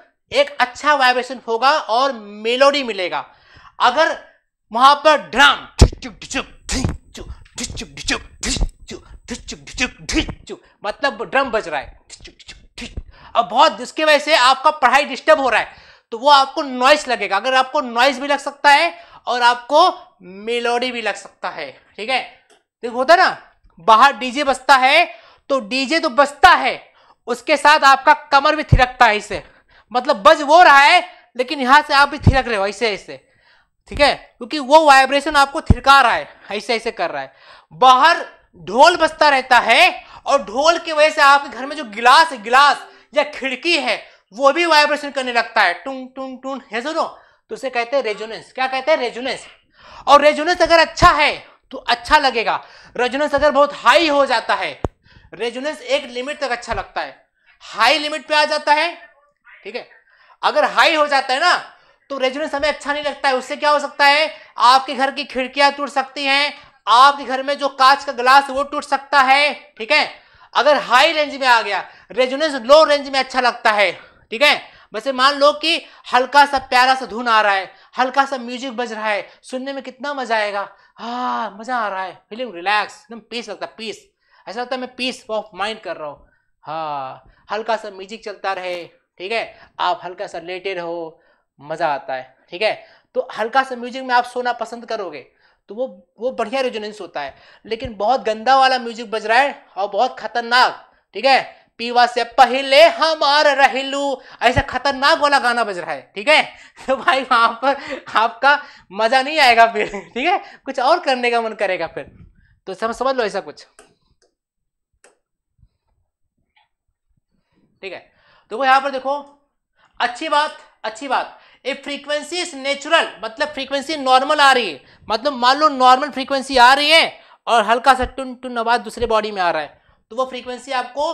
एक अच्छा वाइब्रेशन होगा और मेलोडी मिलेगा अगर वहां पर ड्राम मतलब ड्रम बज रहा है अब बहुत जिसकी वजह से आपका पढ़ाई डिस्टर्ब हो रहा है तो वो आपको नॉइस लगेगा अगर आपको नॉइस भी लग सकता है और आपको मेलोडी भी लग सकता है ठीक है देखो होता ना बाहर डीजे बजता है तो डीजे तो बजता है उसके साथ आपका कमर भी थिरकता है इसे मतलब बज वो रहा है लेकिन यहाँ से आप भी थिरक रहे हो ऐसे ऐसे ठीक है क्योंकि वो वाइब्रेशन आपको थिरका रहा है ऐसे ऐसे कर रहा है बाहर ढोल बजता रहता है और ढोल की वजह से आपके घर में जो गिलास है गिलास या खिड़की है वो भी वाइब्रेशन करने लगता है टूंग टूंग टूंग है सुनो तो उसे कहते हैं रेजोनेंस क्या कहते हैं रेजोनेंस और रेजोनेंस अगर अच्छा है तो अच्छा लगेगा रेजोनेंस अगर बहुत हाई हो जाता है रेजोनेंस एक लिमिट तक अच्छा लगता है हाई लिमिट पे आ जाता है ठीक है अगर हाई हो जाता है ना तो रेजोनेंस हमें अच्छा नहीं लगता है उससे क्या हो सकता है आपके घर की खिड़कियां टूट सकती हैं आपके घर में जो कांच का ग्लास वो टूट सकता है ठीक है अगर हाई रेंज में आ गया रेजोनेंस लो रेंज में अच्छा लगता है ठीक है वैसे मान लो कि हल्का सा प्यारा सा धुन आ रहा है हल्का सा म्यूजिक बज रहा है सुनने में कितना मजा आएगा हाँ मजा आ रहा है फीलिंग रिलैक्स एकदम पीस लगता है पीस ऐसा लगता है मैं पीस ऑफ माइंड कर रहा हूँ हाँ हल्का सा म्यूजिक चलता रहे ठीक है आप हल्का सा लेटेड हो मज़ा आता है ठीक है तो हल्का सा म्यूजिक में आप सोना पसंद करोगे तो वो वो बढ़िया रेजोनेंस होता है लेकिन बहुत गंदा वाला म्यूजिक बज रहा है और बहुत खतरनाक ठीक है पीवा से पहले हमार रहलू ऐसा खतरनाक वाला गाना बज रहा है ठीक है तो भाई वहां पर आपका मजा नहीं आएगा फिर ठीक है कुछ और करने का मन करेगा फिर तो समझ समझ लो ऐसा कुछ ठीक है देखो यहां पर देखो अच्छी बात अच्छी बात ए फ्रीक्वेंसी इज नेचुरल मतलब फ्रीक्वेंसी नॉर्मल आ रही है मतलब मान लो नॉर्मल फ्रीक्वेंसी आ रही है और हल्का सा टुन टुन आवाज दूसरे बॉडी में आ रहा है तो वो फ्रीक्वेंसी आपको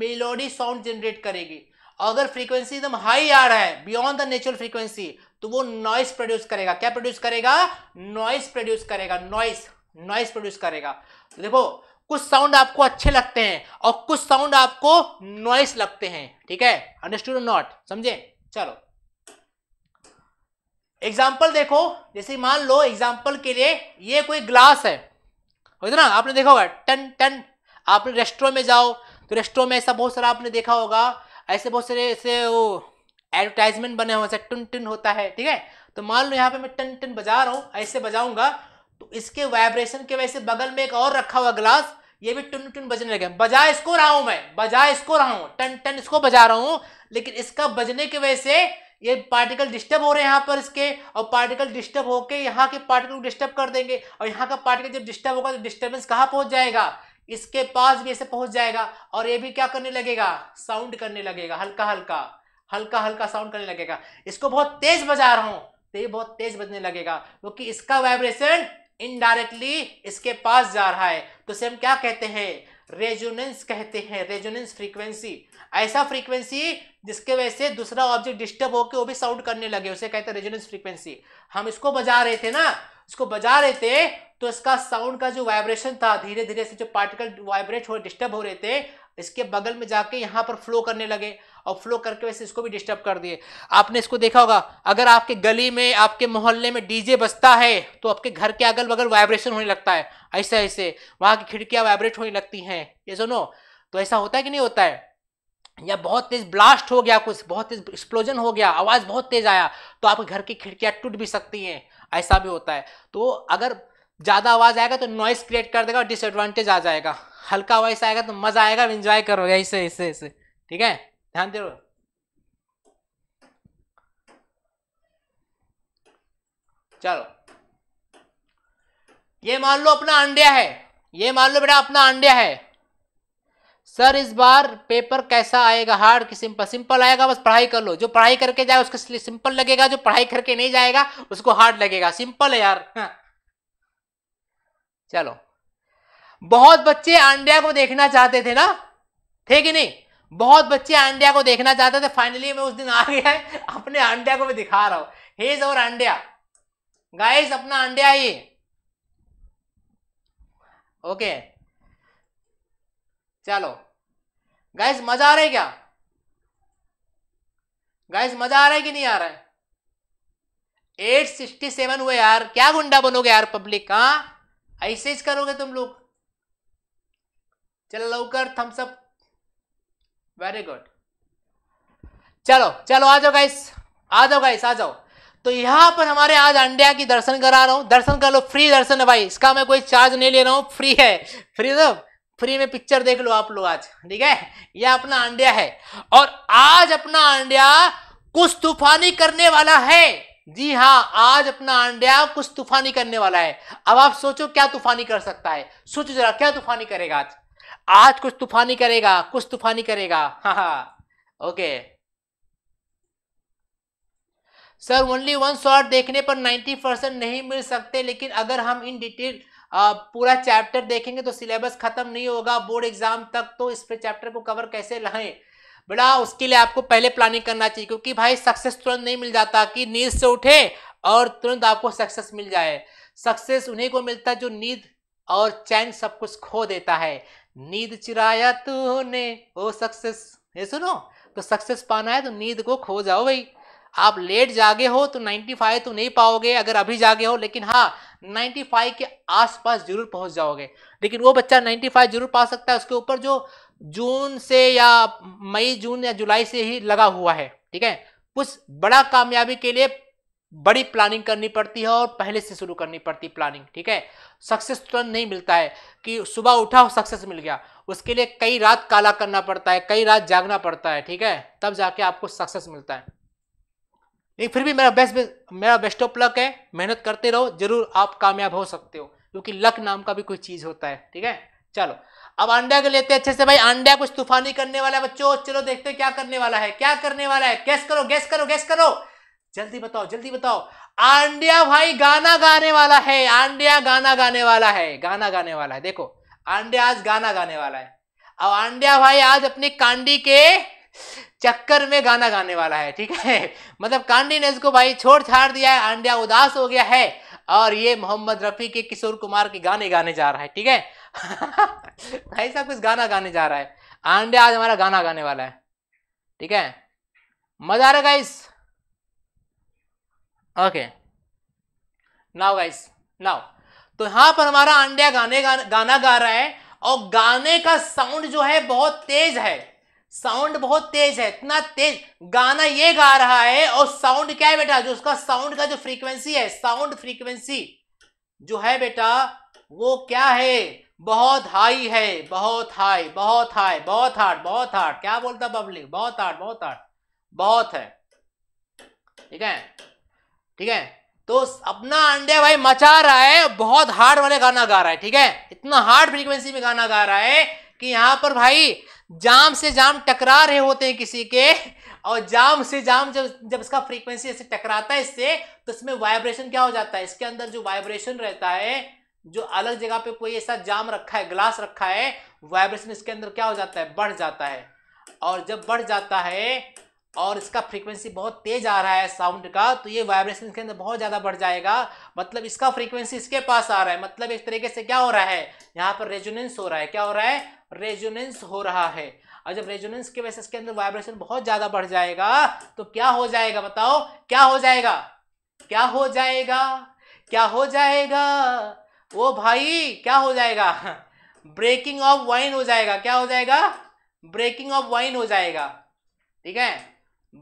मेलोडी साउंड जनरेट करेगी अगर फ्रीक्वेंसी एकदम हाई आ रहा है बियॉन्ड द नेचुरल फ्रीक्वेंसी तो वो नॉइस प्रोड्यूस करेगा क्या प्रोड्यूस करेगा नॉइस प्रोड्यूस करेगा नॉइस नॉइस प्रोड्यूस करेगा देखो कुछ साउंड आपको अच्छे लगते हैं और कुछ साउंड आपको नॉइस लगते हैं ठीक है अंडरस्टूड नॉट समझे चलो एग्जाम्पल देखो जैसे मान लो एग्जाम्पल के लिए ये कोई ग्लास है ना आपने देखा होगा टन टन आपने रेस्टोरेंट में जाओ तो रेस्टोरेंट में ऐसा बहुत सारा आपने देखा होगा ऐसे बहुत सारे ऐसे वो एडवर्टाइजमेंट बने हुए ऐसे टन टन होता है ठीक है तो मान लो यहाँ पे मैं टन टन बजा रहा हूँ ऐसे बजाऊंगा तो इसके वाइब्रेशन के वैसे बगल में एक और रखा हुआ ग्लास ये भी टुन टुन बजने लगे बजा इसको रहा हूं मैं बजा इसको रहा हूं टन टन इसको बजा रहा हूं लेकिन इसका बजने की वजह से ये पार्टिकल डिस्टर्ब हो रहे हैं यहाँ पर इसके और पार्टिकल डिस्टर्ब होके यहाँ के पार्टिकल को डिस्टर्ब कर देंगे और यहाँ का पार्टिकल जब डिस्टर्ब होगा तो डिस्टर्बेंस कहाँ पहुंच जाएगा इसके पास भी ऐसे पहुंच जाएगा और ये भी क्या करने लगेगा साउंड करने लगेगा हल्का हल्का हल्का हल्का साउंड करने लगेगा इसको बहुत तेज बजा रहा हूं तो ये बहुत तेज बजने लगेगा क्योंकि तो इसका वाइब्रेशन इनडायरेक्टली इसके पास जा रहा है तो उसे हम क्या कहते हैं रेजोनेंस कहते हैं रेजोनेंस फ्रीक्वेंसी ऐसा फ्रीक्वेंसी जिसके वजह से दूसरा ऑब्जेक्ट डिस्टर्ब होकर वो भी साउंड करने लगे उसे कहते हैं रेजोनेंस फ्रीक्वेंसी हम इसको बजा रहे थे ना इसको बजा रहे थे तो इसका साउंड का जो वाइब्रेशन था धीरे धीरे से जो पार्टिकल वाइब्रेट हो डिस्टर्ब हो रहे थे इसके बगल में जाके यहाँ पर फ्लो करने लगे और फ्लो करके वैसे इसको भी डिस्टर्ब कर दिए आपने इसको देखा होगा अगर आपके गली में आपके मोहल्ले में डीजे बजता है तो आपके घर के अगल बगल वाइब्रेशन होने लगता है ऐसे ऐसे वहाँ की खिड़कियाँ वाइब्रेट होने लगती हैं ये सुनो तो ऐसा होता है कि नहीं होता है या बहुत तेज ब्लास्ट हो गया कुछ बहुत तेज एक्सप्लोजन हो गया आवाज़ बहुत तेज आया तो आपके घर की खिड़कियाँ टूट भी सकती हैं ऐसा भी होता है तो अगर ज़्यादा आवाज़ आएगा तो नॉइस क्रिएट कर देगा और डिसएडवांटेज आ जाएगा हल्का वॉइस आएगा तो मज़ा आएगा एंजॉय करोगे ऐसे ऐसे ऐसे ठीक है ध्यान दे चलो ये मान लो अपना अंड्या है ये मान लो बेटा अपना अंड्या है सर इस बार पेपर कैसा आएगा हार्ड कि सिंपल सिंपल आएगा बस पढ़ाई कर लो जो पढ़ाई करके जाए उसको सिंपल लगेगा जो पढ़ाई करके नहीं जाएगा उसको हार्ड लगेगा सिंपल है यार हाँ। चलो बहुत बच्चे अंडिया को देखना चाहते थे ना थे कि नहीं बहुत बच्चे अंडिया को देखना चाहते थे फाइनली मैं उस दिन आ गया है अपने अंडिया को मैं दिखा रहा हूं हेज और अंडिया गाइस अपना अंडिया ही ओके चलो गाइस मजा आ रहा है क्या गाइस मजा आ रहा है कि नहीं आ रहा है एट सिक्सटी सेवन हुए यार क्या गुंडा बनोगे यार पब्लिक का हाँ? ऐसे करोगे तुम लोग चलो लवकर थम्सअप वेरी गुड चलो चलो आ जाओ गाइस आ जाओ गाइस आ जाओ तो यहां पर हमारे आज अंडिया की दर्शन करा रहा हूं दर्शन कर लो फ्री दर्शन है भाई इसका मैं कोई चार्ज नहीं ले रहा हूं फ्री है फ्री सब फ्री में पिक्चर देख लो आप लोग आज ठीक है ये अपना अंडिया है और आज अपना अंडिया कुछ तूफानी करने वाला है जी हाँ आज अपना अंडिया कुछ तूफानी करने वाला है अब आप सोचो क्या तूफानी कर सकता है सोचो जरा क्या तूफानी करेगा आज आज कुछ तूफानी करेगा कुछ तूफानी करेगा हाँ हाँ okay sir only one shot देखने पर 90 परसेंट नहीं मिल सकते लेकिन अगर हम इन डिटेल पूरा चैप्टर देखेंगे तो सिलेबस खत्म नहीं होगा बोर्ड एग्जाम तक तो इस चैप्टर को कवर कैसे लाएं बड़ा उसके लिए आपको पहले प्लानिंग करना चाहिए क्योंकि भाई सक्सेस तुरंत नहीं मिल जाता कि नींद से उठे और तुरंत आपको सक्सेस मिल जाए सक्सेस उन्हीं को मिलता है जो नींद और चैन सब कुछ खो देता है नींद चिराया तूने ओ सक्सेस ये सुनो तो सक्सेस पाना है तो नींद को खो जाओ भाई आप लेट जागे हो तो 95 तो नहीं पाओगे अगर अभी जागे हो लेकिन हाँ 95 के आसपास जरूर पहुंच जाओगे लेकिन वो बच्चा 95 जरूर पा सकता है उसके ऊपर जो जून से या मई जून या जुलाई से ही लगा हुआ है ठीक है कुछ बड़ा कामयाबी के लिए बड़ी प्लानिंग करनी पड़ती है और पहले से शुरू करनी पड़ती प्लानिंग ठीक है सक्सेस तुरंत नहीं मिलता है कि सुबह उठा सक्सेस मिल गया उसके लिए कई रात काला करना पड़ता है कई रात जागना पड़ता है ठीक है तब जाके आपको सक्सेस मिलता है लेकिन फिर भी मेरा बेस्ट मेरा बेस्ट ऑफ लक है मेहनत करते रहो जरूर आप कामयाब हो सकते हो क्योंकि लक नाम का भी कोई चीज़ होता है ठीक है चलो अब अंडा को लेते हैं अच्छे से भाई अंडा कुछ तूफानी करने वाला है बच्चों चलो देखते हैं क्या करने वाला है क्या करने वाला है गैस करो गैस करो गैस करो जल्दी बताओ जल्दी बताओ आंडिया भाई गाना गाने वाला है आंडिया गाना गाने वाला है गाना गाने वाला है देखो आंडिया आज गाना गाने वाला है अब आंडिया भाई आज अपने कांडी के चक्कर में गाना गाने वाला है ठीक है मतलब कांडी ने इसको भाई छोड़ छाड़ दिया है आंडिया उदास हो गया है और ये मोहम्मद रफ़ी के किशोर कुमार के गाने गाने जा रहा है ठीक है ऐसा कुछ गाना गाने जा रहा है आंडिया आज हमारा गाना गाने वाला है ठीक है मजा आ रहा है ओके नाउ गाइस नाउ तो यहां पर हमारा अंडिया गाने गा, गाना गा रहा है और गाने का साउंड जो है बहुत तेज है साउंड बहुत तेज है इतना तेज गाना ये गा रहा है और साउंड क्या है बेटा जो उसका साउंड का जो फ्रीक्वेंसी है साउंड फ्रीक्वेंसी जो है बेटा वो क्या है बहुत हाई है बहुत हाई बहुत हाई बहुत हार्ड बहुत हार्ड क्या बोलता पब्लिक बहुत हार्ड बहुत हार्ड बहुत है ठीक है ठीक है तो अपना अंडे भाई मचा रहा है बहुत हार्ड वाले गाना गा रहा है ठीक है इतना हार्ड फ्रीक्वेंसी में गाना गा रहा है कि यहाँ पर भाई जाम से जाम टकरा रहे होते हैं किसी के और जाम से जाम जब जब इसका फ्रीक्वेंसी ऐसे टकराता है इससे तो इसमें वाइब्रेशन क्या हो जाता है इसके अंदर जो वाइब्रेशन रहता है जो अलग जगह पे कोई ऐसा जाम रखा है ग्लास रखा है वाइब्रेशन इसके अंदर क्या हो जाता है बढ़ जाता है और जब बढ़ जाता है और इसका फ्रीक्वेंसी बहुत तेज आ रहा है साउंड का तो ये वाइब्रेशन इसके अंदर बहुत ज़्यादा बढ़ जाएगा मतलब इसका फ्रीक्वेंसी इसके पास आ रहा है मतलब इस तरीके से क्या हो रहा है यहाँ पर रेजोनेंस हो रहा है क्या हो रहा है रेजोनेंस हो रहा है और जब रेजोनेंस की वजह से इसके अंदर वाइब्रेशन बहुत ज़्यादा बढ़ जाएगा तो क्या हो जाएगा बताओ क्या हो जाएगा क्या हो जाएगा क्या हो जाएगा वो भाई क्या हो जाएगा ब्रेकिंग ऑफ वाइन हो जाएगा क्या हो जाएगा ब्रेकिंग ऑफ वाइन हो जाएगा ठीक है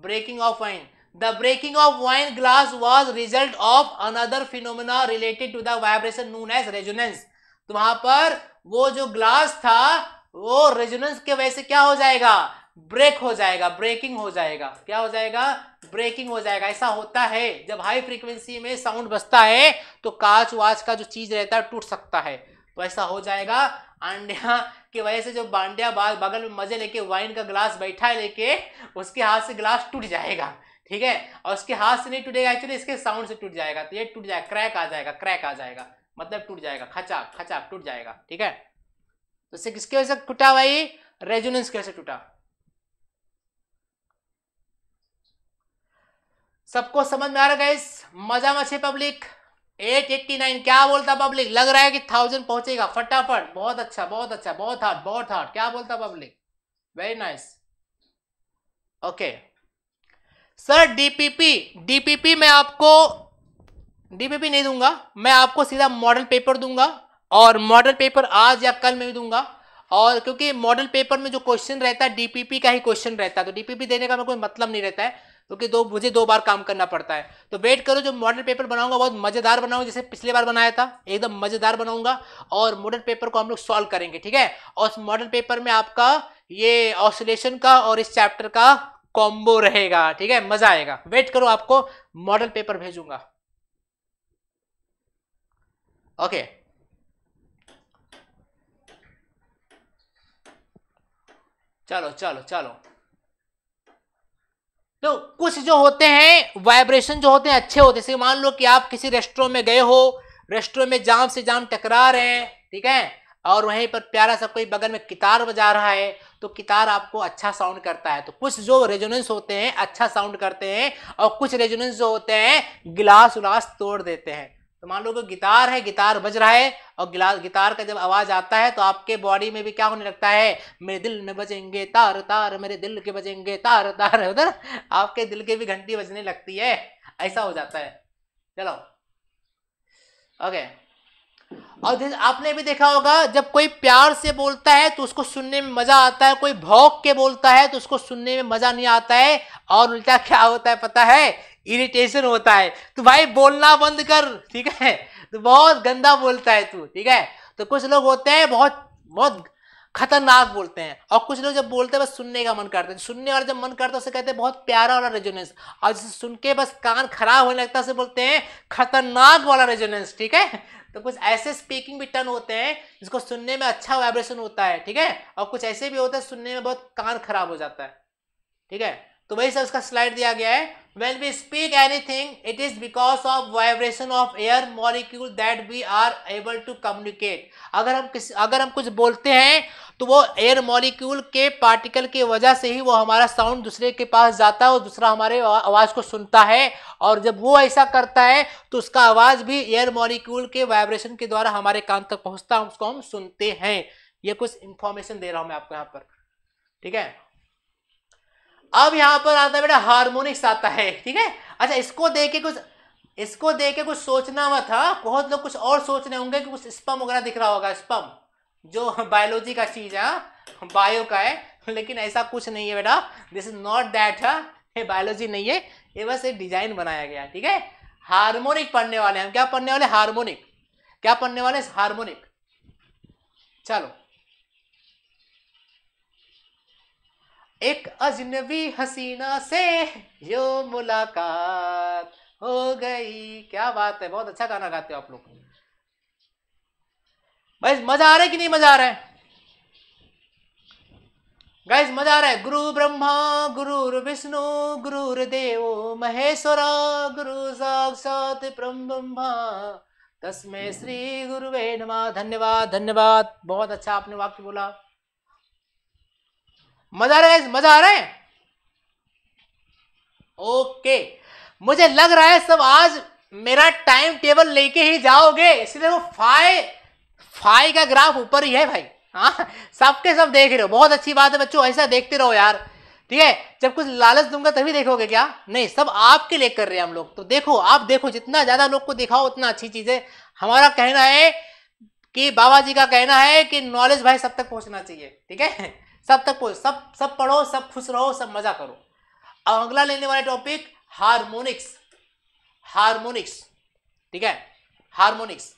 breaking of wine the breaking of wine glass was result of another phenomena related to the vibration known as तो वहां पर वो जो ग्लास था वो रेजोनेंस के वजह से क्या हो जाएगा ब्रेक हो जाएगा ब्रेकिंग हो जाएगा क्या हो जाएगा ब्रेकिंग हो जाएगा ऐसा होता है जब हाई फ्रीक्वेंसी में साउंड बसता है तो कांच वाच का जो चीज रहता है टूट सकता है तो ऐसा हो जाएगा अंडिया की वजह से जो बांडिया बाग बगल में मजे लेके वाइन का ग्लास बैठा है लेके उसके हाथ से ग्लास टूट जाएगा ठीक है और उसके हाथ से नहीं टूटेगा एक्चुअली इसके साउंड से टूट जाएगा तो ये टूट जाएगा क्रैक आ जाएगा क्रैक आ जाएगा मतलब टूट जाएगा खचा खचा टूट जाएगा ठीक है तो इससे किसके वजह से टूटा भाई रेजोनेंस कैसे टूटा सबको समझ में आ रहा है इस मजा मचे पब्लिक एट एट्टी नाइन क्या बोलता पब्लिक लग रहा है कि थाउजेंड पहुंचेगा फटाफट बहुत अच्छा बहुत अच्छा बहुत हार्ड बहुत हार्ड क्या बोलता public very nice okay sir DPP DPP मैं आपको डीपीपी नहीं दूंगा मैं आपको सीधा मॉडल पेपर दूंगा और मॉडल पेपर आज या कल मैं दूंगा और क्योंकि मॉडल पेपर में जो क्वेश्चन रहता है डीपीपी का ही क्वेश्चन रहता है तो डीपीपी देने का मैं कोई मतलब नहीं रहता है क्योंकि दो मुझे दो बार काम करना पड़ता है तो वेट करो जो मॉडल पेपर बनाऊंगा बहुत मज़ेदार बनाऊंगा जैसे पिछले बार बनाया था एकदम मज़ेदार बनाऊंगा और मॉडल पेपर को हम लोग सॉल्व करेंगे ठीक है और मॉडल पेपर में आपका ये ऑसोलेशन का और इस चैप्टर का कॉम्बो रहेगा ठीक है मज़ा आएगा वेट करो आपको मॉडल पेपर भेजूंगा ओके चलो चलो चलो तो कुछ जो होते हैं वाइब्रेशन जो होते हैं अच्छे होते हैं जैसे मान लो कि आप किसी रेस्टोरेंट में गए हो रेस्टोरेंट में जाम से जाम टकरा रहे हैं ठीक है और वहीं पर प्यारा सा कोई बगल में कितार बजा रहा है तो कितार आपको अच्छा साउंड करता है तो कुछ जो रेजोनेंस होते हैं अच्छा साउंड करते हैं और कुछ रेजोनेंस जो होते हैं गिलास उलास तोड़ देते हैं तो मान लो कि गिटार है गिटार बज रहा है और गिटार का जब आवाज आता है तो आपके बॉडी में भी क्या होने लगता है मेरे दिल में बजेंगे तार तार मेरे दिल के बजेंगे तार तार उधर आपके दिल के भी घंटी बजने लगती है ऐसा हो जाता है चलो ओके और आपने भी देखा होगा जब कोई प्यार से बोलता है तो उसको सुनने में मज़ा आता है कोई भौक के बोलता है तो उसको सुनने में मज़ा नहीं आता है और उल्टा क्या होता है पता है इरिटेशन होता है तो भाई बोलना बंद कर ठीक है तो बहुत गंदा बोलता है तू ठीक है तो कुछ लोग होते हैं बहुत बहुत खतरनाक बोलते हैं और कुछ लोग जब बोलते हैं बस सुनने का मन करते हैं सुनने वाला जब मन करता है उसे कहते हैं बहुत प्यारा वाला रेजोनेंस और जिसे सुन के बस कान खराब होने लगता है उसे बोलते हैं खतरनाक वाला रेजोनेंस ठीक है तो कुछ ऐसे स्पीकिंग भी टर्न होते हैं जिसको सुनने में अच्छा वाइब्रेशन होता है ठीक है और कुछ ऐसे भी होते हैं सुनने में बहुत कान खराब हो जाता है ठीक है तो वही सब उसका स्लाइड दिया गया है when we speak anything it is because of vibration of air molecule that we are able to communicate अगर हम किस अगर हम कुछ बोलते हैं तो वो एयर मॉलिक्यूल के पार्टिकल की वजह से ही वो हमारा साउंड दूसरे के पास जाता है और दूसरा हमारे आवाज़ को सुनता है और जब वो ऐसा करता है तो उसका आवाज़ भी एयर मॉलिक्यूल के वाइब्रेशन के द्वारा हमारे कान तक पहुँचता है उसको हम सुनते हैं ये कुछ इंफॉर्मेशन दे रहा हूँ मैं आपको यहाँ पर ठीक है अब यहाँ पर आता है बेटा हारमोनिक्स आता है ठीक है अच्छा इसको देके कुछ इसको के कुछ सोचना हुआ हाँ? था बहुत लोग कुछ और सोचने होंगे कि कुछ स्पम वगैरह दिख रहा होगा स्पम जो बायोलॉजी का चीज है बायो हाँ, का है लेकिन ऐसा कुछ नहीं है बेटा दिस इज नॉट दैट ये बायोलॉजी नहीं है ये बस एक डिजाइन बनाया गया ठीक है हार्मोनिक पढ़ने वाले हम क्या पढ़ने वाले हार्मोनिक क्या पढ़ने वाले हार्मोनिक चलो एक अजनबी हसीना से यो मुलाकात हो गई क्या बात है बहुत अच्छा गाना गाते हो आप लोग भाई मजा आ रहा है कि नहीं मजा आ रहा है गाइस मजा आ रहा है गुरु ब्रह्मा गुरु विष्णु गुरु देव महेश्वरा गुरु साक्षात ब्रह्मा तस्मे श्री गुरु वे धन्यवाद धन्यवाद बहुत अच्छा आपने वाक्य बोला मजा आ रहा है मजा आ रहा है ओके मुझे लग रहा है सब आज मेरा टाइम टेबल लेके ही जाओगे इसलिए वो फाइव फाइव का ग्राफ ऊपर ही है भाई हाँ सबके सब देख रहे हो बहुत अच्छी बात है बच्चों ऐसा देखते रहो यार ठीक है जब कुछ लालच दूंगा तभी देखोगे क्या नहीं सब आपके लिए कर रहे हैं हम लोग तो देखो आप देखो जितना ज्यादा लोग को दिखाओ उतना अच्छी चीज है हमारा कहना है कि बाबा जी का कहना है कि नॉलेज भाई सब तक पहुंचना चाहिए ठीक है सब तक पहुंच सब सब पढ़ो सब खुश रहो सब मजा करो अब अगला लेने वाला टॉपिक हारमोनिक्स हारमोनिक्स ठीक है हारमोनिक्स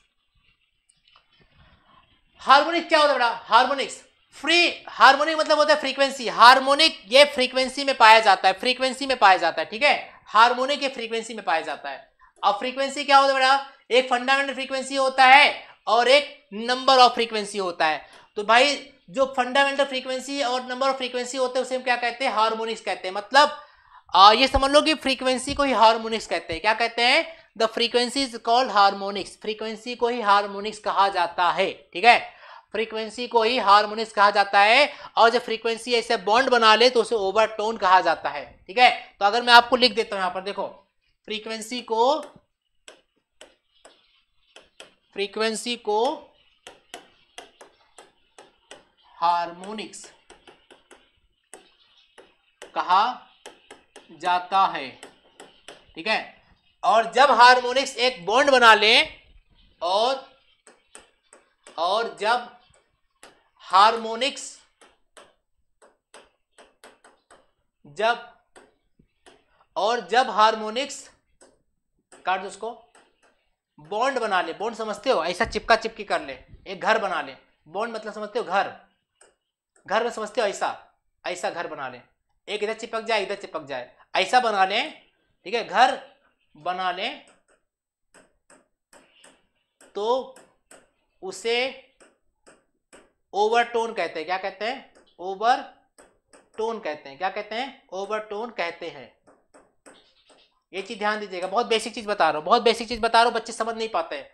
हार्मोनिक क्या होता है बेटा हार्मोनिक्स फ्री हार्मोनिक मतलब होता है फ्रीक्वेंसी हार्मोनिक ये फ्रीक्वेंसी में पाया जाता है फ्रीक्वेंसी में पाया जाता है ठीक है हार्मोनिक ये फ्रीक्वेंसी में पाया जाता है अब फ्रीक्वेंसी क्या होता है बेटा एक फंडामेंटल फ्रीक्वेंसी होता है और एक नंबर ऑफ फ्रीक्वेंसी होता है तो भाई जो फंडामेंटल फ्रीक्वेंसी और नंबर ऑफ फ्रीक्वेंसी होते हैं उसे हम क्या कहते हैं हार्मोनिक्स कहते हैं मतलब आ, ये समझ लो कि फ्रीक्वेंसी को ही हार्मोनिक्स कहते हैं क्या कहते हैं the frequency is called harmonics frequency को ही हारमोनिक्स कहा जाता है ठीक है फ्रीक्वेंसी को ही हारमोनिक्स कहा जाता है और जब फ्रीक्वेंसी ऐसे बॉन्ड बना ले तो उसे ओवरटोन कहा जाता है ठीक है तो अगर मैं आपको लिख देता हूं यहां पर देखो फ्रीक्वेंसी को फ्रीक्वेंसी को हारमोनिक्स कहा जाता है ठीक है और जब हार्मोनिक्स एक बॉन्ड बना लें और और जब हार्मोनिक्स जब और जब हार्मोनिक्स काट दो उसको बॉन्ड बना ले बॉन्ड समझते हो ऐसा चिपका चिपकी कर ले एक घर बना ले बॉन्ड मतलब समझते हो घर घर में समझते हो ऐसा ऐसा घर बना ले एक इधर चिपक जाए इधर चिपक जाए ऐसा बना लें ठीक है घर बना लें तो उसे ओवरटोन कहते हैं क्या कहते हैं ओवर टोन कहते हैं क्या कहते हैं ओवरटोन कहते हैं ये चीज ध्यान दीजिएगा बहुत बेसिक चीज बता रहा हूँ बहुत बेसिक चीज बता रहा हूँ बच्चे समझ नहीं पाते हैं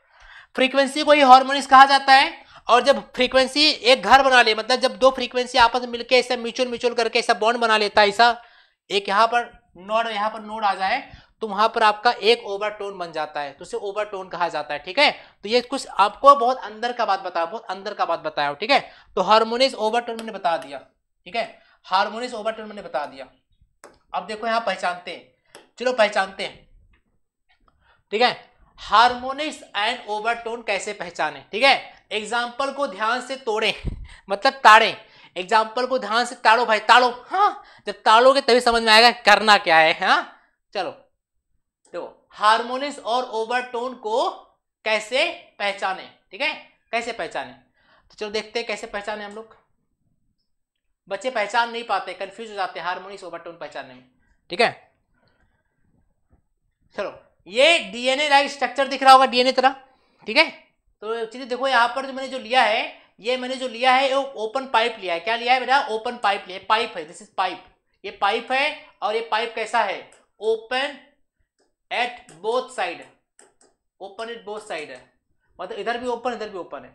फ्रीक्वेंसी को ही हार्मोनिक्स कहा जाता है और जब फ्रीक्वेंसी एक घर बना ले मतलब जब दो फ्रीक्वेंसी आपस में मिलकर ऐसा म्यूचुअल म्यूचुअल करके ऐसा बॉन्ड बना लेता है ऐसा एक यहाँ पर नोड यहाँ पर नोड आ जाए तो वहां पर आपका एक ओवरटोन बन जाता है तो उसे ओवरटोन कहा जाता है ठीक है तो ये कुछ आपको बहुत अंदर का बात बताया बहुत अंदर का बात बताया ठीक है तो हारमोनियस ओवरटोन मैंने बता दिया ठीक है हारमोनियस ओवरटोन मैंने बता दिया अब देखो यहां पहचानते हैं चलो पहचानते हैं ठीक है हारमोनिक्स एंड ओवरटोन कैसे पहचाने ठीक है एग्जाम्पल को ध्यान से तोड़े मतलब ताड़े एग्जाम्पल को ध्यान से ताड़ो भाई ताड़ो हाँ जब ताड़ोगे तभी समझ में आएगा करना क्या है हाँ चलो हारमोनिस और ओवरटोन को कैसे पहचाने ठीक है कैसे पहचाने तो चलो देखते हैं कैसे पहचाने हम लोग बच्चे पहचान नहीं पाते कंफ्यूज हो जाते हैं हार्मोनिक्स ओवरटोन पहचानने में ठीक है चलो ये डीएनए लाइक स्ट्रक्चर दिख रहा होगा डीएनए तरह ठीक है तो चलिए देखो यहां पर जो मैंने जो लिया है ये मैंने जो लिया है ओपन पाइप लिया है क्या लिया है बेटा ओपन पाइप लिया है पाइप है दिस इज पाइप ये पाइप है और ये पाइप कैसा है open at both side open at both side है मतलब इधर भी ओपन इधर भी ओपन है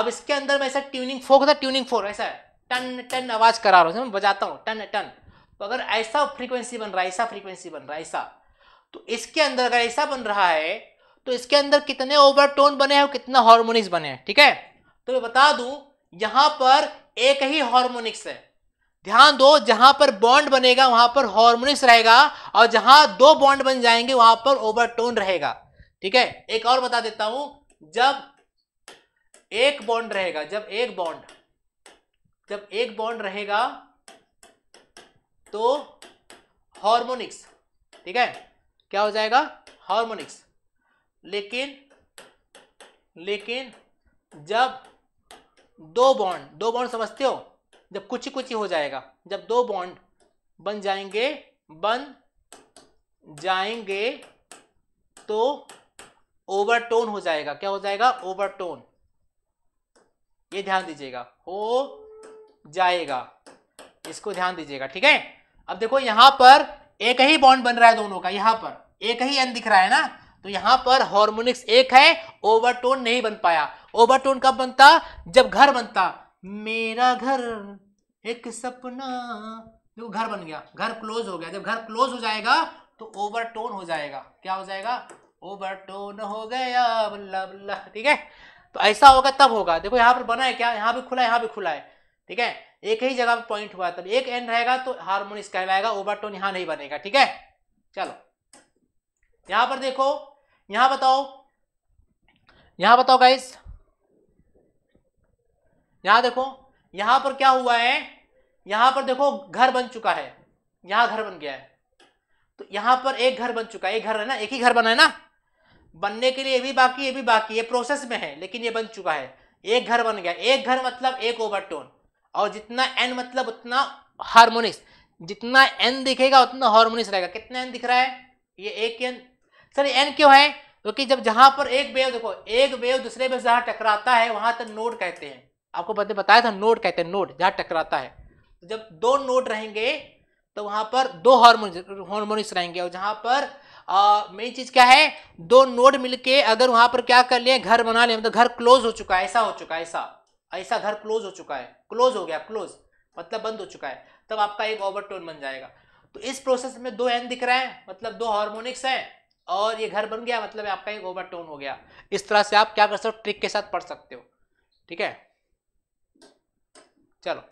अब इसके अंदर में ऐसा ट्यूनिंग फोक था ट्यूनिंग फोर ऐसा है टन टन आवाज करा रहा हूँ बजाता हूँ टन टन तो अगर ऐसा फ्रीक्वेंसी बन रहा है ऐसा फ्रीक्वेंसी बन रहा है ऐसा तो इसके अंदर अगर ऐसा बन रहा है तो इसके अंदर कितने ओवर टोन बने हैं और कितना हारमोनिक्स बने हैं ठीक है तो मैं बता दूं यहां पर एक ही हारमोनिक्स है ध्यान दो जहां पर बॉन्ड बनेगा वहां पर हॉर्मोनिक्स रहेगा और जहां दो बॉन्ड बन जाएंगे वहां पर ओवरटोन रहेगा ठीक है एक और बता देता हूं जब एक बॉन्ड रहेगा जब एक बॉन्ड जब एक बॉन्ड रहेगा तो हॉर्मोनिक्स ठीक है क्या हो जाएगा हॉर्मोनिक्स लेकिन लेकिन जब दो बॉन्ड दो बॉन्ड समझते हो जब कुछ कुछ हो जाएगा जब दो बॉन्ड बन जाएंगे बन जाएंगे तो ओवरटोन हो जाएगा क्या हो जाएगा ओवरटोन ये ध्यान दीजिएगा हो जाएगा इसको ध्यान दीजिएगा ठीक है अब देखो यहां पर एक ही बॉन्ड बन रहा है दोनों का यहां पर एक ही एन दिख रहा है ना तो यहां पर हार्मोनिक्स एक है ओवरटोन नहीं बन पाया ओवरटोन कब बनता जब घर बनता मेरा घर एक सपना देखो घर बन गया घर क्लोज हो गया जब घर क्लोज हो जाएगा तो ओवरटोन हो जाएगा क्या हो जाएगा ओवरटोन हो गया बल्ला बल्ला ठीक है तो ऐसा होगा तब होगा देखो यहाँ पर बना है क्या यहाँ भी खुला है यहाँ भी खुला है ठीक है एक ही जगह पर पॉइंट हुआ तब एक एंड रहेगा तो हारमोनिस कहलाएगा ओवरटोन यहाँ नहीं बनेगा ठीक है चलो यहाँ पर देखो यहाँ बताओ यहाँ बताओ गाइस यहाँ देखो यहाँ पर क्या हुआ है यहां पर देखो घर बन चुका है यहां घर बन गया है तो यहां पर एक घर बन चुका है एक घर है ना एक ही घर बना है ना बनने के लिए ये भी बाकी ये भी बाकी ये प्रोसेस में है लेकिन ये बन चुका है एक घर बन गया एक घर मतलब एक ओवरटोन और जितना एन मतलब उतना हारमोनिक्स जितना एन दिखेगा उतना हारमोनिक्स रहेगा कितना एन दिख रहा है ये एक एन सर एन क्यों है क्योंकि तो जब जहां पर एक वेव देखो एक वेव दूसरे वेव जहां टकराता है वहां तक नोड कहते हैं आपको बताया था नोड कहते हैं नोड जहां टकराता है जब दो नोट रहेंगे तो वहां पर दो हार्मोन हॉर्मोनिक्स रहेंगे और जहां पर मेन चीज क्या है दो नोड मिलके अगर वहां पर क्या कर लिया घर बना लिया मतलब घर क्लोज हो चुका है ऐसा हो चुका है ऐसा ऐसा घर क्लोज हो चुका है क्लोज हो गया क्लोज मतलब बंद हो चुका है तब आपका एक ओवरटोन बन जाएगा तो इस प्रोसेस में दो एन दिख रहे हैं मतलब दो हार्मोनिक्स हैं और ये घर बन गया मतलब आपका एक ओवरटोन हो गया इस तरह से आप क्या कर सकते हो ट्रिक के साथ पढ़ सकते हो ठीक है चलो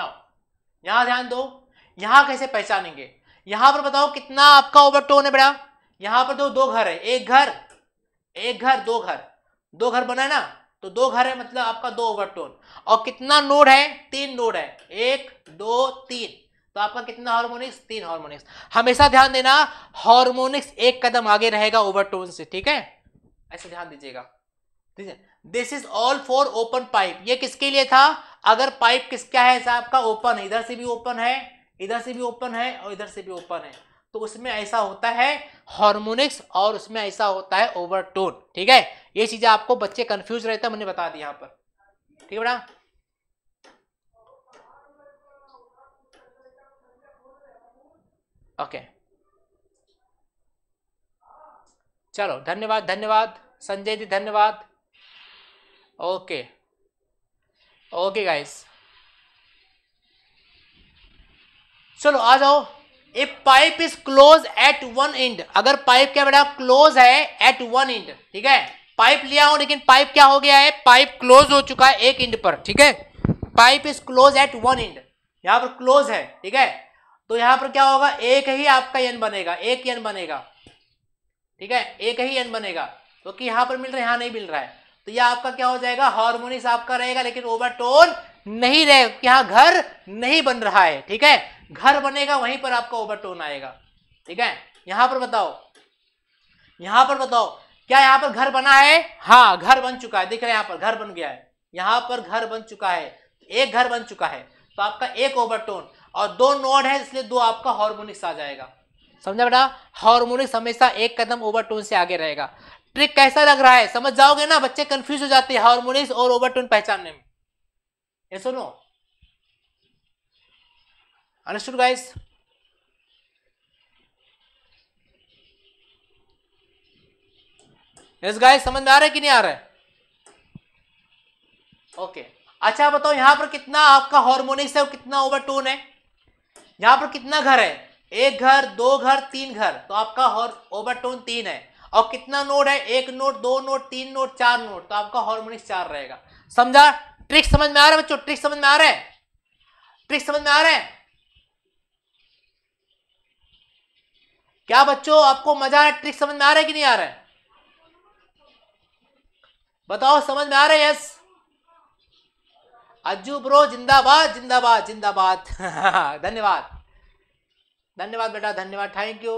नौ यहां ध्यान दो यहां कैसे पहचानेंगे यहां पर बताओ कितना आपका ओवर टोन है बेटा यहां पर दो तो दो घर है एक घर एक घर दो घर दो घर बना ना तो दो घर है मतलब आपका दो ओवर टोन और कितना नोड है तीन नोड है एक दो तीन तो आपका कितना हार्मोनिक्स तीन हार्मोनिक्स हमेशा ध्यान देना हार्मोनिक्स एक कदम आगे रहेगा ओवरटोन से ठीक है ऐसे ध्यान दीजिएगा ठीक है this is all for open pipe ये किसके लिए था अगर पाइप किसका है आपका ओपन है इधर से भी ओपन है इधर से भी ओपन है और इधर से भी ओपन है तो उसमें ऐसा होता है हार्मोनिक्स और उसमें ऐसा होता है ओवरटोन ठीक है ये चीजें आपको बच्चे कंफ्यूज रहते हैं मैंने बता दी यहां पर ठीक है बेटा ओके चलो धन्यवाद धन्यवाद संजय जी धन्यवाद ओके ओके गाइस चलो आ जाओ a pipe is close at one end अगर पाइप क्या बेटा क्लोज है एट वन एंड ठीक है पाइप लिया हो लेकिन पाइप क्या हो गया है पाइप क्लोज हो चुका है एक इंड पर ठीक है pipe is close at one end यहां पर क्लोज है ठीक है तो यहां पर क्या होगा एक ही आपका यन बनेगा एक यन बनेगा ठीक है एक ही यन बनेगा क्योंकि तो यहां पर मिल रहा है यहां नहीं मिल रहा है तो यह आपका क्या हो जाएगा हार्मोनिस आपका रहेगा लेकिन ओवरटोन नहीं रहे यहां घर नहीं बन रहा है ठीक है घर बनेगा वहीं पर आपका ओवरटोन आएगा ठीक है यहां पर बताओ यहां पर बताओ क्या यहां पर घर बना है हाँ घर बन चुका है देख रहे हैं यहां पर घर बन गया है यहां पर घर बन चुका है एक घर बन चुका है तो आपका एक ओवरटोन और दो नोड है इसलिए दो आपका हार्मोनिक्स आ जाएगा समझा बेटा हार्मोनिक्स हमेशा एक कदम ओवरटोन से आगे रहेगा ट्रिक कैसा लग रहा है समझ जाओगे ना बच्चे कंफ्यूज हो जाते हैं हार्मोनिक्स और ओवरटोन पहचानने में ये सुनो अंडरस्टूड गाइस यस गाइस समझ में आ रहा है कि नहीं आ रहा है ओके okay. अच्छा बताओ यहां पर कितना आपका हार्मोनिक्स है और कितना ओवरटोन है यहां पर कितना घर है एक घर दो घर तीन घर तो आपका ओवरटोन तीन है और कितना नोड है एक नोड दो नोड तीन नोड चार नोड तो आपका हॉर्मोनिक्स चार रहेगा समझा ट्रिक समझ में आ रहा है बच्चों ट्रिक समझ में आ रहा है ट्रिक समझ में आ रहा है क्या बच्चों आपको मजा आ रहा है ट्रिक समझ में आ रहा है कि नहीं आ रहा है बताओ समझ में आ रहा है यस अज्जू ब्रो जिंदाबाद जिंदाबाद जिंदाबाद धन्यवाद धन्यवाद बेटा धन्यवाद थैंक यू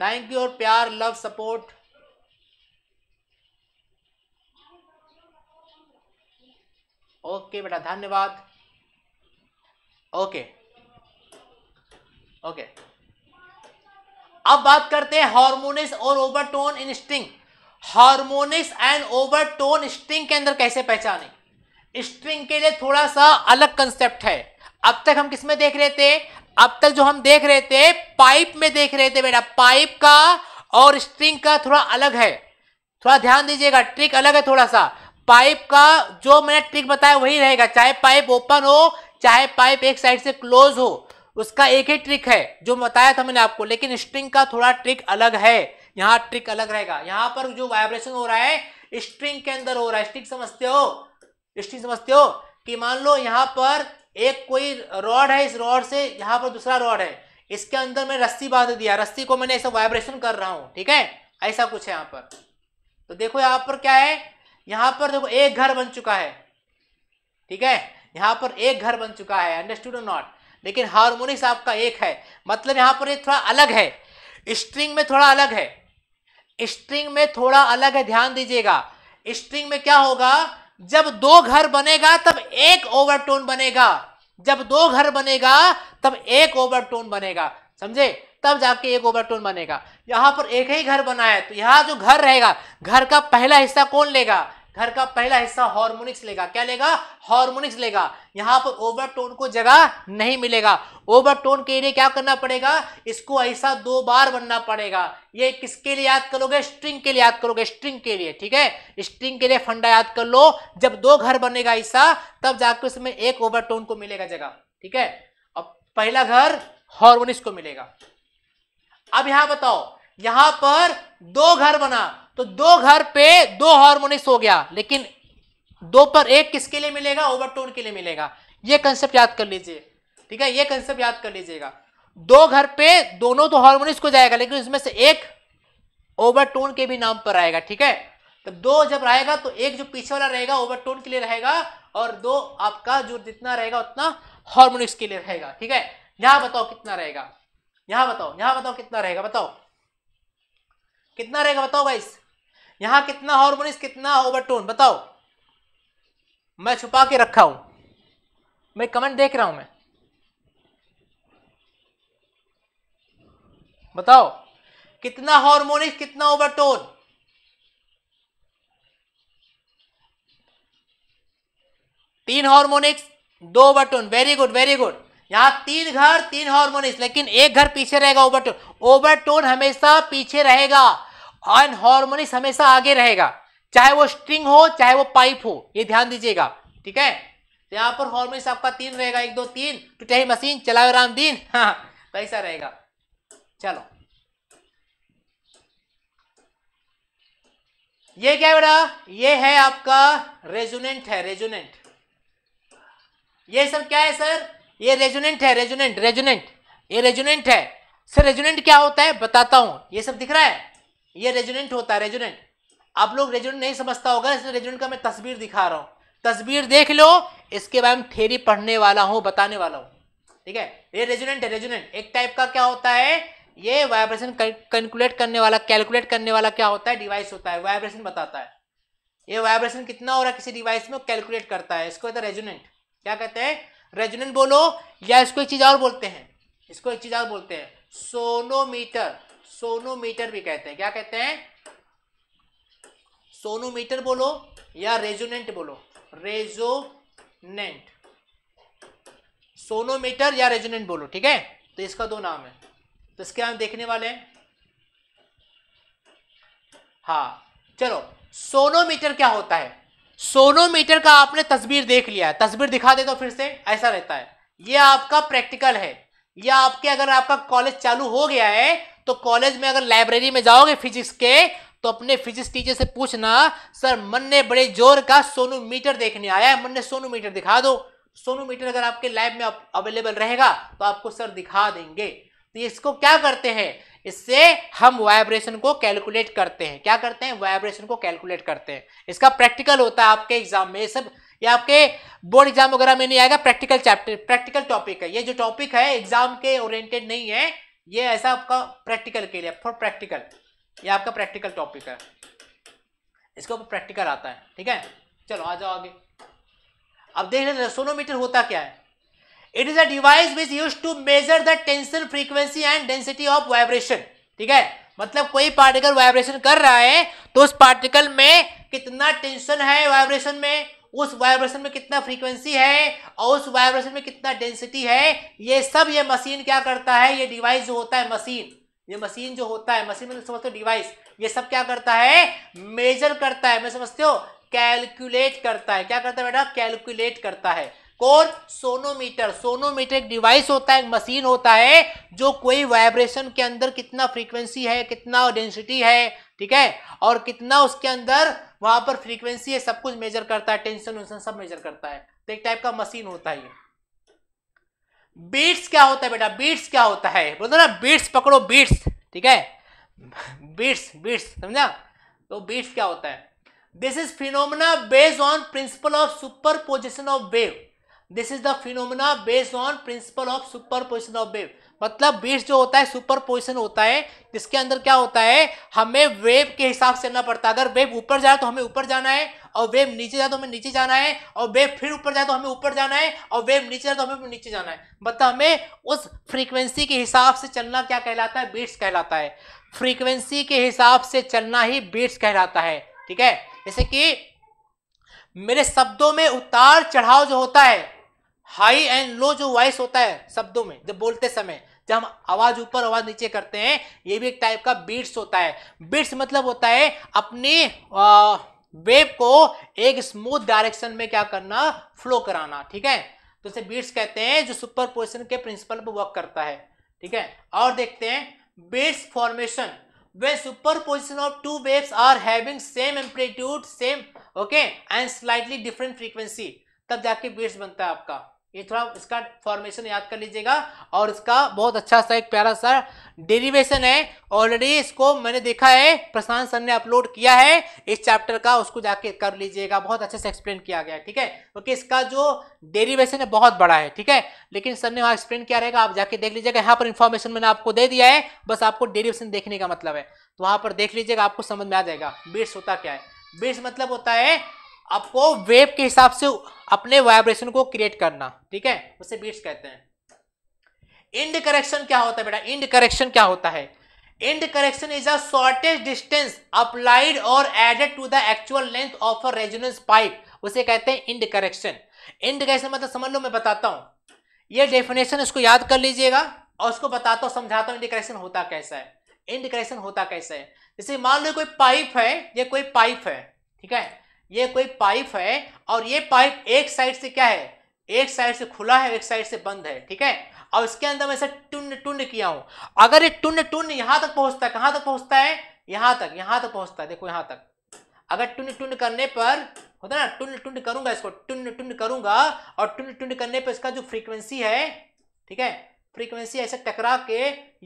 थैंक यू और प्यार लव सपोर्ट ओके बेटा धन्यवाद ओके ओके अब बात करते हैं हार्मोनिस और overtone in string harmonics and overtone string के अंदर कैसे पहचाने स्ट्रिंग के लिए थोड़ा सा अलग कंसेप्ट है अब तक हम किसमें देख रहे थे अब तक जो हम देख रहे थे पाइप में देख रहे थे बेटा पाइप का और स्ट्रिंग का थोड़ा अलग है थोड़ा ध्यान दीजिएगा ट्रिक अलग है थोड़ा सा पाइप का जो मैंने ट्रिक बताया वही रहेगा चाहे पाइप ओपन हो चाहे पाइप एक साइड से क्लोज हो उसका एक ही ट्रिक है जो बताया था मैंने आपको लेकिन स्ट्रिंग का थोड़ा ट्रिक अलग है यहाँ ट्रिक अलग रहेगा यहाँ पर जो वाइब्रेशन हो रहा है स्ट्रिंग के अंदर हो रहा है स्ट्रिंग समझते हो स्ट्रिंग समझते हो कि मान लो यहाँ पर एक कोई रॉड है इस रॉड से यहाँ पर दूसरा रॉड है इसके अंदर मैं रस्सी बांध दिया रस्सी को मैंने ऐसा वाइब्रेशन कर रहा हूँ ठीक है ऐसा कुछ है यहाँ पर तो देखो यहाँ पर क्या है यहाँ पर देखो एक घर बन चुका है ठीक है यहाँ पर एक घर बन चुका है अंडरस्टूड नॉट लेकिन हारमोनिक्स आपका एक है मतलब यहाँ पर ये थोड़ा अलग है स्ट्रिंग में थोड़ा अलग है स्ट्रिंग में थोड़ा अलग है ध्यान दीजिएगा स्ट्रिंग में क्या होगा जब दो घर बनेगा तब एक ओवरटोन बनेगा जब दो घर बनेगा तब एक ओवरटोन बनेगा समझे तब जाके एक ओवरटोन बनेगा यहां पर एक ही घर बना है तो यहां जो घर रहेगा घर का पहला हिस्सा कौन लेगा घर का पहला हिस्सा हार्मोनिक्स लेगा क्या लेगा हार्मोनिक्स लेगा यहां पर ओवरटोन को जगह नहीं मिलेगा ओवरटोन के लिए क्या करना पड़ेगा इसको ऐसा दो बार बनना पड़ेगा ये किसके लिए याद करोगे स्ट्रिंग के लिए याद करोगे स्ट्रिंग के लिए ठीक है स्ट्रिंग के लिए फंडा याद कर लो जब दो घर बनेगा ऐसा तब जाकर उसमें एक ओवरटोन को मिलेगा जगह ठीक है अब पहला घर हॉर्मोनिक्स को मिलेगा अब यहां बताओ यहां पर दो घर बना तो दो घर पे दो हार्मोनिक्स हो गया लेकिन दो पर एक किसके लिए मिलेगा ओवरटोन के लिए मिलेगा ये कंसेप्ट याद कर लीजिए ठीक है ये कंसेप्ट याद कर लीजिएगा दो घर पे दोनों तो हार्मोनिक्स को जाएगा लेकिन उसमें से एक ओवरटोन के भी नाम पर आएगा ठीक है तो दो जब आएगा तो एक जो पीछे वाला रहेगा ओवरटोन के लिए रहेगा और दो आपका जो जितना रहेगा उतना हार्मोनिक्स के लिए रहेगा ठीक है यहां बताओ कितना रहेगा यहां बताओ यहां बताओ कितना रहेगा बताओ कितना रहेगा बताओ भाई यहां कितना हॉर्मोनिस कितना ओवरटोन बताओ मैं छुपा के रखा हूं मैं कमेंट देख रहा हूं मैं बताओ कितना हॉर्मोनिस कितना ओवरटोन तीन हार्मोनिक्स दो overtone very good very good यहां तीन घर तीन हार्मोनिक्स लेकिन एक घर पीछे रहेगा ओवरटोन ओवरटोन हमेशा पीछे रहेगा अनहार्मोनिक्स हमेशा आगे रहेगा चाहे वो स्ट्रिंग हो चाहे वो पाइप हो ये ध्यान दीजिएगा ठीक है तो यहाँ पर हॉर्मोनिक्स आपका तीन रहेगा एक दो तीन चाहे मशीन चलाओ राम दिन हाँ कैसा रहेगा चलो ये क्या बेटा ये है आपका रेजुनेंट है रेजुनेंट ये सब क्या है सर ये रेजुनेंट है रेजुनेंट रेजुनेंट ये रेजुनेंट है सर रेजुनेंट क्या होता है बताता हूं ये सब दिख रहा है ये रेजोनेंट होता है रेजोनेंट आप लोग रेजोनेंट नहीं समझता होगा इसलिए रेजोनेंट का मैं तस्वीर दिखा रहा हूँ तस्वीर देख लो इसके बाद में थेरी पढ़ने वाला हूँ बताने वाला हूँ ठीक है ये रेजोनेंट है रेजोनेंट एक टाइप का क्या होता है ये वाइब्रेशन कैलकुलेट करने वाला कैलकुलेट करने वाला क्या होता है डिवाइस होता है वाइब्रेशन बताता है ये वाइब्रेशन कितना हो रहा है किसी डिवाइस में कैलकुलेट करता है इसको कहते हैं रेजोनेंट क्या कहते हैं रेजोनेंट बोलो या इसको एक चीज़ और बोलते हैं इसको एक चीज़ और बोलते हैं सोनोमीटर सोनोमीटर भी कहते हैं क्या कहते हैं सोनोमीटर बोलो या रेजोनेंट बोलो रेजोनेंट सोनोमीटर या रेजोनेंट बोलो ठीक है तो इसका दो नाम है तो इसके हम देखने वाले हैं हाँ चलो सोनोमीटर क्या होता है सोनोमीटर का आपने तस्वीर देख लिया है तस्वीर दिखा दे तो फिर से ऐसा रहता है ये आपका प्रैक्टिकल है या आपके अगर आपका कॉलेज चालू हो गया है तो कॉलेज में अगर लाइब्रेरी में जाओगे फिजिक्स के तो अपने फिजिक्स टीचर से पूछना सर मन ने बड़े जोर का सोनू मीटर देखने आया है मन ने सोनू मीटर दिखा दो सोनू मीटर अगर आपके लैब में अवेलेबल रहेगा तो आपको सर दिखा देंगे तो इसको क्या करते हैं इससे हम वाइब्रेशन को कैलकुलेट करते हैं क्या करते हैं वाइब्रेशन को कैलकुलेट करते हैं इसका प्रैक्टिकल होता है आपके एग्जाम में ये सब ये आपके बोर्ड एग्जाम वगैरह में नहीं आएगा प्रैक्टिकल चैप्टर प्रैक्टिकल टॉपिक है ये जो टॉपिक है एग्जाम के ओरिएंटेड नहीं है ये ऐसा आपका प्रैक्टिकल के लिए फॉर प्रैक्टिकल ये आपका प्रैक्टिकल टॉपिक है इसके ऊपर प्रैक्टिकल आता है ठीक है चलो आ जाओ आगे अब देख रहे सोनोमीटर होता क्या है it is a device which use to measure the tension frequency and density of vibration ठीक है मतलब कोई पार्टिकल वाइब्रेशन कर रहा है तो उस पार्टिकल में कितना टेंशन है वाइब्रेशन में उस वाइब्रेशन में कितना फ्रीक्वेंसी है और उस वाइब्रेशन में कितना डेंसिटी है ये सब ये मशीन क्या करता है ये डिवाइस जो होता है मशीन ये मशीन जो होता है मशीन में तो समझते हो डिवाइस ये सब क्या करता है मेजर करता है मैं समझते हो कैलकुलेट करता है क्या करता है बेटा कैलकुलेट करता है कौन सोनोमीटर सोनोमीटर एक डिवाइस होता है एक मशीन होता है जो कोई वाइब्रेशन के अंदर कितना फ्रीक्वेंसी है कितना डेंसिटी है ठीक है और कितना उसके अंदर वहां पर फ्रीक्वेंसी है सब कुछ मेजर करता है टेंशन वेंशन सब मेजर करता है तो एक टाइप का मशीन होता है बीट्स क्या होता है बेटा बीट्स क्या होता है बोलते ना बीट्स पकड़ो बीट्स ठीक है बीट्स बीट्स समझा तो बीट्स क्या होता है this is phenomena based on principle of superposition of wave this is the phenomena based on principle of superposition of wave मतलब बीट्स जो होता है सुपर पोजिशन होता है जिसके अंदर क्या होता है हमें वेब के हिसाब से चलना पड़ता है अगर वेब ऊपर जाए तो हमें ऊपर जाना है और वेब नीचे जाए तो हमें नीचे जाना है और वेब फिर ऊपर जाए तो हमें ऊपर जाना है और वेब नीचे जाए तो हमें नीचे जाना है मतलब हमें उस फ्रीक्वेंसी के हिसाब से चलना क्या कहलाता है बीट्स कहलाता है फ्रीक्वेंसी के हिसाब से चलना ही बीट्स कहलाता है ठीक है जैसे कि मेरे शब्दों में उतार चढ़ाव जो होता है हाई एंड लो जो वॉइस होता है शब्दों में जब बोलते समय जब हम आवाज ऊपर आवाज नीचे करते हैं ये भी एक टाइप का बीट्स होता है बीट्स मतलब होता है अपने वेव को एक स्मूथ डायरेक्शन में क्या करना फ्लो कराना ठीक है तो इसे बीट्स कहते हैं जो सुपर पोजिशन के प्रिंसिपल पर वर्क करता है ठीक है और देखते हैं beats formation superposition of two waves are having same amplitude same okay and slightly different frequency तब जाके बीट्स बनता है आपका ये थोड़ा इसका फॉर्मेशन याद कर लीजिएगा और इसका बहुत अच्छा सा एक प्यारा सा डेरिवेशन है ऑलरेडी इसको मैंने देखा है प्रशांत सर ने अपलोड किया है इस चैप्टर का उसको जाके कर लीजिएगा बहुत अच्छे से एक्सप्लेन किया गया है ठीक है क्योंकि इसका जो डेरिवेशन है बहुत बड़ा है ठीक है लेकिन सर ने वहाँ एक्सप्लेन किया रहेगा आप जाके देख लीजिएगा यहाँ पर इन्फॉर्मेशन मैंने आपको दे दिया है बस आपको डेरिवेशन देखने का मतलब है तो वहाँ पर देख लीजिएगा आपको समझ में आ जाएगा बीट्स होता क्या है बीट्स मतलब होता है आपको वेव के हिसाब से अपने वाइब्रेशन को क्रिएट करना ठीक है उसे बीट्स कहते हैं इंड करेक्शन क्या होता है बेटा इंड करेक्शन क्या होता है end correction is a shortest distance applied और added to the actual length of a resonance pipe उसे कहते हैं इंड करेक्शन इंड करेक्शन मतलब समझ लो मैं बताता हूं ये डेफिनेशन इसको याद कर लीजिएगा और उसको बताता हूँ समझाता हूँ इंड करेक्शन होता कैसा है इंड करेक्शन होता कैसा है जैसे मान लो कोई पाइप है ये कोई पाइप है ठीक है ये कोई पाइप है और ये पाइप एक साइड से क्या है एक साइड से खुला है एक साइड से बंद है ठीक है और इसके अंदर मैं टुंड टुंड किया हूं अगर ये टुंड टुंड यहां तक पहुंचता है कहां तक पहुंचता है यहां तक यहां तक पहुंचता है देखो यहां तक अगर टुंड टुंड करने पर होता ना टुंड टुंड करूंगा इसको टुंड टुंड करूंगा और टुंड टुंड करने पर इसका जो फ्रीक्वेंसी है ठीक है फ्रीक्वेंसी ऐसे टकरा के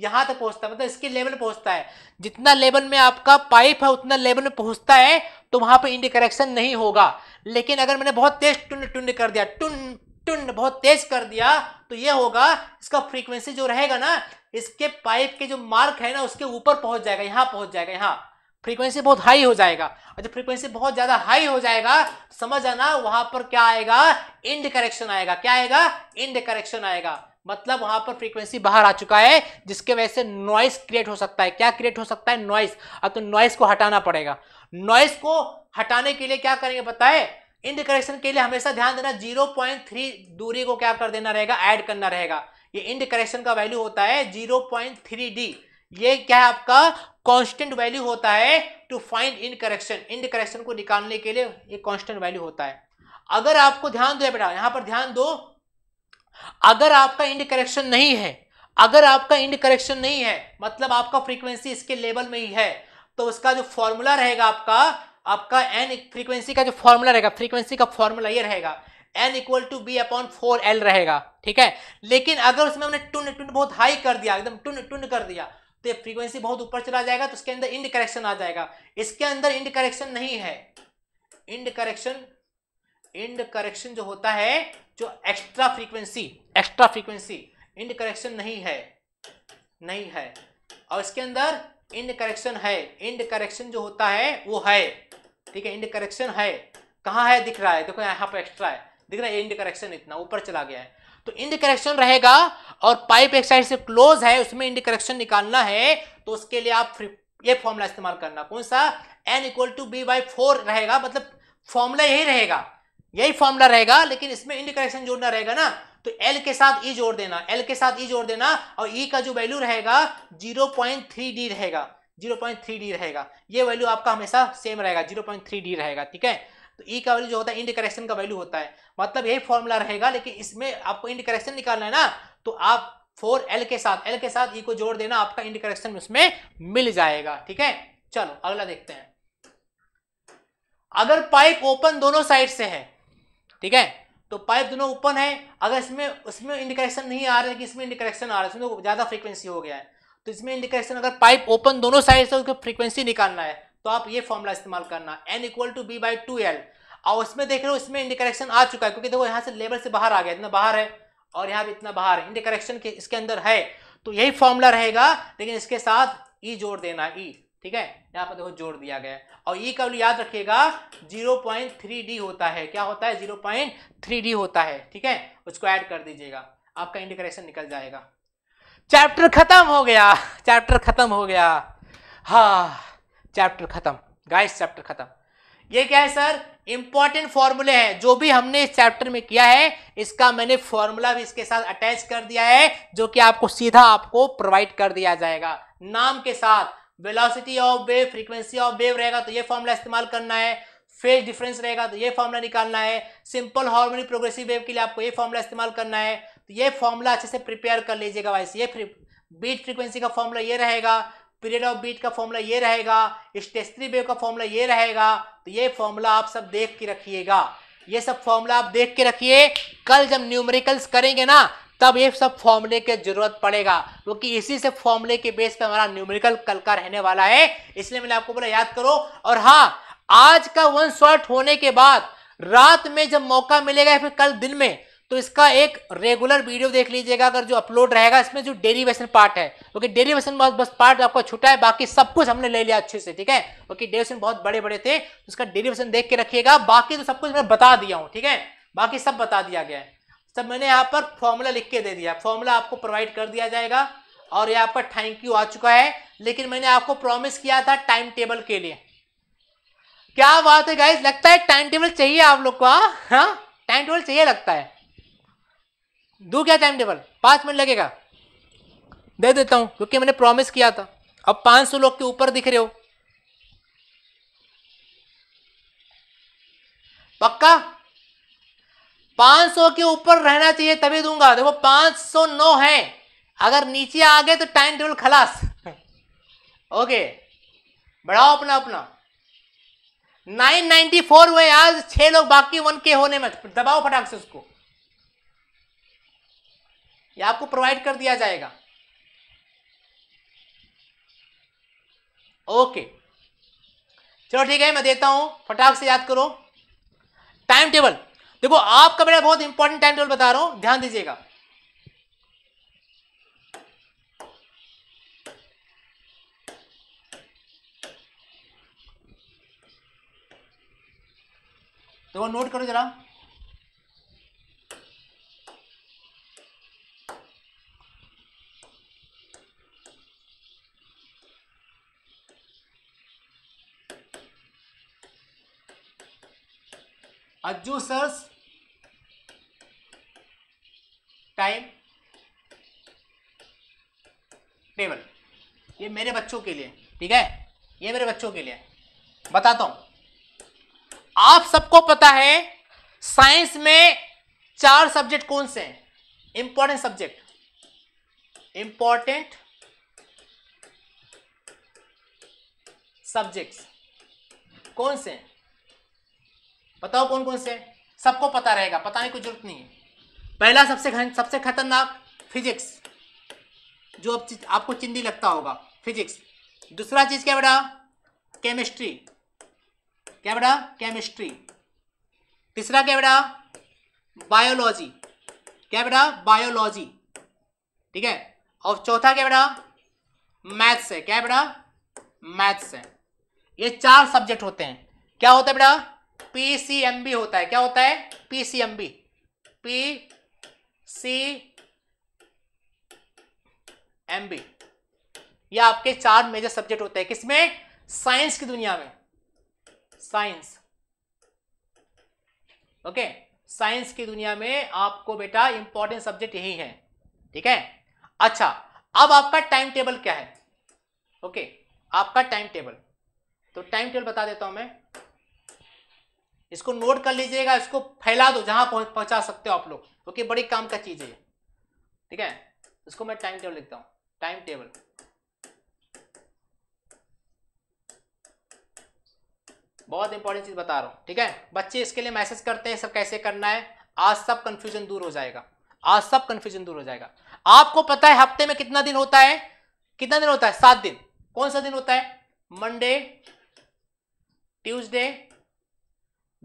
यहां तक पहुंचता है मतलब इसके लेवल पहुंचता है जितना लेवल में आपका पाइप है उतना लेवल में पहुंचता है तो वहां पर इंडिकरेक्शन करेक्शन नहीं होगा लेकिन अगर मैंने बहुत तेज टुंड टुंड कर दिया टुंड टुंड बहुत तेज कर दिया तो ये होगा इसका फ्रीक्वेंसी जो रहेगा ना इसके पाइप के जो मार्क है ना उसके ऊपर पहुंच जाएगा यहाँ पहुंच जाएगा यहाँ फ्रीक्वेंसी बहुत हाई हो जाएगा और जब फ्रीक्वेंसी बहुत ज्यादा हाई हो जाएगा समझ आना वहां पर क्या आएगा इंड करेक्शन आएगा क्या आएगा इंड करेक्शन आएगा मतलब वहां पर फ्रीक्वेंसी बाहर आ चुका है जिसके वजह से नॉइस क्रिएट हो सकता है क्या क्रिएट हो सकता है नॉइस अब तो नॉइस को हटाना पड़ेगा नॉइस को हटाने के लिए क्या करेंगे बताए इंड करेक्शन के लिए हमेशा ध्यान देना 0.3 दूरी को क्या कर देना रहेगा ऐड करना रहेगा ये इंड करेक्शन का वैल्यू होता है थ्री डी ये क्या है आपका कांस्टेंट वैल्यू होता है to find in correction end correction को निकालने के लिए ये कांस्टेंट वैल्यू होता है अगर आपको ध्यान दो बेटा यहां पर ध्यान दो अगर आपका इंड करेक्शन नहीं है अगर आपका इंड करेक्शन नहीं है मतलब आपका फ्रीक्वेंसी इसके लेवल में ही है तो उसका जो फॉर्मूला रहेगा आपका आपका एन फ्रीक्वेंसी का जो फॉर्मूला रहेगा फ्रीक्वेंसी का फॉर्मूला ये रहेगा N equal to B upon four L रहेगा ठीक है लेकिन अगर उसमें हमने टुन टुन बहुत हाई कर दिया एकदम टुन टुन कर दिया तो ये फ्रीक्वेंसी बहुत ऊपर चला जाएगा तो उसके अंदर इंड करेक्शन आ जाएगा इसके अंदर इंड करेक्शन नहीं है इंड करेक्शन इंड करेक्शन जो होता है जो extra frequency extra frequency end correction नहीं है नहीं है और इसके अंदर इंड करेक्शन है इंड करेक्शन जो होता है वो है ठीक है इंड करेक्शन है कहाँ है दिख रहा है देखो यहाँ पर एक्स्ट्रा है दिख रहा है इंड करेक्शन इतना ऊपर चला गया है तो इंड करेक्शन रहेगा और पाइप एक साइड से क्लोज है उसमें इंड करेक्शन निकालना है तो उसके लिए आप ये फॉर्मूला इस्तेमाल करना कौन सा N equal to B by four रहेगा मतलब फॉर्मूला यही रहेगा यही फॉर्मूला रहेगा लेकिन इसमें इंड करेक्शन जोड़ना रहेगा ना तो एल के साथ ई e जोड़ देना एल के साथ ई e जोड़ देना और ई e का जो वैल्यू रहेगा जीरो पॉइंट थ्री डी रहेगा जीरो पॉइंट थ्री डी रहेगा ये वैल्यू आपका हमेशा सेम रहेगा जीरो पॉइंट थ्री डी रहेगा ठीक है तो ई का वैल्यू जो होता है इंड करेक्शन का वैल्यू होता है मतलब यही फॉर्मूला रहेगा लेकिन इसमें आपको इंड करेक्शन निकालना है ना तो आप फोर एल के साथ एल के साथ ई को जोड़ देना आपका इंड करेक्शन उसमें मिल जाएगा ठीक है चलो अगला देखते हैं अगर पाइप ओपन दोनों साइड से है ठीक है तो पाइप दोनों ओपन है अगर इसमें उसमें इंडिकेशन नहीं आ रहा है कि इसमें इंडिकेशन आ रहा है इसमें तो ज़्यादा फ्रीक्वेंसी हो गया है तो इसमें इंडिकेशन अगर पाइप ओपन दोनों साइड से उसको फ्रीक्वेंसी निकालना है तो आप ये फॉर्मूला इस्तेमाल करना N equal to B by two L और उसमें देख रहे हो इसमें इंडिकरेक्शन आ चुका है क्योंकि देखो यहाँ से लेवल से बाहर आ गया इतना बाहर है और यहाँ भी इतना बाहर है इंडिकरेक्शन के इसके अंदर है तो यही फॉर्मूला रहेगा लेकिन इसके साथ ई e जोड़ देना ई e। ठीक है यहाँ पर देखो जोड़ दिया गया और ये कब याद रखिएगा 0.3D होता है क्या होता है 0.3D होता है ठीक है उसको ऐड कर दीजिएगा आपका इंटीग्रेशन निकल जाएगा चैप्टर खत्म हो गया चैप्टर खत्म हो गया हा चैप्टर खत्म गाइस चैप्टर खत्म ये क्या है सर इंपॉर्टेंट फॉर्मूले हैं जो भी हमने इस चैप्टर में किया है इसका मैंने फॉर्मूला भी इसके साथ अटैच कर दिया है जो कि आपको सीधा आपको प्रोवाइड कर दिया जाएगा नाम के साथ velocity of wave frequency of wave रहेगा तो ये फॉर्मूला इस्तेमाल करना है फेज डिफरेंस रहेगा तो ये फॉर्मूला निकालना है सिंपल हार्मोनिक प्रोग्रेसिव वेव के लिए आपको ये फॉर्मूला इस्तेमाल करना है तो ये फॉर्मूला अच्छे से प्रिपेयर कर लीजिएगा वाइस ये बीट फ्रीक्वेंसी का फॉर्मूला ये रहेगा पीरियड ऑफ बीट का फॉर्मूला ये रहेगा स्टेशनरी वेव का फॉर्मूला ये रहेगा तो ये फॉर्मूला आप सब देख के रखिएगा ये सब फॉर्मूला आप देख के रखिए कल जब न्यूमेरिकल्स करेंगे ना तब ये सब फॉर्मूले की जरूरत पड़ेगा क्योंकि इसी से फॉर्मूले के बेस पे हमारा न्यूमेरिकल कल का रहने वाला है इसलिए मैंने आपको बोला याद करो और हाँ आज का वन शॉर्ट होने के बाद रात में जब मौका मिलेगा या फिर कल दिन में तो इसका एक रेगुलर वीडियो देख लीजिएगा अगर जो अपलोड रहेगा इसमें जो डेरिवेशन पार्ट है क्योंकि डेरिवेशन बहुत बस पार्ट आपका छुटा है बाकी सब कुछ हमने ले लिया अच्छे से ठीक है क्योंकि डेरिवेशन बहुत बड़े बड़े थे तो उसका डेरिवेशन देख के रखिएगा बाकी तो सब कुछ मैं बता दिया हूँ ठीक है बाकी सब बता दिया गया है सब मैंने यहाँ पर फॉर्मूला लिख के दे दिया फॉर्मूला आपको प्रोवाइड कर दिया जाएगा और यहाँ पर थैंक यू आ चुका है लेकिन मैंने आपको प्रॉमिस किया था टाइम टेबल के लिए क्या बात है गाइज लगता है टाइम टेबल चाहिए आप लोग को हाँ टाइम हाँ? टेबल चाहिए लगता है दू क्या टाइम टेबल पाँच मिनट लगेगा दे देता हूँ क्योंकि मैंने प्रॉमिस किया था अब पांच सौ लोग के ऊपर दिख रहे हो पक्का 500 के ऊपर रहना चाहिए तभी दूंगा देखो 509 है अगर नीचे आ गए तो टाइम टेबल खलास ओके बढ़ाओ अपना अपना 994 हुए आज छह लोग बाकी वन के होने में दबाओ फटाक से उसको ये आपको प्रोवाइड कर दिया जाएगा ओके चलो ठीक है मैं देता हूं फटाक से याद करो टाइम टेबल देखो आपका मेरा बहुत इंपॉर्टेंट टाइम टेबल बता रहा हूं ध्यान दीजिएगा तो नोट करो जरा अज्जूसर्स टाइम टेबल ये मेरे बच्चों के लिए ठीक है ये मेरे बच्चों के लिए बताता हूं आप सबको पता है साइंस में चार सब्जेक्ट कौन से हैं इंपॉर्टेंट सब्जेक्ट इंपॉर्टेंट सब्जेक्ट्स कौन से हैं बताओ कौन कौन से सबको पता रहेगा पता नहीं कोई जरूरत नहीं है पहला सबसे सबसे खतरनाक फिजिक्स जो अब आपको चिंदी लगता होगा फिजिक्स दूसरा चीज क्या बेटा केमिस्ट्री क्या बेटा केमिस्ट्री तीसरा क्या बेटा बायोलॉजी क्या बेटा बायोलॉजी ठीक है और चौथा क्या बेटा मैथ्स है क्या बेटा मैथ्स है ये चार सब्जेक्ट होते हैं क्या होता है बेटा पीसीएमबी होता है क्या होता है PCMB P C M B यह आपके चार मेजर सब्जेक्ट होते हैं किसमें साइंस की दुनिया में साइंस ओके साइंस की दुनिया में आपको बेटा इंपॉर्टेंट सब्जेक्ट यही है ठीक है अच्छा अब आपका टाइम टेबल क्या है ओके आपका टाइम टेबल तो टाइम टेबल बता देता हूं मैं इसको नोट कर लीजिएगा इसको फैला दो जहां पहुंचा सकते हो आप लोग ओके तो काम का चीज है ठीक है इसको मैं टाइम टेबल लिखता हूं टाइम टेबल बहुत इंपॉर्टेंट चीज बता रहा हूं ठीक है बच्चे इसके लिए मैसेज करते हैं सब कैसे करना है आज सब कंफ्यूजन दूर हो जाएगा आज सब कंफ्यूजन दूर हो जाएगा आपको पता है हफ्ते में कितना दिन होता है कितना दिन होता है सात दिन कौन सा दिन होता है Monday Tuesday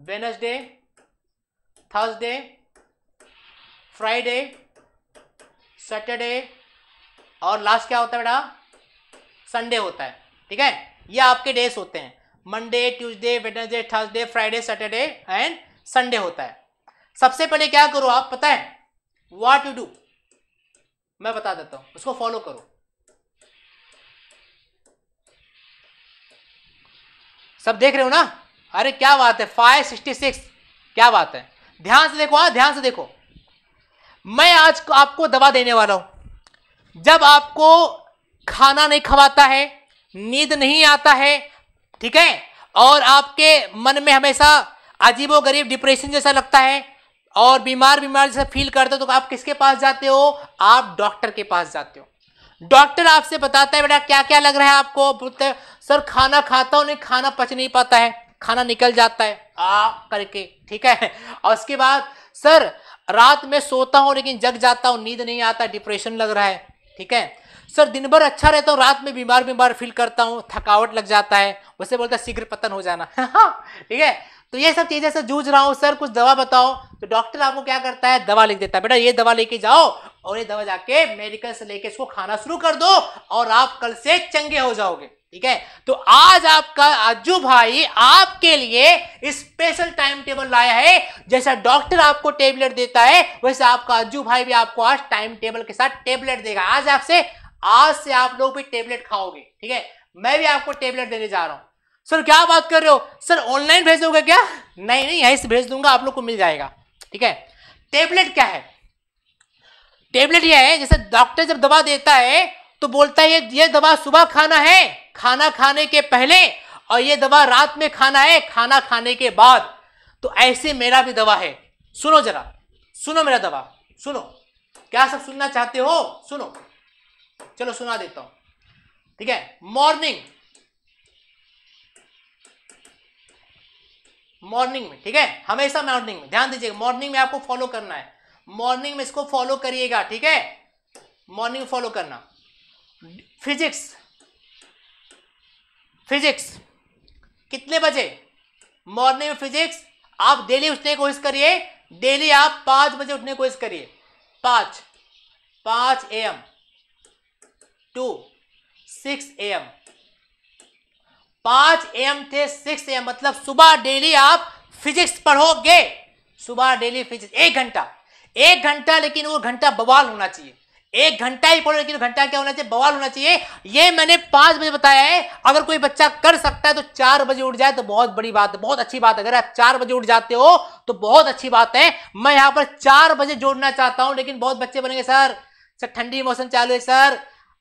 Wednesday Thursday Friday Saturday और लास्ट क्या होता है बेटा संडे होता है ठीक है ये आपके डेज होते हैं Monday Tuesday Wednesday Thursday Friday Saturday and Sunday होता है सबसे पहले क्या करो आप पता है वाट यू डू मैं बता देता हूं उसको फॉलो करो सब देख रहे हो ना अरे क्या बात है फाइव सिक्सटी सिक्स क्या बात है ध्यान से देखो हाँ ध्यान से देखो मैं आज आपको दवा देने वाला हूं जब आपको खाना नहीं खवाता है नींद नहीं आता है ठीक है और आपके मन में हमेशा अजीबोगरीब डिप्रेशन जैसा लगता है और बीमार बीमार जैसा फील करते हो तो आप किसके पास जाते हो आप डॉक्टर के पास जाते हो डॉक्टर आपसे बताता है बेटा क्या क्या लग रहा है आपको बोलते सर खाना खाता हूँ नहीं खाना पच नहीं पाता है खाना निकल जाता है आ करके ठीक है और उसके बाद सर रात में सोता हूँ लेकिन जग जाता हूँ नींद नहीं आता डिप्रेशन लग रहा है ठीक है सर दिन भर अच्छा रहता हूँ रात में बीमार बीमार फील करता हूँ थकावट लग जाता है वैसे बोलता है शीघ्र पतन हो जाना हाँ, ठीक है तो ये सब चीज़ें से जूझ रहा हूँ सर कुछ दवा बताओ तो डॉक्टर आपको क्या करता है दवा लिख देता है बेटा ये दवा लेके जाओ और ये दवा जाके मेडिकल से लेके इसको खाना शुरू कर दो और आप कल से चंगे हो जाओगे ठीक है तो आज आपका अज्जू भाई आपके लिए स्पेशल टाइम टेबल लाया है जैसा डॉक्टर आपको टेबलेट देता है वैसे आपका अज्जू भाई भी आपको आज टाइम टेबल के साथ टेबलेट देगा आज आपसे आज से आप लोग भी टेबलेट खाओगे ठीक है मैं भी आपको टेबलेट देने जा रहा हूं सर क्या बात कर रहे हो सर ऑनलाइन भेजोगे क्या नहीं नहीं यहीं से भेज दूंगा आप लोग को मिल जाएगा ठीक है टेबलेट क्या है टेबलेट यह है जैसे डॉक्टर जब दवा देता है तो बोलता है ये दवा सुबह खाना है खाना खाने के पहले और ये दवा रात में खाना है खाना खाने के बाद तो ऐसे मेरा भी दवा है सुनो जरा सुनो मेरा दवा सुनो क्या सब सुनना चाहते हो सुनो चलो सुना देता हूं ठीक है मॉर्निंग मॉर्निंग में ठीक है हमेशा मॉर्निंग में ध्यान दीजिएगा मॉर्निंग में आपको फॉलो करना है मॉर्निंग में इसको फॉलो करिएगा ठीक है मॉर्निंग फॉलो करना फिजिक्स फिजिक्स कितने बजे मॉर्निंग में फिजिक्स आप डेली उठने की कोशिश करिए डेली आप पाँच बजे उठने की कोशिश करिए पाँच पाँच A M to six A M पाँच ए एम थे सिक्स ए एम मतलब सुबह डेली आप फिजिक्स पढ़ोगे सुबह डेली फिजिक्स एक घंटा एक घंटा लेकिन वो घंटा बवाल होना चाहिए एक घंटा ही पढ़ो लेकिन घंटा क्या होना चाहिए बवाल होना चाहिए ये मैंने पांच बजे बताया है अगर कोई बच्चा कर सकता है तो चार बजे उठ जाए तो बहुत बड़ी बात है बहुत अच्छी बात है अगर आप चार बजे उठ जाते हो तो बहुत अच्छी बात है मैं यहां पर चार बजे जोड़ना चाहता हूं लेकिन बहुत बच्चे बनेंगे सर सर ठंडी मौसम चालू है सर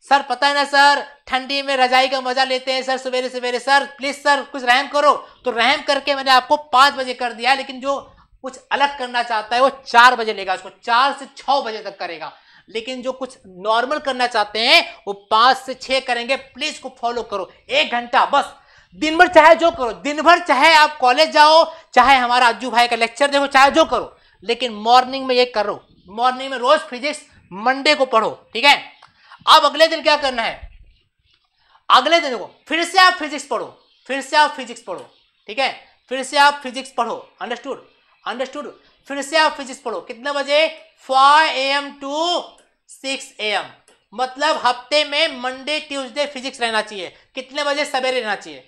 सर पता है ना सर ठंडी में रजाई का मजा लेते हैं सर सवेरे सवेरे सर प्लीज सर कुछ रहम करो तो रहम करके मैंने आपको पांच बजे कर दिया लेकिन जो कुछ अलग करना चाहता है वो चार बजे लेगा उसको चार से छः बजे तक करेगा लेकिन जो कुछ नॉर्मल करना चाहते हैं वो पांच से छह करेंगे प्लीज को फॉलो करो एक घंटा बस दिन भर चाहे जो करो दिन भर चाहे आप कॉलेज जाओ चाहे हमारा अज्जू भाई का लेक्चर देखो चाहे जो करो लेकिन मॉर्निंग में ये करो मॉर्निंग में रोज फिजिक्स मंडे को पढ़ो ठीक है अब अगले दिन क्या करना है अगले दिन को फिर से आप फिजिक्स पढ़ो फिर से आप फिजिक्स पढ़ो ठीक है फिर से आप फिजिक्स पढ़ो अंडरस्टूड अंडरस्टूड फिर से आप फिजिक्स पढ़ो कितने बजे five A M to six A M मतलब हफ्ते में मंडे ट्यूसडे फिजिक्स रहना चाहिए कितने बजे सवेरे रहना चाहिए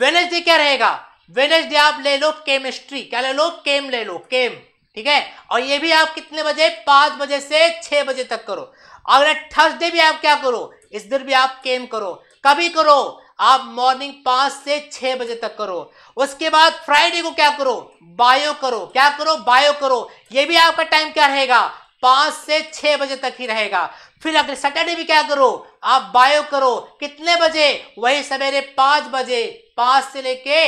वेनेसडे क्या रहेगा वेनेसडे आप ले लो केमिस्ट्री क्या ले लो केम ले लो केम ठीक है और ये भी आप कितने बजे पाँच बजे से छः बजे तक करो अगर थर्सडे भी आप क्या करो इस दिन भी आप केम करो कभी करो आप मॉर्निंग पांच से छह बजे तक करो उसके बाद फ्राइडे को क्या करो बायो करो क्या करो बायो करो ये भी आपका टाइम क्या रहेगा पांच से छह बजे तक ही रहेगा फिर अगले सैटरडे भी क्या करो आप बायो करो कितने बजे वही सवेरे पांच बजे पांच से लेके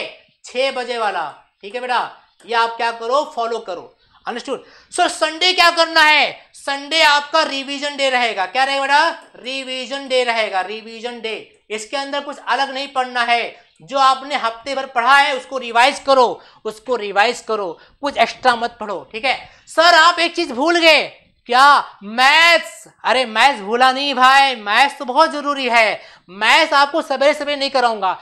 छह बजे वाला ठीक है बेटा ये आप क्या करो फॉलो करो अंडरस्टूड सो संडे क्या करना है संडे आपका रिवीजन डे रहेगा क्या रहेगा बेटा रिवीजन डे रहेगा रिवीजन डे इसके अंदर कुछ अलग नहीं पढ़ना है जो आपने हफ्ते भर पढ़ा है उसको रिवाइज करो उसको रिवाइज करो कुछ एक्स्ट्रा मत पढ़ो ठीक है सर आप एक चीज भूल गए क्या मैथ्स अरे मैथ्स भूला नहीं भाई मैथ्स तो बहुत जरूरी है मैथ्स आपको सवेरे सवेरे नहीं कराऊंगा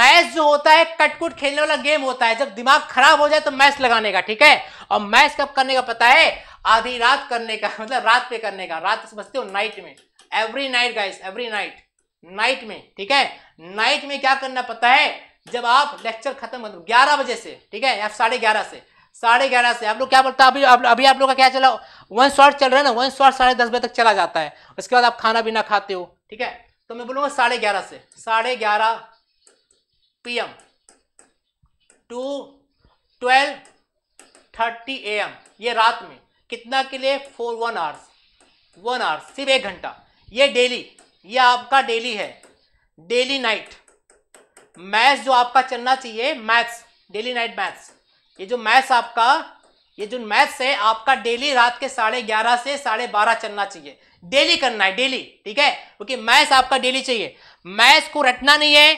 मैथ्स जो होता है कटकुट खेलने वाला गेम होता है जब दिमाग खराब हो जाए तो मैथ्स लगाने का ठीक है और मैथ्स कब करने का पता है आधी रात करने का मतलब रात पे करने का रात समझते हो नाइट में every night guys every night night में ठीक है नाइट में क्या करना पता है जब आप लेक्चर खत्म मतलब ग्यारह बजे से ठीक है या साढ़े ग्यारह से साढ़े ग्यारह से आप लोग क्या बोलते हैं अभी आप, अभी आप लोग का क्या चला वन शॉट चल रहा है ना वन शॉट साढ़े दस बजे तक चला जाता है उसके बाद आप खाना पीना खाते हो ठीक है तो मैं बोलूँगा साढ़े ग्यारह से साढ़े ग्यारह P M to twelve thirty A M ये रात में कितना के लिए four one hours one hours सिर्फ एक घंटा ये डेली ये आपका डेली है डेली नाइट मैथ्स जो आपका चलना चाहिए मैथ्स डेली नाइट मैथ्स ये जो मैथ्स आपका ये जो मैथ्स है आपका डेली रात के साढ़े ग्यारह से साढ़े बारह चलना चाहिए डेली करना है डेली ठीक है क्योंकि मैथ्स आपका डेली चाहिए मैथ्स को रटना नहीं है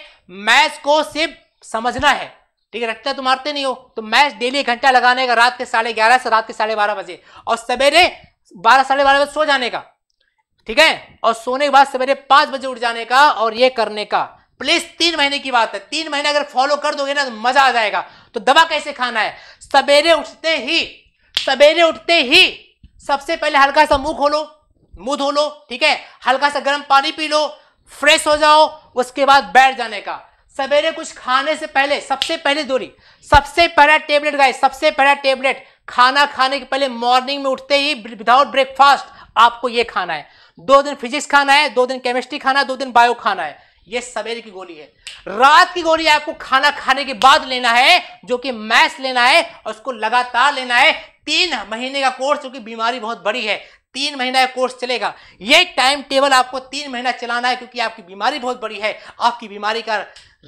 मैथ्स को सिर्फ समझना है ठीक है रटते तो मारते नहीं हो तो मैथ्स डेली घंटा लगाने का रात के साढ़े ग्यारह से रात के साढ़े बारह बजे और सवेरे बारह साढ़े बारह बजे सो जाने का ठीक है और सोने के बाद सवेरे पांच बजे उठ जाने का और ये करने का प्लीज तीन महीने की बात है तीन महीने अगर फॉलो कर दोगे ना तो मजा आ जाएगा तो दवा कैसे खाना है सवेरे उठते ही सवेरे उठते ही सबसे पहले हल्का सा मुंह खोलो मुंह धो लो ठीक है हल्का सा गर्म पानी पी लो फ्रेश हो जाओ उसके बाद बैठ जाने का सवेरे कुछ खाने से पहले सबसे पहले दूरी सबसे पहला टेबलेट गाय सबसे पहला टेबलेट खाना खाने के पहले मॉर्निंग में उठते ही विदाउट ब्रेकफास्ट आपको ये खाना है दो दिन फिजिक्स खाना है दो दिन केमिस्ट्री खाना है दो दिन बायो खाना है ये सवेरे की गोली है रात की गोली आपको खाना खाने के बाद लेना है जो कि मैथ लेना है और उसको लगातार लेना है तीन महीने का कोर्स क्योंकि बीमारी बहुत बड़ी है तीन महीना का कोर्स चलेगा ये टाइम टेबल आपको तीन महीना चलाना है क्योंकि आपकी बीमारी बहुत बड़ी है आपकी बीमारी का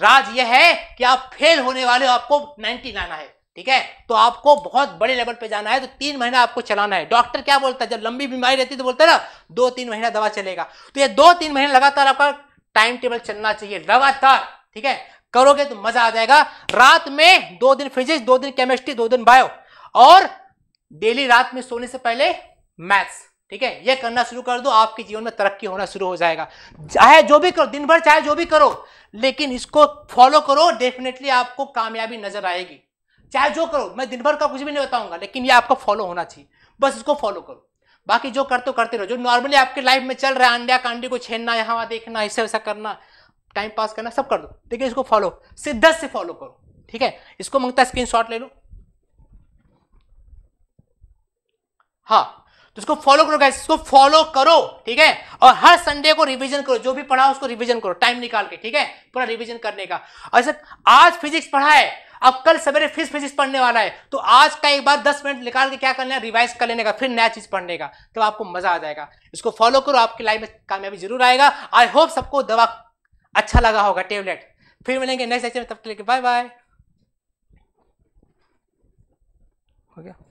राज यह है कि आप फेल होने वाले हो आपको नाइनटी लाना है ठीक है तो आपको बहुत बड़े लेवल पे जाना है तो तीन महीना आपको चलाना है डॉक्टर क्या बोलता है जब लंबी बीमारी रहती है तो बोलता है ना दो तीन महीना दवा चलेगा तो ये दो तीन महीने लगातार आपका टाइम टेबल चलना चाहिए लगातार ठीक है करोगे तो मजा आ जाएगा रात में दो दिन फिजिक्स दो दिन केमिस्ट्री दो दिन बायो और डेली रात में सोने से पहले मैथ्स ठीक है ये करना शुरू कर दो आपके जीवन में तरक्की होना शुरू हो जाएगा चाहे जो भी करो दिन भर चाहे जो भी करो लेकिन इसको फॉलो करो डेफिनेटली आपको कामयाबी नजर आएगी चाहे जो करो मैं दिन भर का कुछ भी नहीं बताऊंगा लेकिन ये आपको फॉलो होना चाहिए बस इसको फॉलो करो बाकी जो करते हो करते रहो जो नॉर्मली आपके लाइफ में चल रहा है अंडा कांडी को छेड़ना यहाँ वहाँ देखना ऐसा वैसा करना टाइम पास करना सब कर दो ठीक इसको फॉलो सिद्धत से फॉलो करो ठीक है इसको मंगता स्क्रीन शॉट ले लो हाँ तो इसको फॉलो करो गाइस इसको फॉलो करो ठीक है और हर संडे को रिवीजन करो जो भी पढ़ा उसको रिवीजन करो टाइम निकाल के ठीक है पूरा रिवीजन करने का और आज फिजिक्स पढ़ा है अब कल सवेरे फिर फिजिक्स पढ़ने वाला है तो आज का एक बार दस मिनट निकाल के क्या करना है रिवाइज कर लेने का फिर नया चीज पढ़ने का तो आपको मजा आ जाएगा इसको फॉलो करो आपकी लाइफ में कामयाबी जरूर आएगा आई होप सबको दवा अच्छा लगा होगा टेबलेट फिर मिलेंगे नेक्स्ट सेक्शन में तब के लिए बाय बाय हो गया